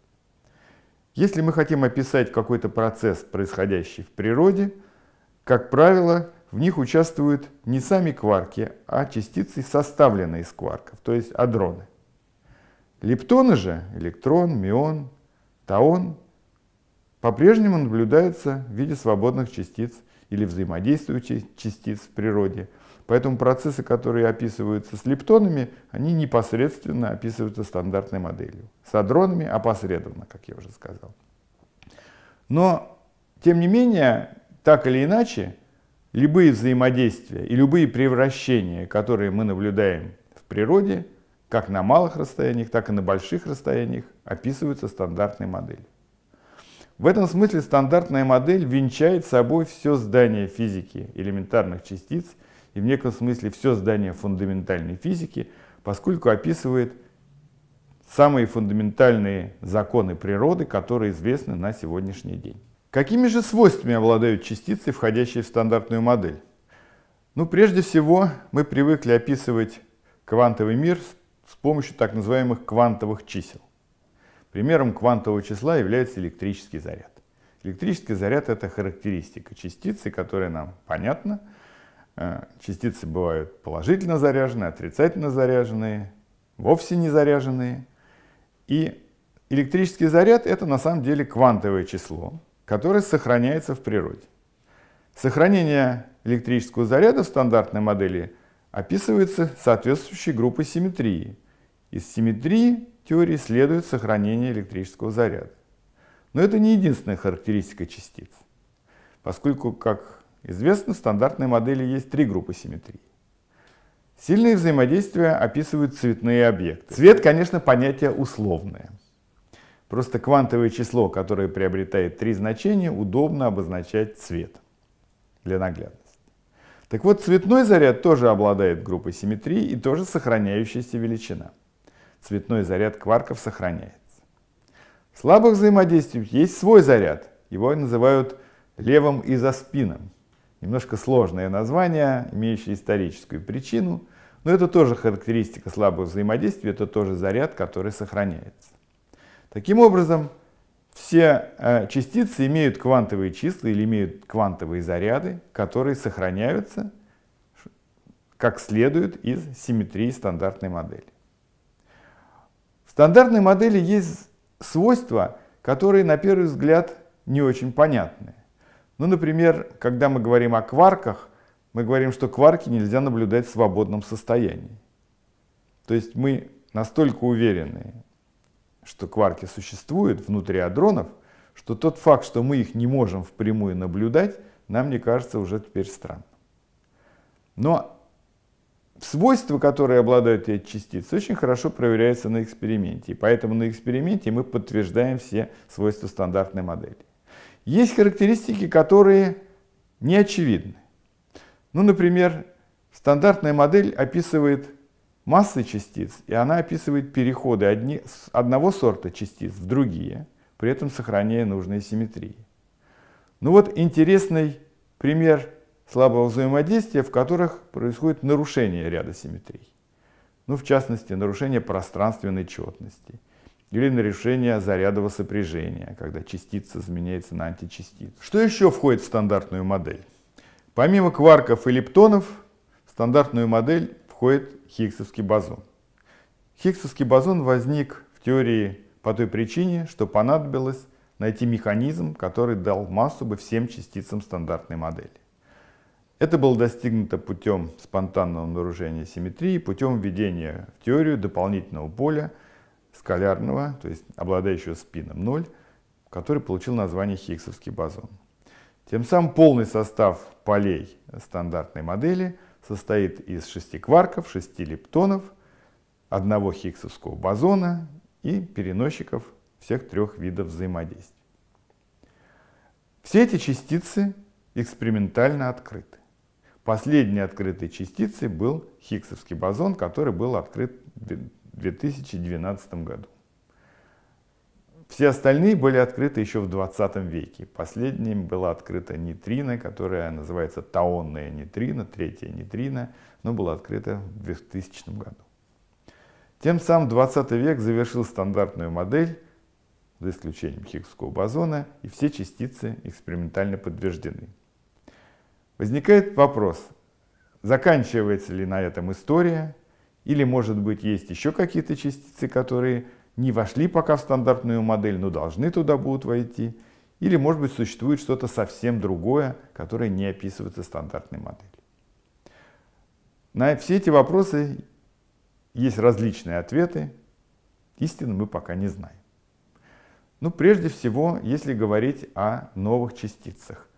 Если мы хотим описать какой-то процесс, происходящий в природе, как правило, в них участвуют не сами кварки, а частицы, составленные из кварков, то есть адроны. Лептоны же, электрон, мион, таон, по-прежнему наблюдаются в виде свободных частиц или взаимодействующих частиц в природе – Поэтому процессы, которые описываются с лептонами, они непосредственно описываются стандартной моделью. С адронами опосредованно, как я уже сказал. Но, тем не менее, так или иначе, любые взаимодействия и любые превращения, которые мы наблюдаем в природе, как на малых расстояниях, так и на больших расстояниях, описываются стандартной моделью. В этом смысле стандартная модель венчает собой все здание физики элементарных частиц – и в неком смысле все здание фундаментальной физики, поскольку описывает самые фундаментальные законы природы, которые известны на сегодняшний день. Какими же свойствами обладают частицы, входящие в стандартную модель? Ну, прежде всего, мы привыкли описывать квантовый мир с помощью так называемых квантовых чисел. Примером квантового числа является электрический заряд. Электрический заряд — это характеристика частицы, которая нам понятна, Э, частицы бывают положительно заряженные, отрицательно заряженные, вовсе не заряженные. И электрический заряд — это на самом деле квантовое число, которое сохраняется в природе. Сохранение электрического заряда в стандартной модели описывается соответствующей группой симметрии. Из симметрии теории следует сохранение электрического заряда. Но это не единственная характеристика частиц, поскольку, как Известно, в стандартной модели есть три группы симметрии. Сильные взаимодействия описывают цветные объекты. Цвет, конечно, понятие условное. Просто квантовое число, которое приобретает три значения, удобно обозначать цвет для наглядности. Так вот, цветной заряд тоже обладает группой симметрии и тоже сохраняющаяся величина. Цветной заряд кварков сохраняется. В слабых взаимодействиях есть свой заряд. Его называют левым изоспином. Немножко сложное название, имеющее историческую причину, но это тоже характеристика слабого взаимодействия, это тоже заряд, который сохраняется. Таким образом, все э, частицы имеют квантовые числа или имеют квантовые заряды, которые сохраняются как следует из симметрии стандартной модели. В стандартной модели есть свойства, которые на первый взгляд не очень понятны. Ну, например, когда мы говорим о кварках, мы говорим, что кварки нельзя наблюдать в свободном состоянии. То есть мы настолько уверены, что кварки существуют внутри адронов, что тот факт, что мы их не можем впрямую наблюдать, нам мне кажется уже теперь странно. Но свойства, которые обладают эти частицы, очень хорошо проверяются на эксперименте. И поэтому на эксперименте мы подтверждаем все свойства стандартной модели. Есть характеристики, которые не очевидны. Ну, например, стандартная модель описывает массы частиц, и она описывает переходы одни, с одного сорта частиц в другие, при этом сохраняя нужные симметрии. Ну вот интересный пример слабого взаимодействия, в которых происходит нарушение ряда симметрий. Ну, в частности, нарушение пространственной четности – или на решение зарядового сопряжения, когда частица заменяется на античастицу. Что еще входит в стандартную модель? Помимо кварков и лептонов, в стандартную модель входит Хиггсовский бозон. Хиггсовский бозон возник в теории по той причине, что понадобилось найти механизм, который дал массу бы всем частицам стандартной модели. Это было достигнуто путем спонтанного нарушения симметрии, путем введения в теорию дополнительного поля, скалярного, то есть обладающего спином 0, который получил название Хиггсовский бозон. Тем самым полный состав полей стандартной модели состоит из шести кварков, шести лептонов, одного Хиггсовского бозона и переносчиков всех трех видов взаимодействия. Все эти частицы экспериментально открыты. Последней открытой частицей был Хиггсовский бозон, который был открыт в 2012 году. Все остальные были открыты еще в 20 веке. Последним была открыта нейтрино, которая называется таонная нейтрино, третья нейтрино, но была открыта в 2000 году. Тем самым 20 век завершил стандартную модель, за исключением Хиггсского бозона, и все частицы экспериментально подтверждены. Возникает вопрос, заканчивается ли на этом история, или, может быть, есть еще какие-то частицы, которые не вошли пока в стандартную модель, но должны туда будут войти. Или, может быть, существует что-то совсем другое, которое не описывается стандартной моделью. На все эти вопросы есть различные ответы. Истину мы пока не знаем. Ну, прежде всего, если говорить о новых частицах,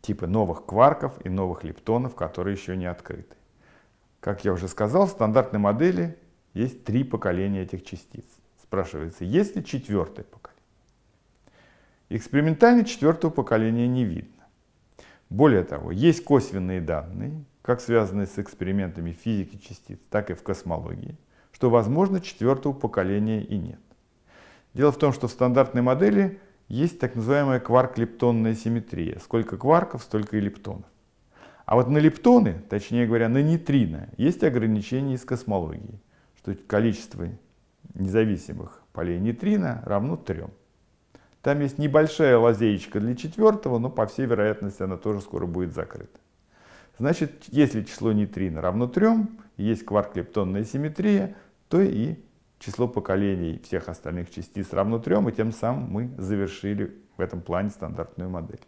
типа новых кварков и новых лептонов, которые еще не открыты. Как я уже сказал, в стандартной модели есть три поколения этих частиц. Спрашивается, есть ли четвертое поколение? Экспериментально четвертого поколения не видно. Более того, есть косвенные данные, как связанные с экспериментами физики частиц, так и в космологии, что, возможно, четвертого поколения и нет. Дело в том, что в стандартной модели есть так называемая кварк-лептонная симметрия. Сколько кварков, столько и лептонов. А вот на лептоны, точнее говоря, на нейтрино, есть ограничения из космологии, что количество независимых полей нейтрино равно трем. Там есть небольшая лазеечка для четвертого, но по всей вероятности она тоже скоро будет закрыта. Значит, если число нейтрино равно трем, есть кварк-лептонная симметрия, то и число поколений всех остальных частиц равно трем, и тем самым мы завершили в этом плане стандартную модель.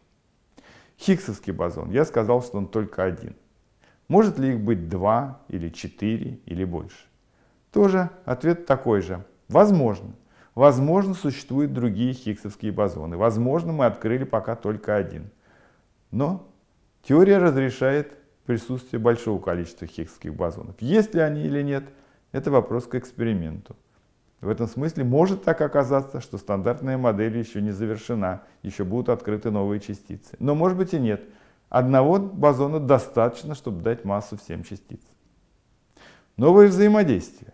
Хиггсовский бозон, я сказал, что он только один. Может ли их быть два или четыре или больше? Тоже ответ такой же. Возможно. Возможно, существуют другие хиггсовские бозоны. Возможно, мы открыли пока только один. Но теория разрешает присутствие большого количества хиггсовских бозонов. Есть ли они или нет, это вопрос к эксперименту. В этом смысле может так оказаться, что стандартная модель еще не завершена, еще будут открыты новые частицы. Но может быть и нет. Одного бозона достаточно, чтобы дать массу всем частицам. Новые взаимодействия.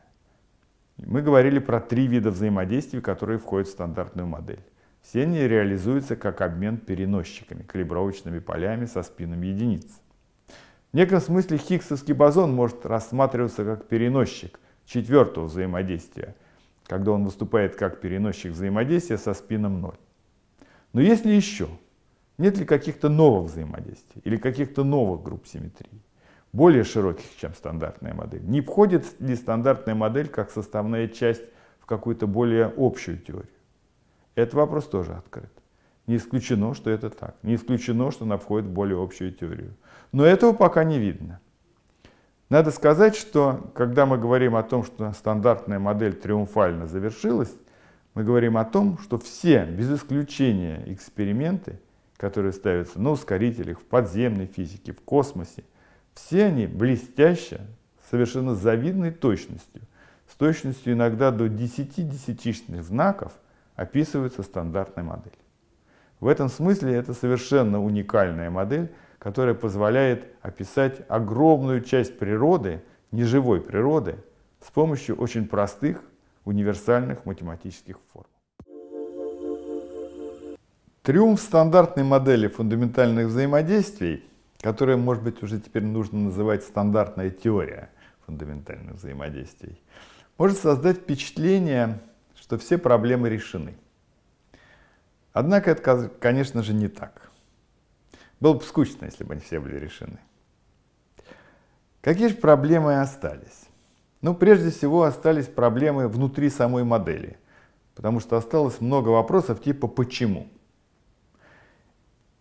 Мы говорили про три вида взаимодействий, которые входят в стандартную модель. Все они реализуются как обмен переносчиками, калибровочными полями со спинами единиц. В неком смысле хиггсовский бозон может рассматриваться как переносчик четвертого взаимодействия – когда он выступает как переносчик взаимодействия со спином 0. Но есть ли еще? Нет ли каких-то новых взаимодействий или каких-то новых групп симметрии? более широких, чем стандартная модель? Не входит ли стандартная модель как составная часть в какую-то более общую теорию? Этот вопрос тоже открыт. Не исключено, что это так. Не исключено, что она входит в более общую теорию. Но этого пока не видно. Надо сказать, что когда мы говорим о том, что стандартная модель триумфально завершилась, мы говорим о том, что все, без исключения, эксперименты, которые ставятся на ускорителях, в подземной физике, в космосе, все они блестяще, совершенно завидной точностью, с точностью иногда до 10 десятичных знаков описываются стандартной модель. В этом смысле это совершенно уникальная модель, которая позволяет описать огромную часть природы, неживой природы, с помощью очень простых универсальных математических форм. Триумф стандартной модели фундаментальных взаимодействий, которая, может быть, уже теперь нужно называть стандартная теория фундаментальных взаимодействий, может создать впечатление, что все проблемы решены. Однако это, конечно же, не так. Было бы скучно, если бы они все были решены. Какие же проблемы остались? Ну, прежде всего, остались проблемы внутри самой модели, потому что осталось много вопросов типа «почему?».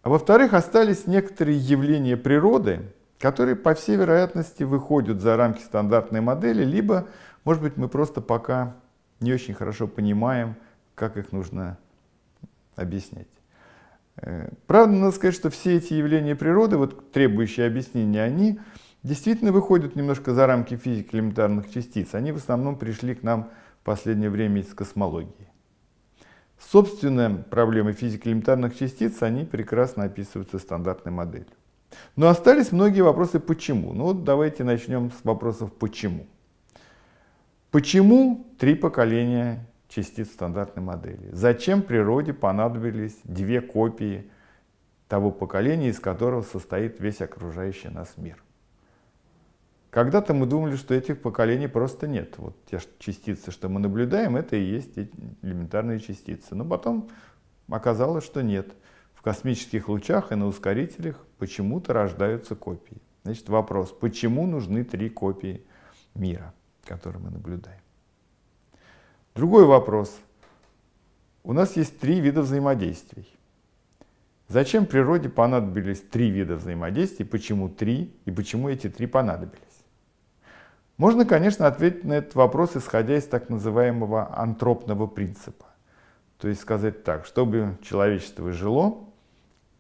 А во-вторых, остались некоторые явления природы, которые, по всей вероятности, выходят за рамки стандартной модели, либо, может быть, мы просто пока не очень хорошо понимаем, как их нужно объяснять. Э, правда, надо сказать, что все эти явления природы, вот требующие объяснения, они действительно выходят немножко за рамки физики элементарных частиц. Они в основном пришли к нам в последнее время из космологии. Собственно, проблемы физики элементарных частиц, они прекрасно описываются стандартной моделью. Но остались многие вопросы «почему?». Ну вот давайте начнем с вопросов «почему?». Почему три поколения частиц стандартной модели. Зачем природе понадобились две копии того поколения, из которого состоит весь окружающий нас мир? Когда-то мы думали, что этих поколений просто нет. Вот те частицы, что мы наблюдаем, это и есть элементарные частицы. Но потом оказалось, что нет. В космических лучах и на ускорителях почему-то рождаются копии. Значит, вопрос, почему нужны три копии мира, которые мы наблюдаем? Другой вопрос. У нас есть три вида взаимодействий. Зачем природе понадобились три вида взаимодействий, почему три и почему эти три понадобились? Можно, конечно, ответить на этот вопрос, исходя из так называемого антропного принципа. То есть сказать так, чтобы человечество жило,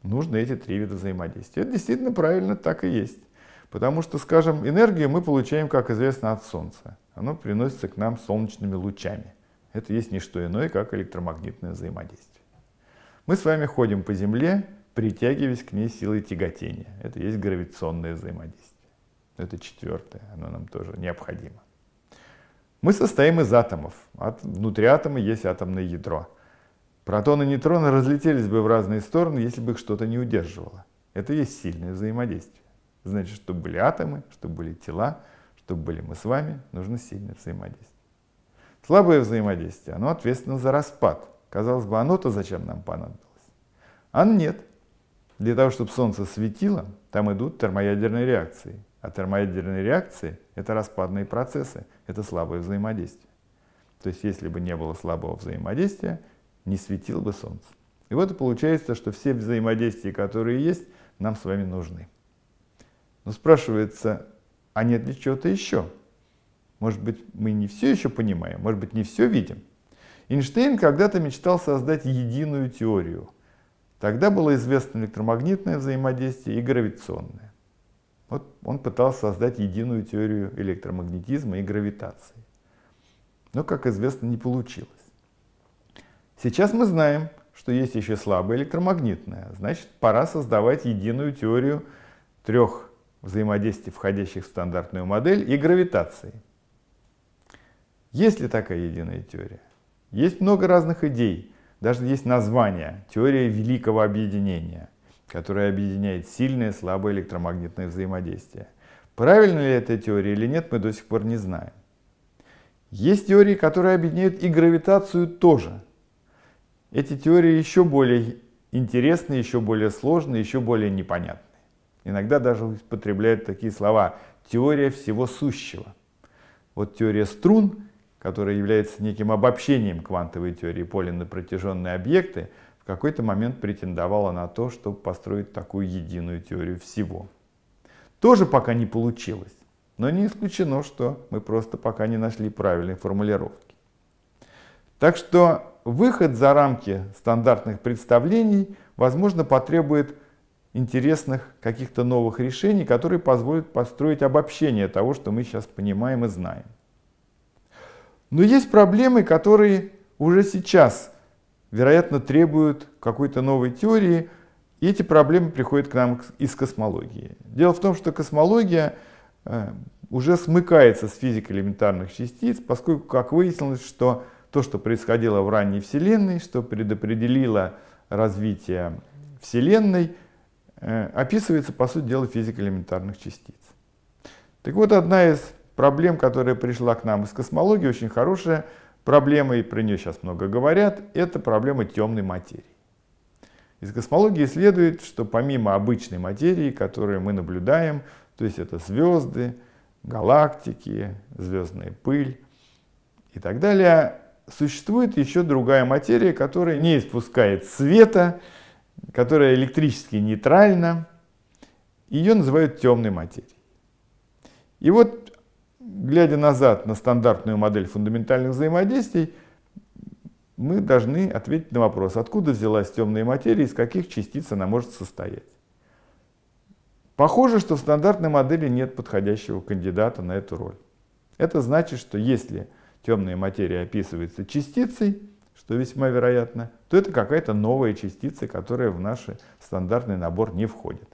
нужны эти три вида взаимодействия. Это действительно правильно так и есть. Потому что, скажем, энергию мы получаем, как известно, от Солнца. Оно приносится к нам солнечными лучами. Это есть не что иное, как электромагнитное взаимодействие. Мы с вами ходим по Земле, притягиваясь к ней силой тяготения. Это есть гравитационное взаимодействие. Это четвертое, оно нам тоже необходимо. Мы состоим из атомов. От, внутри атома есть атомное ядро. Протоны и нейтроны разлетелись бы в разные стороны, если бы их что-то не удерживало. Это есть сильное взаимодействие. Значит, чтобы были атомы, чтобы были тела, чтобы были мы с вами, нужно сильное взаимодействие. Слабое взаимодействие, оно ответственно за распад. Казалось бы, оно-то зачем нам понадобилось? А нет. Для того, чтобы Солнце светило, там идут термоядерные реакции. А термоядерные реакции — это распадные процессы, это слабое взаимодействие. То есть, если бы не было слабого взаимодействия, не светило бы Солнце. И вот и получается, что все взаимодействия, которые есть, нам с вами нужны. Но спрашивается, а нет ли чего-то еще? Может быть, мы не все еще понимаем, может быть, не все видим. Эйнштейн когда-то мечтал создать единую теорию. Тогда было известно электромагнитное взаимодействие и гравитационное. Вот он пытался создать единую теорию электромагнетизма и гравитации. Но, как известно, не получилось. Сейчас мы знаем, что есть еще слабое электромагнитное. Значит, пора создавать единую теорию трех взаимодействий, входящих в стандартную модель, и гравитации. Есть ли такая единая теория? Есть много разных идей, даже есть название «Теория великого объединения», которая объединяет сильное и слабое электромагнитное взаимодействие. Правильно ли эта теория или нет, мы до сих пор не знаем. Есть теории, которые объединяют и гравитацию тоже. Эти теории еще более интересные, еще более сложные, еще более непонятные. Иногда даже употребляют такие слова «теория всего сущего». Вот теория струн которая является неким обобщением квантовой теории поля на протяженные объекты, в какой-то момент претендовала на то, чтобы построить такую единую теорию всего. Тоже пока не получилось, но не исключено, что мы просто пока не нашли правильной формулировки. Так что выход за рамки стандартных представлений, возможно, потребует интересных каких-то новых решений, которые позволят построить обобщение того, что мы сейчас понимаем и знаем. Но есть проблемы, которые уже сейчас, вероятно, требуют какой-то новой теории, и эти проблемы приходят к нам из космологии. Дело в том, что космология э, уже смыкается с физикой элементарных частиц, поскольку, как выяснилось, что то, что происходило в ранней Вселенной, что предопределило развитие Вселенной, э, описывается, по сути дела, физикой элементарных частиц. Так вот, одна из проблем, которая пришла к нам из космологии, очень хорошая проблема, и про нее сейчас много говорят, это проблема темной материи. Из космологии следует, что помимо обычной материи, которую мы наблюдаем, то есть это звезды, галактики, звездная пыль и так далее, существует еще другая материя, которая не испускает света, которая электрически нейтральна. Ее называют темной материей. И вот глядя назад на стандартную модель фундаментальных взаимодействий, мы должны ответить на вопрос, откуда взялась темная материя, из каких частиц она может состоять. Похоже, что в стандартной модели нет подходящего кандидата на эту роль. Это значит, что если темная материя описывается частицей, что весьма вероятно, то это какая-то новая частица, которая в наш стандартный набор не входит.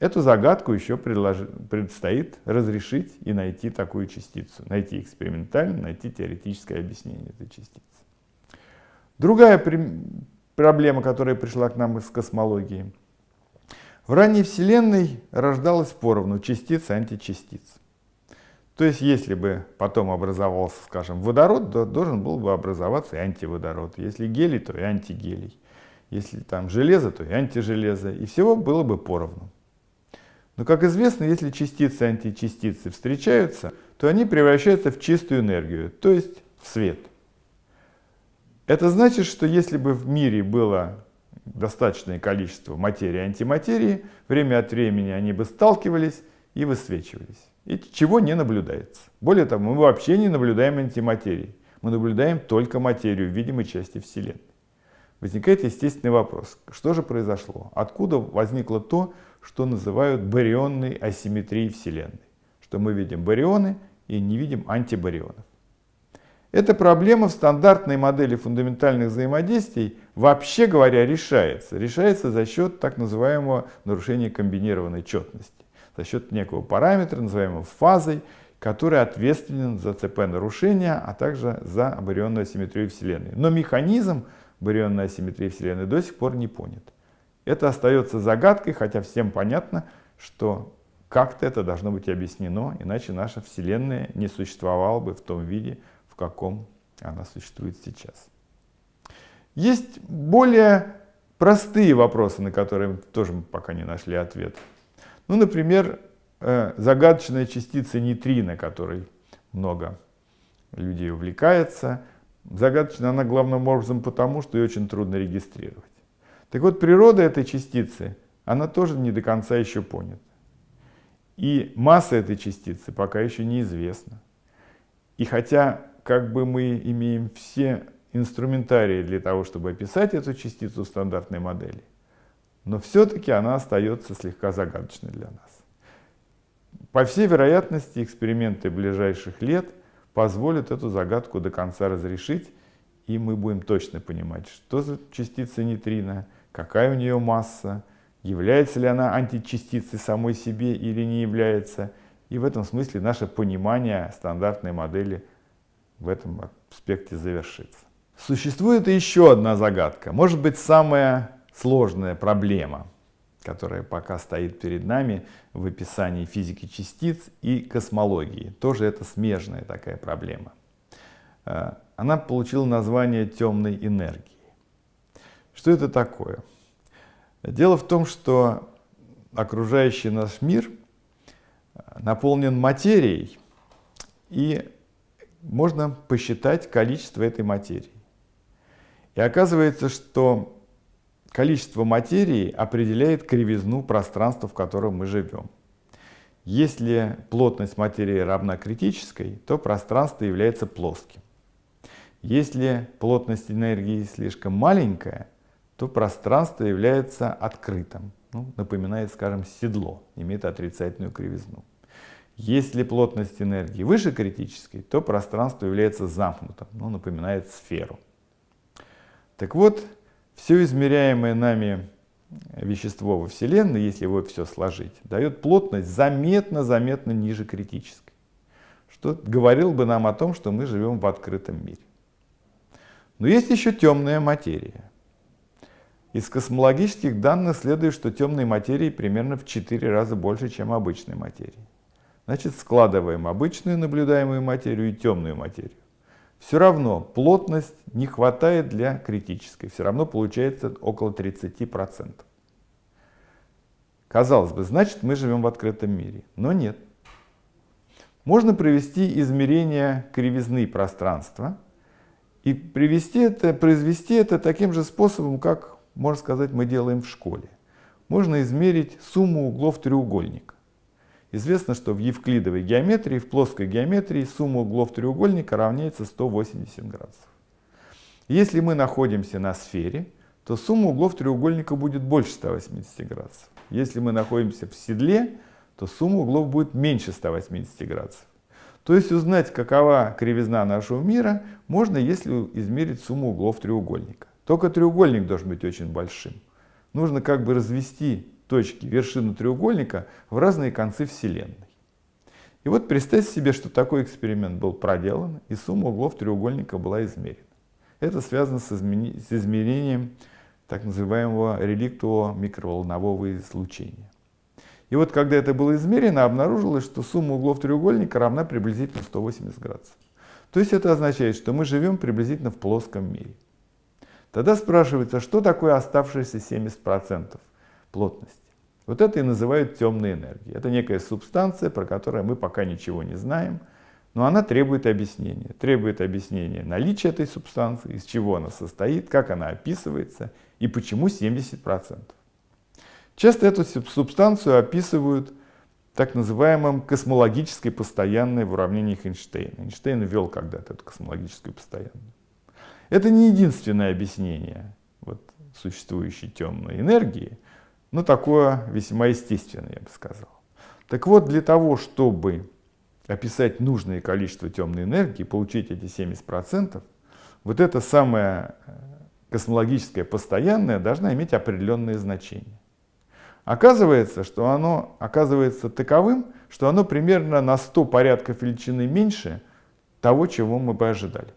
Эту загадку еще предлож... предстоит разрешить и найти такую частицу. Найти экспериментально, найти теоретическое объяснение этой частицы. Другая при... проблема, которая пришла к нам из космологии. В ранней Вселенной рождалось поровну частиц и античастиц. То есть, если бы потом образовался, скажем, водород, то должен был бы образоваться и антиводород. Если гелий, то и антигелий. Если там железо, то и антижелезо. И всего было бы поровну. Но, как известно, если частицы и античастицы встречаются, то они превращаются в чистую энергию, то есть в свет. Это значит, что если бы в мире было достаточное количество материи и антиматерии, время от времени они бы сталкивались и высвечивались. И чего не наблюдается. Более того, мы вообще не наблюдаем антиматерии. Мы наблюдаем только материю видимой части Вселенной. Возникает естественный вопрос, что же произошло? Откуда возникло то, что называют барионной асимметрией Вселенной, что мы видим барионы и не видим антибарионов. Эта проблема в стандартной модели фундаментальных взаимодействий, вообще говоря, решается. Решается за счет так называемого нарушения комбинированной четности, за счет некого параметра, называемого фазой, который ответственен за ЦП нарушения, а также за барионную асимметрию Вселенной. Но механизм барионной асимметрии Вселенной до сих пор не понят. Это остается загадкой, хотя всем понятно, что как-то это должно быть объяснено, иначе наша Вселенная не существовала бы в том виде, в каком она существует сейчас. Есть более простые вопросы, на которые мы тоже пока не нашли ответ. Ну, например, э, загадочная частица нейтрино, которой много людей увлекается. Загадочна она главным образом потому, что ее очень трудно регистрировать. Так вот, природа этой частицы, она тоже не до конца еще понята. И масса этой частицы пока еще неизвестна. И хотя как бы мы имеем все инструментарии для того, чтобы описать эту частицу в стандартной модели, но все-таки она остается слегка загадочной для нас. По всей вероятности, эксперименты ближайших лет позволят эту загадку до конца разрешить, и мы будем точно понимать, что за частица нейтрино, какая у нее масса, является ли она античастицей самой себе или не является. И в этом смысле наше понимание стандартной модели в этом аспекте завершится. Существует еще одна загадка, может быть самая сложная проблема, которая пока стоит перед нами в описании физики частиц и космологии. Тоже это смежная такая проблема. Э, она получила название темной энергии. Что это такое? Дело в том, что окружающий нас мир э, наполнен материей, и можно посчитать количество этой материи. И оказывается, что количество материи определяет кривизну пространства, в котором мы живем. Если плотность материи равна критической, то пространство является плоским. Если плотность энергии слишком маленькая, то пространство является открытым, ну, напоминает, скажем, седло, имеет отрицательную кривизну. Если плотность энергии выше критической, то пространство является замкнутым, ну, напоминает сферу. Так вот, все измеряемое нами вещество во Вселенной, если его все сложить, дает плотность заметно-заметно ниже критической, что говорил бы нам о том, что мы живем в открытом мире. Но есть еще темная материя. Из космологических данных следует, что темной материи примерно в 4 раза больше, чем обычной материи. Значит, складываем обычную наблюдаемую материю и темную материю. Все равно плотность не хватает для критической, все равно получается около 30%. Казалось бы, значит мы живем в открытом мире, но нет. Можно провести измерение кривизны пространства и привести это, произвести это таким же способом, как можно сказать, мы делаем в школе. Можно измерить сумму углов треугольника. Известно, что в евклидовой геометрии, в плоской геометрии сумма углов треугольника равняется 180 градусов. Если мы находимся на сфере, то сумма углов треугольника будет больше 180 градусов. Если мы находимся в седле, то сумма углов будет меньше 180 градусов. То есть узнать, какова кривизна нашего мира, можно, если измерить сумму углов треугольника. Только треугольник должен быть очень большим. Нужно как бы развести точки вершины треугольника в разные концы Вселенной. И вот представьте себе, что такой эксперимент был проделан, и сумма углов треугольника была измерена. Это связано с, измени... с измерением так называемого реликтового микроволнового излучения. И вот когда это было измерено, обнаружилось, что сумма углов треугольника равна приблизительно 180 градусов. То есть это означает, что мы живем приблизительно в плоском мире. Тогда спрашивается, что такое оставшиеся 70% плотности? Вот это и называют темной энергией. Это некая субстанция, про которую мы пока ничего не знаем, но она требует объяснения. Требует объяснения наличия этой субстанции, из чего она состоит, как она описывается и почему 70%. Часто эту субстанцию описывают так называемым космологической постоянной в уравнениях Эйнштейна. Эйнштейн ввел когда-то эту космологическую постоянную. Это не единственное объяснение вот, существующей темной энергии, но такое весьма естественное, я бы сказал. Так вот, для того, чтобы описать нужное количество темной энергии, получить эти 70%, вот эта самая э, космологическая постоянная должна иметь определенное значение. Оказывается, что оно оказывается таковым, что оно примерно на 100 порядков величины меньше того, чего мы бы ожидали.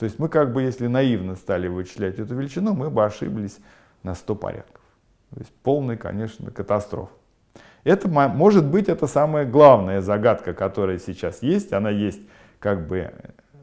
То есть мы как бы, если наивно стали вычислять эту величину, мы бы ошиблись на 100 порядков. То есть полный, конечно, катастрофа. Это может быть это самая главная загадка, которая сейчас есть. Она есть как бы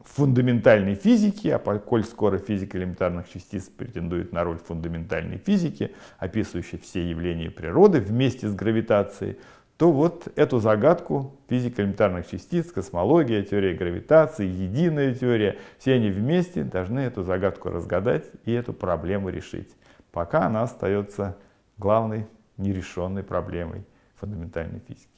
в фундаментальной физике, а поскольку скоро физика элементарных частиц претендует на роль фундаментальной физики, описывающей все явления природы вместе с гравитацией, то вот эту загадку физика элементарных частиц, космология, теория гравитации, единая теория, все они вместе должны эту загадку разгадать и эту проблему решить. Пока она остается главной нерешенной проблемой фундаментальной физики.